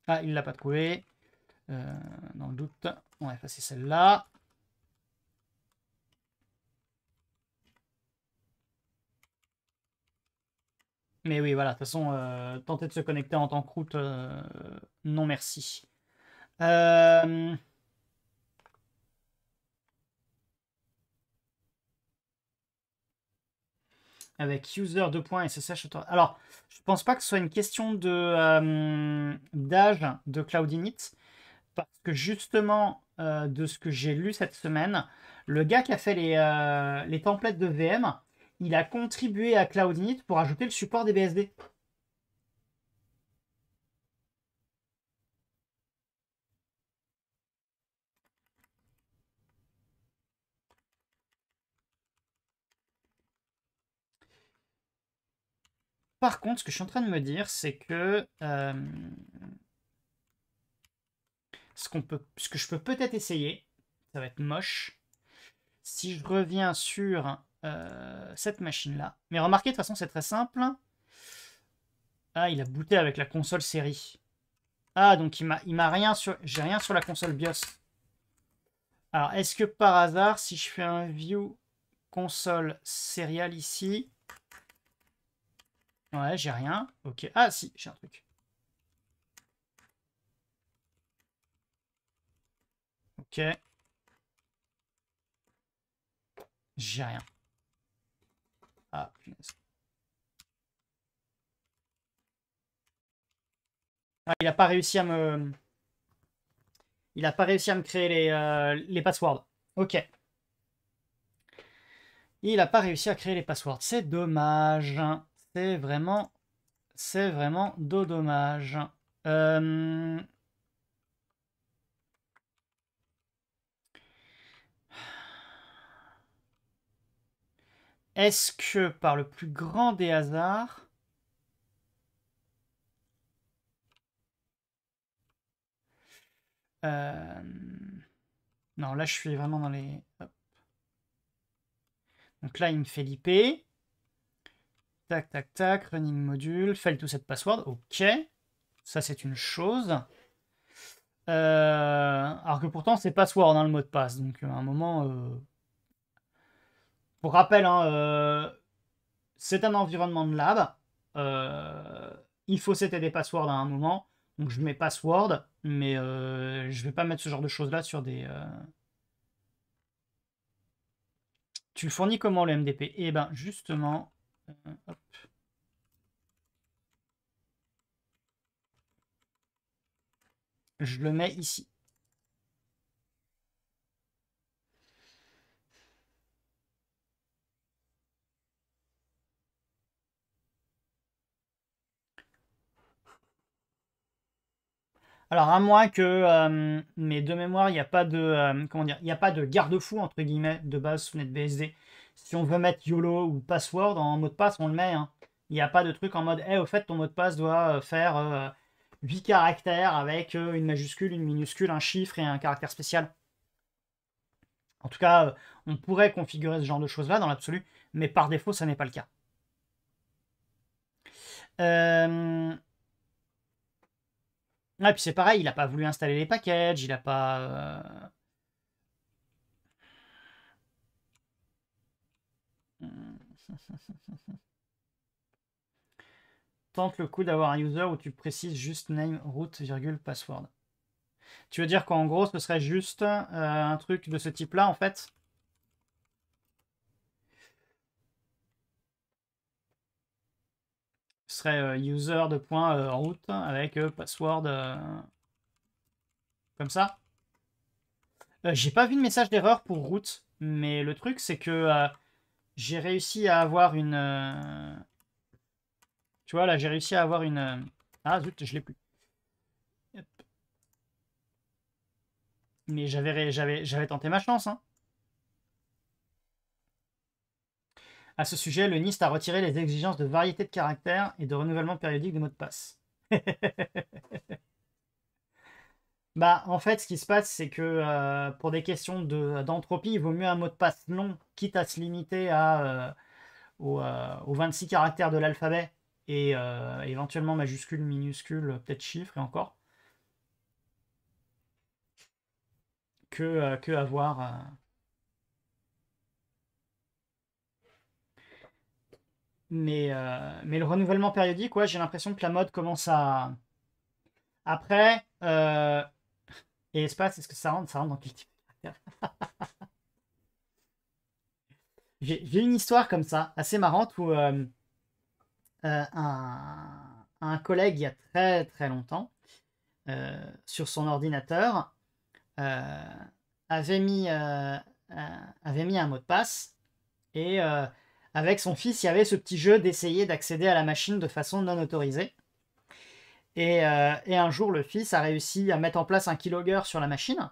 Ah, il l'a pas trouvé. Euh, dans le doute, on va effacer celle-là. Mais oui, voilà, de toute façon, euh, tenter de se connecter en tant que route, euh, non merci. Euh, avec user de Alors, je pense pas que ce soit une question de d'âge de Cloudinit, parce que justement, de ce que j'ai lu cette semaine, le gars qui a fait les, les templates de VM, il a contribué à CloudInit pour ajouter le support des BSD. Par contre, ce que je suis en train de me dire, c'est que euh, ce, peut, ce que je peux peut-être essayer, ça va être moche. Si je reviens sur euh, cette machine-là. Mais remarquez, de toute façon, c'est très simple. Ah, il a booté avec la console série. Ah, donc il m'a rien sur... J'ai rien sur la console BIOS. Alors, est-ce que par hasard, si je fais un view console serial ici... Ouais, j'ai rien. Ok. Ah, si, j'ai un truc. Ok. J'ai rien. Ah, ah, il n'a pas réussi à me... Il n'a pas réussi à me créer les, euh, les passwords. Ok. Il n'a pas réussi à créer les passwords. C'est dommage. C'est vraiment... C'est vraiment dommage. Euh... Est-ce que par le plus grand des hasards, euh, non, là je suis vraiment dans les. Donc là, il me fait l'IP. Tac, tac, tac, running module, fail to set password, ok. Ça, c'est une chose. Euh, alors que pourtant, c'est password, dans hein, le mot de passe. Donc, à un moment, euh, pour rappel, hein, euh, c'est un environnement de lab. Euh, il faut citer des passwords à un moment. Donc je mets password, mais je euh, je vais pas mettre ce genre de choses-là sur des... Tu fournis comment le MDP Eh ben justement... Je le mets ici. Alors, à moins que, euh, mes mais de mémoire, il n'y a pas de, euh, comment dire, il n'y a pas de garde-fou, entre guillemets, de base sous NetBSD. Si on veut mettre YOLO ou password en mot de passe, on le met. Hein. Il n'y a pas de truc en mode, eh au fait, ton mot de passe doit euh, faire 8 caractères avec une majuscule, une minuscule, un chiffre et un caractère spécial. En tout cas, on pourrait configurer ce genre de choses-là dans l'absolu, mais par défaut, ça n'est pas le cas. Euh... Ah, puis c'est pareil, il n'a pas voulu installer les packages, il n'a pas... Euh. Tente le coup d'avoir un user où tu précises juste name, root virgule, password. Tu veux dire qu'en gros, ce serait juste euh, un truc de ce type-là, en fait ce serait euh, user de point euh, route avec euh, password comme ça. j'ai pas vu de message d'erreur pour route mais le truc c'est que j'ai réussi à avoir une. Tu vois là, j'ai réussi à avoir une. Ah zut, je l'ai plus. Mais j'avais tenté ma chance. Hein. À ce sujet, le NIST a retiré les exigences de variété de caractères et de renouvellement périodique des mots de passe. bah, en fait, ce qui se passe, c'est que euh, pour des questions d'entropie, il vaut mieux un mot de passe long, quitte à se limiter à, euh, euh, aux, 26 caractères de l'alphabet et éventuellement majuscules, minuscules, peut-être chiffres et encore, que, que avoir Mais, euh, mais le renouvellement périodique, ouais, j'ai l'impression que la mode commence à. Après, euh, et espace, est-ce que ça rentre Ça rentre dans quel type J'ai une histoire comme ça, assez marrante, où euh, euh, un, un, collègue, il y a très très longtemps, sur son ordinateur, avait, mis, avait mis un mot de passe et avec son fils, il y avait ce petit jeu d'essayer d'accéder à la machine de façon non autorisée. Et, euh, un jour, le fils a réussi à mettre en place un keylogger sur la machine.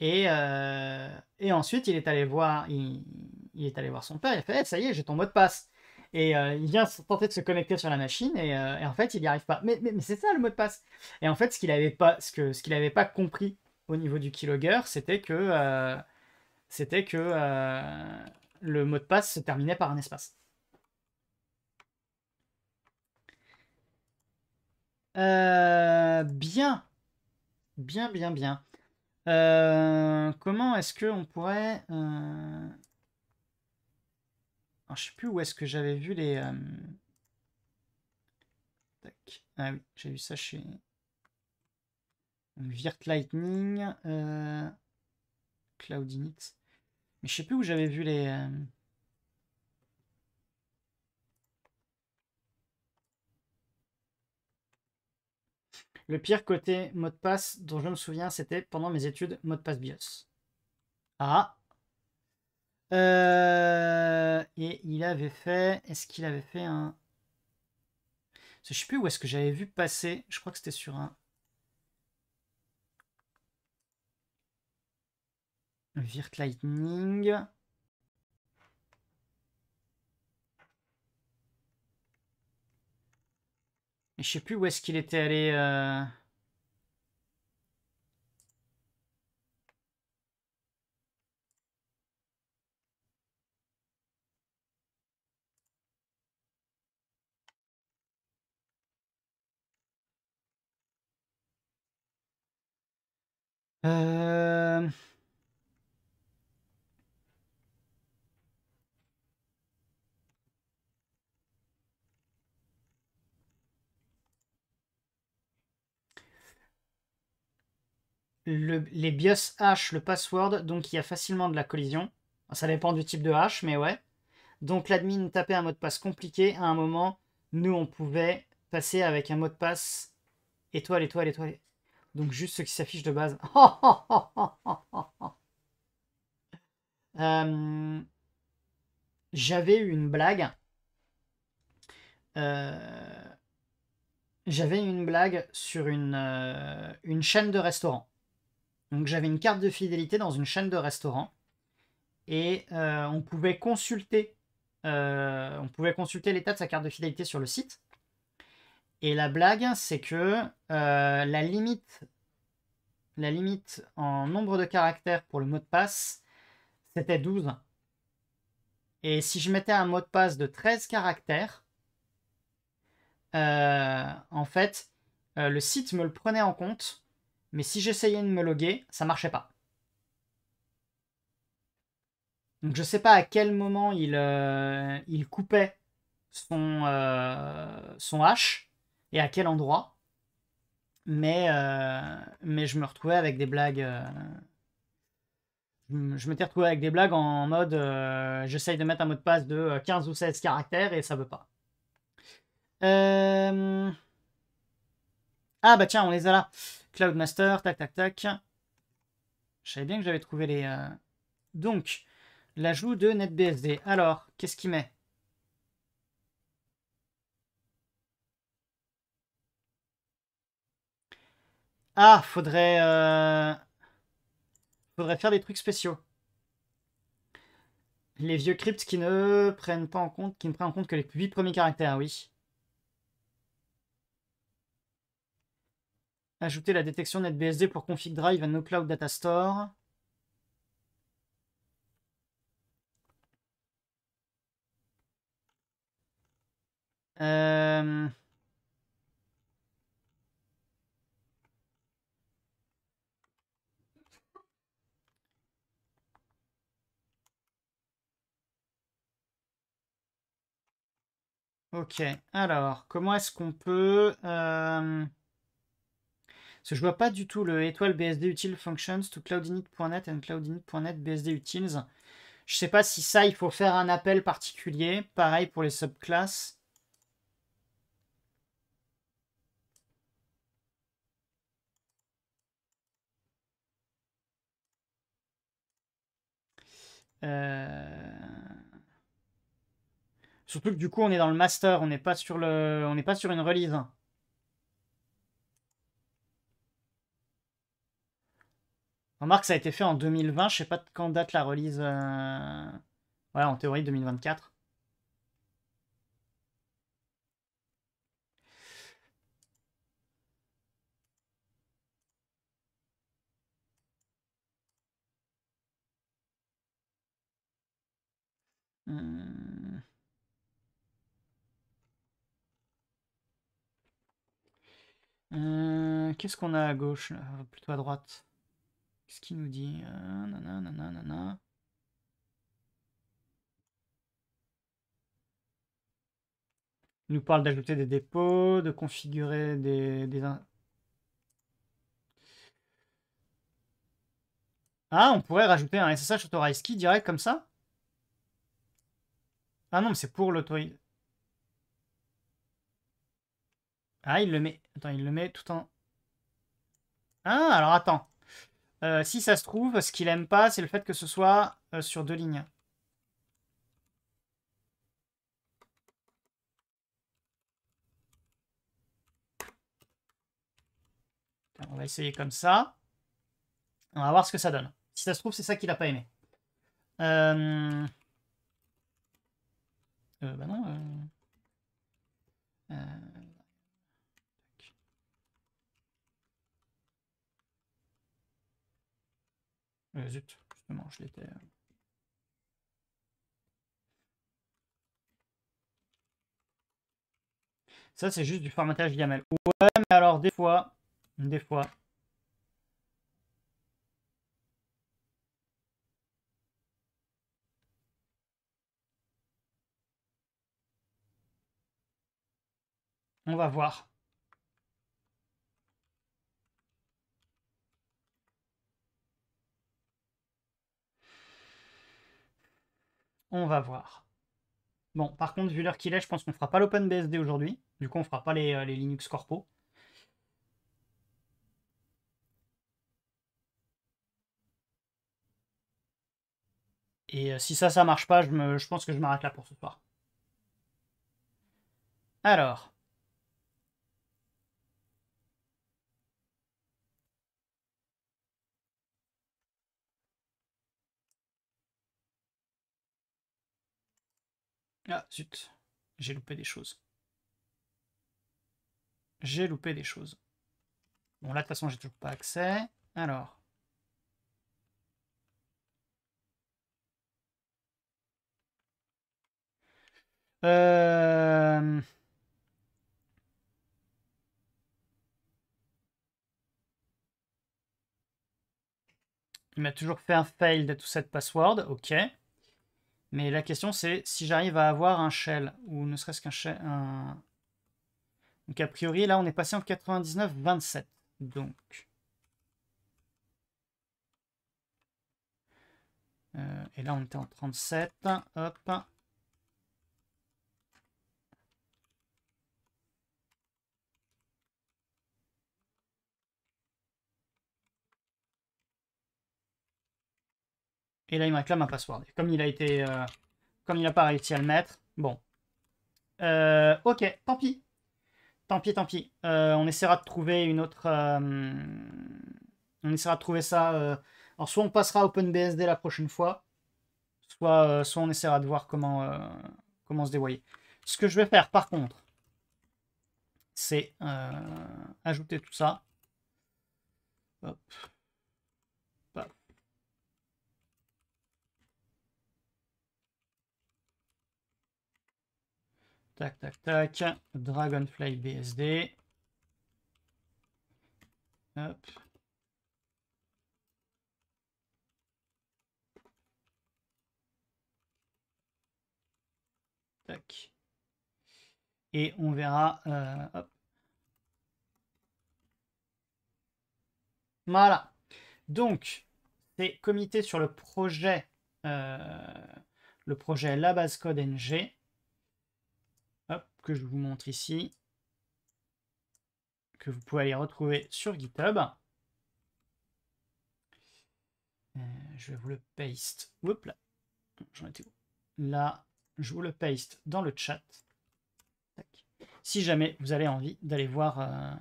Et, euh, ensuite, il est, allé voir, il, est allé voir son père. Il a fait eh, Ça y est, j'ai ton mot de passe. Et euh, il vient tenter de se connecter sur la machine. Et, en fait, il n'y arrive pas. Mais, c'est ça le mot de passe. Et en fait, ce qu'il n'avait pas, ce ce pas compris au niveau du keylogger, c'était que. c'était que le mot de passe se terminait par un espace. Euh, bien. Bien, bien, bien. Euh, comment est-ce que on pourrait... Euh, je ne sais plus où est-ce que j'avais vu les... Ah oui, j'ai vu ça chez... Virt Lightning, Cloud mais je sais plus où j'avais vu les... Euh, Le pire côté mot de passe dont je me souviens, c'était pendant mes études mot de passe BIOS. Ah euh, Et il avait fait... Est-ce qu'il avait fait un... Je sais plus où est-ce que j'avais vu passer. Je crois que c'était sur un Virt Lightning. je sais plus où est-ce qu'il était allé. Euh... euh les BIOS hash, le password, donc il y a facilement de la collision. Ça dépend du type de H mais ouais. Donc l'admin tapait un mot de passe compliqué. À un moment, nous, on pouvait passer avec un mot de passe étoile, étoile, étoile. Donc juste ce qui s'affiche de base. Euh, j'avais une blague. Euh, j'avais une blague sur une, euh, une chaîne de restaurants. Donc j'avais une carte de fidélité dans une chaîne de restaurants et euh, on pouvait consulter euh, on pouvait consulter l'état de sa carte de fidélité sur le site. Et la blague, c'est que euh, la limite la limite en nombre de caractères pour le mot de passe, c'était 12. Et si je mettais un mot de passe de 13 caractères, en fait, le site me le prenait en compte mais si j'essayais de me loguer, ça marchait pas. Donc je sais pas à quel moment il, euh, il coupait son, euh, son H et à quel endroit, mais, euh, mais je me retrouvais avec des blagues. je m'étais retrouvé avec des blagues en mode j'essaye de mettre un mot de passe de 15 ou 16 caractères et ça veut pas. Ah bah tiens, on les a là. Cloudmaster, tac, tac, tac. Je savais bien que j'avais trouvé les... Euh, donc, l'ajout de NetBSD. Alors, qu'est-ce qu'il met Ah, faudrait... Euh, faudrait faire des trucs spéciaux. Les vieux cryptes qui ne prennent pas en compte, qui ne prennent en compte que les 8 premiers caractères, oui. Ajouter la détection NetBSD pour config drive à cloud Data Store. Euh, ok, alors, comment est-ce qu'on peut... Euh, je vois pas du tout le étoile BSD Util Functions to CloudInit.net and CloudInit.net BSD Utils. Je sais pas si ça, il faut faire un appel particulier. Pareil pour les subclasses. Euh, surtout que du coup, on est dans le master, on n'est pas sur le, on n'est pas sur une release. Remarque, ça a été fait en 2020. Je sais pas quand date la release. Euh, ouais, en théorie 2024. vingt euh, euh, Qu'est-ce qu'on a à gauche, Plutôt à droite. Qu'est-ce qu'il nous dit euh, Il nous parle d'ajouter des dépôts, de configurer des, Ah, on pourrait rajouter un SSH Authorize Key direct comme ça Ah non, mais c'est pour l'autorise. Ah, il le met. Attends, il le met tout en... Ah, alors attends. Euh, si ça se trouve, ce qu'il aime pas, c'est le fait que ce soit euh, sur deux lignes. On va essayer comme ça. On va voir ce que ça donne. Si ça se trouve, c'est ça qu'il n'a pas aimé. Euh... euh bah non. Euh, zut, justement, je l'étais. Euh. Ça, c'est juste du formatage YAML. Ouais, mais alors, des fois, des fois, On va voir. On va voir. Bon, par contre, vu l'heure qu'il est, je pense qu'on fera pas l'OpenBSD aujourd'hui. Du coup, on fera pas les, euh, Linux Corpo. Et euh, si ça, ça marche pas, je, je pense que je m'arrête là pour ce soir. Alors. Ah, zut. J'ai loupé des choses. J'ai loupé des choses. Bon, là, de toute façon, j'ai toujours pas accès. Alors. Euh, Il m'a toujours fait un fail de tout cette password, ok. Mais la question c'est si j'arrive à avoir un shell, ou ne serait-ce qu'un shell. Donc a priori, là on est passé en 99-27. Donc. Euh, et là on était en 37. Hop. Et là, il m'a réclame un password. comme il a été... Euh, comme il n'a pas réussi à le mettre, bon. Euh, ok, tant pis. Tant pis, tant pis. Euh, on essaiera de trouver une autre... on essaiera de trouver ça... alors, soit on passera OpenBSD la prochaine fois, soit, soit on essaiera de voir comment, comment se dévoyer. Ce que je vais faire, par contre, c'est ajouter tout ça. Hop. Tac, tac, tac. Dragonfly BSD. Hop. Tac. Et on verra. Euh, voilà. Donc, c'est comité sur le projet, euh, le projet La Base Code NG que je vous montre ici, que vous pouvez aller retrouver sur GitHub. Euh, je vais vous le paste. là, Là, je vous le paste dans le chat. Si jamais vous avez envie d'aller voir. Euh,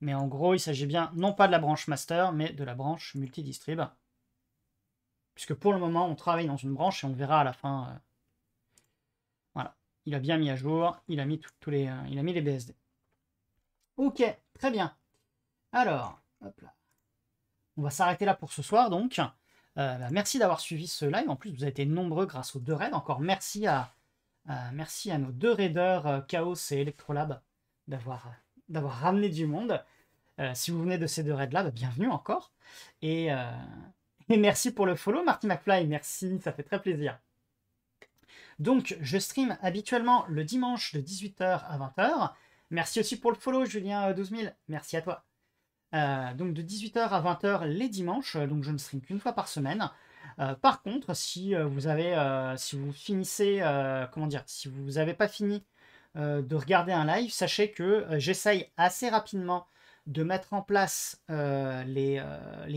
mais en gros, il s'agit bien non pas de la branche master, mais de la branche multidistrib. Puisque pour le moment, on travaille dans une branche et on verra à la fin euh, il a bien mis à jour, il a mis tous les, euh, il a mis les BSD. Ok, très bien. Alors, on va s'arrêter là pour ce soir donc. Euh, bah, merci d'avoir suivi ce live. En plus, vous avez été nombreux grâce aux deux raids. Encore merci à, merci à nos deux raiders euh, Chaos et Electrolab d'avoir d'avoir ramené du monde. si vous venez de ces deux raids là, bah, bienvenue encore. Et, et merci pour le follow, Marty McFly. Merci, ça fait très plaisir. Donc, je stream habituellement le dimanche de 18h à 20h. Merci aussi pour le follow, Julien12000. Euh, Merci à toi. Euh, donc, de 18h à 20h les dimanches. Euh, donc, je ne stream qu'une fois par semaine. par contre, si vous avez, si vous finissez, comment dire, si vous n'avez pas fini de regarder un live, sachez que j'essaye assez rapidement de mettre en place les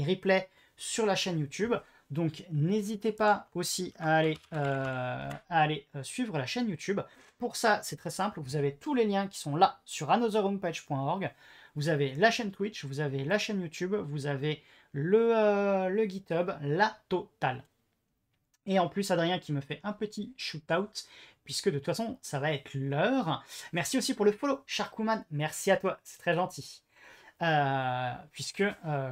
replays sur la chaîne YouTube. Donc n'hésitez pas aussi à aller, euh, euh, suivre la chaîne YouTube. Pour ça, c'est très simple, vous avez tous les liens qui sont là sur anotherhomepage.org. Vous avez la chaîne Twitch, vous avez la chaîne YouTube, vous avez le, euh, GitHub, la totale. Et en plus, Adrien qui me fait un petit shootout, puisque de toute façon, ça va être l'heure. Merci aussi pour le follow, Sharkuman. Merci à toi, c'est très gentil. puisque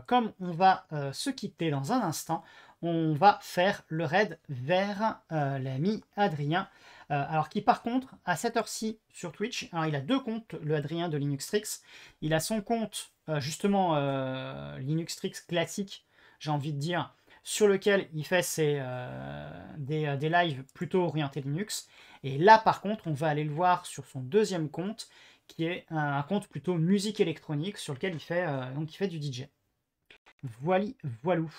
comme on va se quitter dans un instant, on va faire le raid vers euh, l'ami Adrien. Euh, alors qui par contre, à cette heure-ci sur Twitch, alors hein, il a deux comptes, le Adrien de Linux Tricks. Il a son compte, euh, justement, Linux Tricks classique, j'ai envie de dire, sur lequel il fait ses, des, lives plutôt orientés Linux. Et là par contre, on va aller le voir sur son deuxième compte, qui est un compte plutôt musique électronique sur lequel il fait, donc il fait du DJ. Voili, voilou.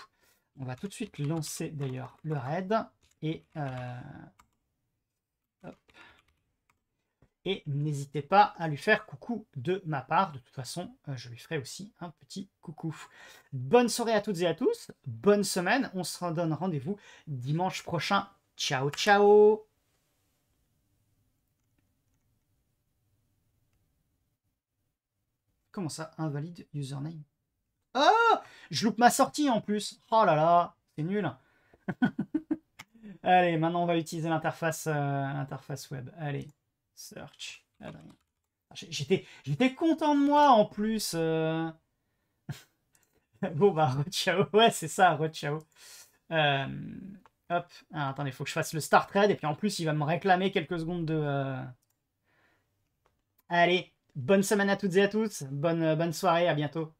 On va tout de suite lancer d'ailleurs le raid et, euh, et n'hésitez pas à lui faire coucou de ma part. De toute façon, euh, je lui ferai aussi un petit coucou. Bonne soirée à toutes et à tous. Bonne semaine. On se donne rendez-vous dimanche prochain. Ciao, ciao Comment ça, invalide username ah, je loupe ma sortie en plus. Oh là là, c'est nul. Allez, maintenant on va utiliser l'interface euh, web. Allez, search. Ah, ah, j'étais content de moi en plus. Euh. bon bah, ciao Ouais, c'est ça, ciao euh, hop, il faut que je fasse le start trade et puis en plus il va me réclamer quelques secondes de... Allez, bonne semaine à toutes et à tous, bonne, bonne soirée, à bientôt.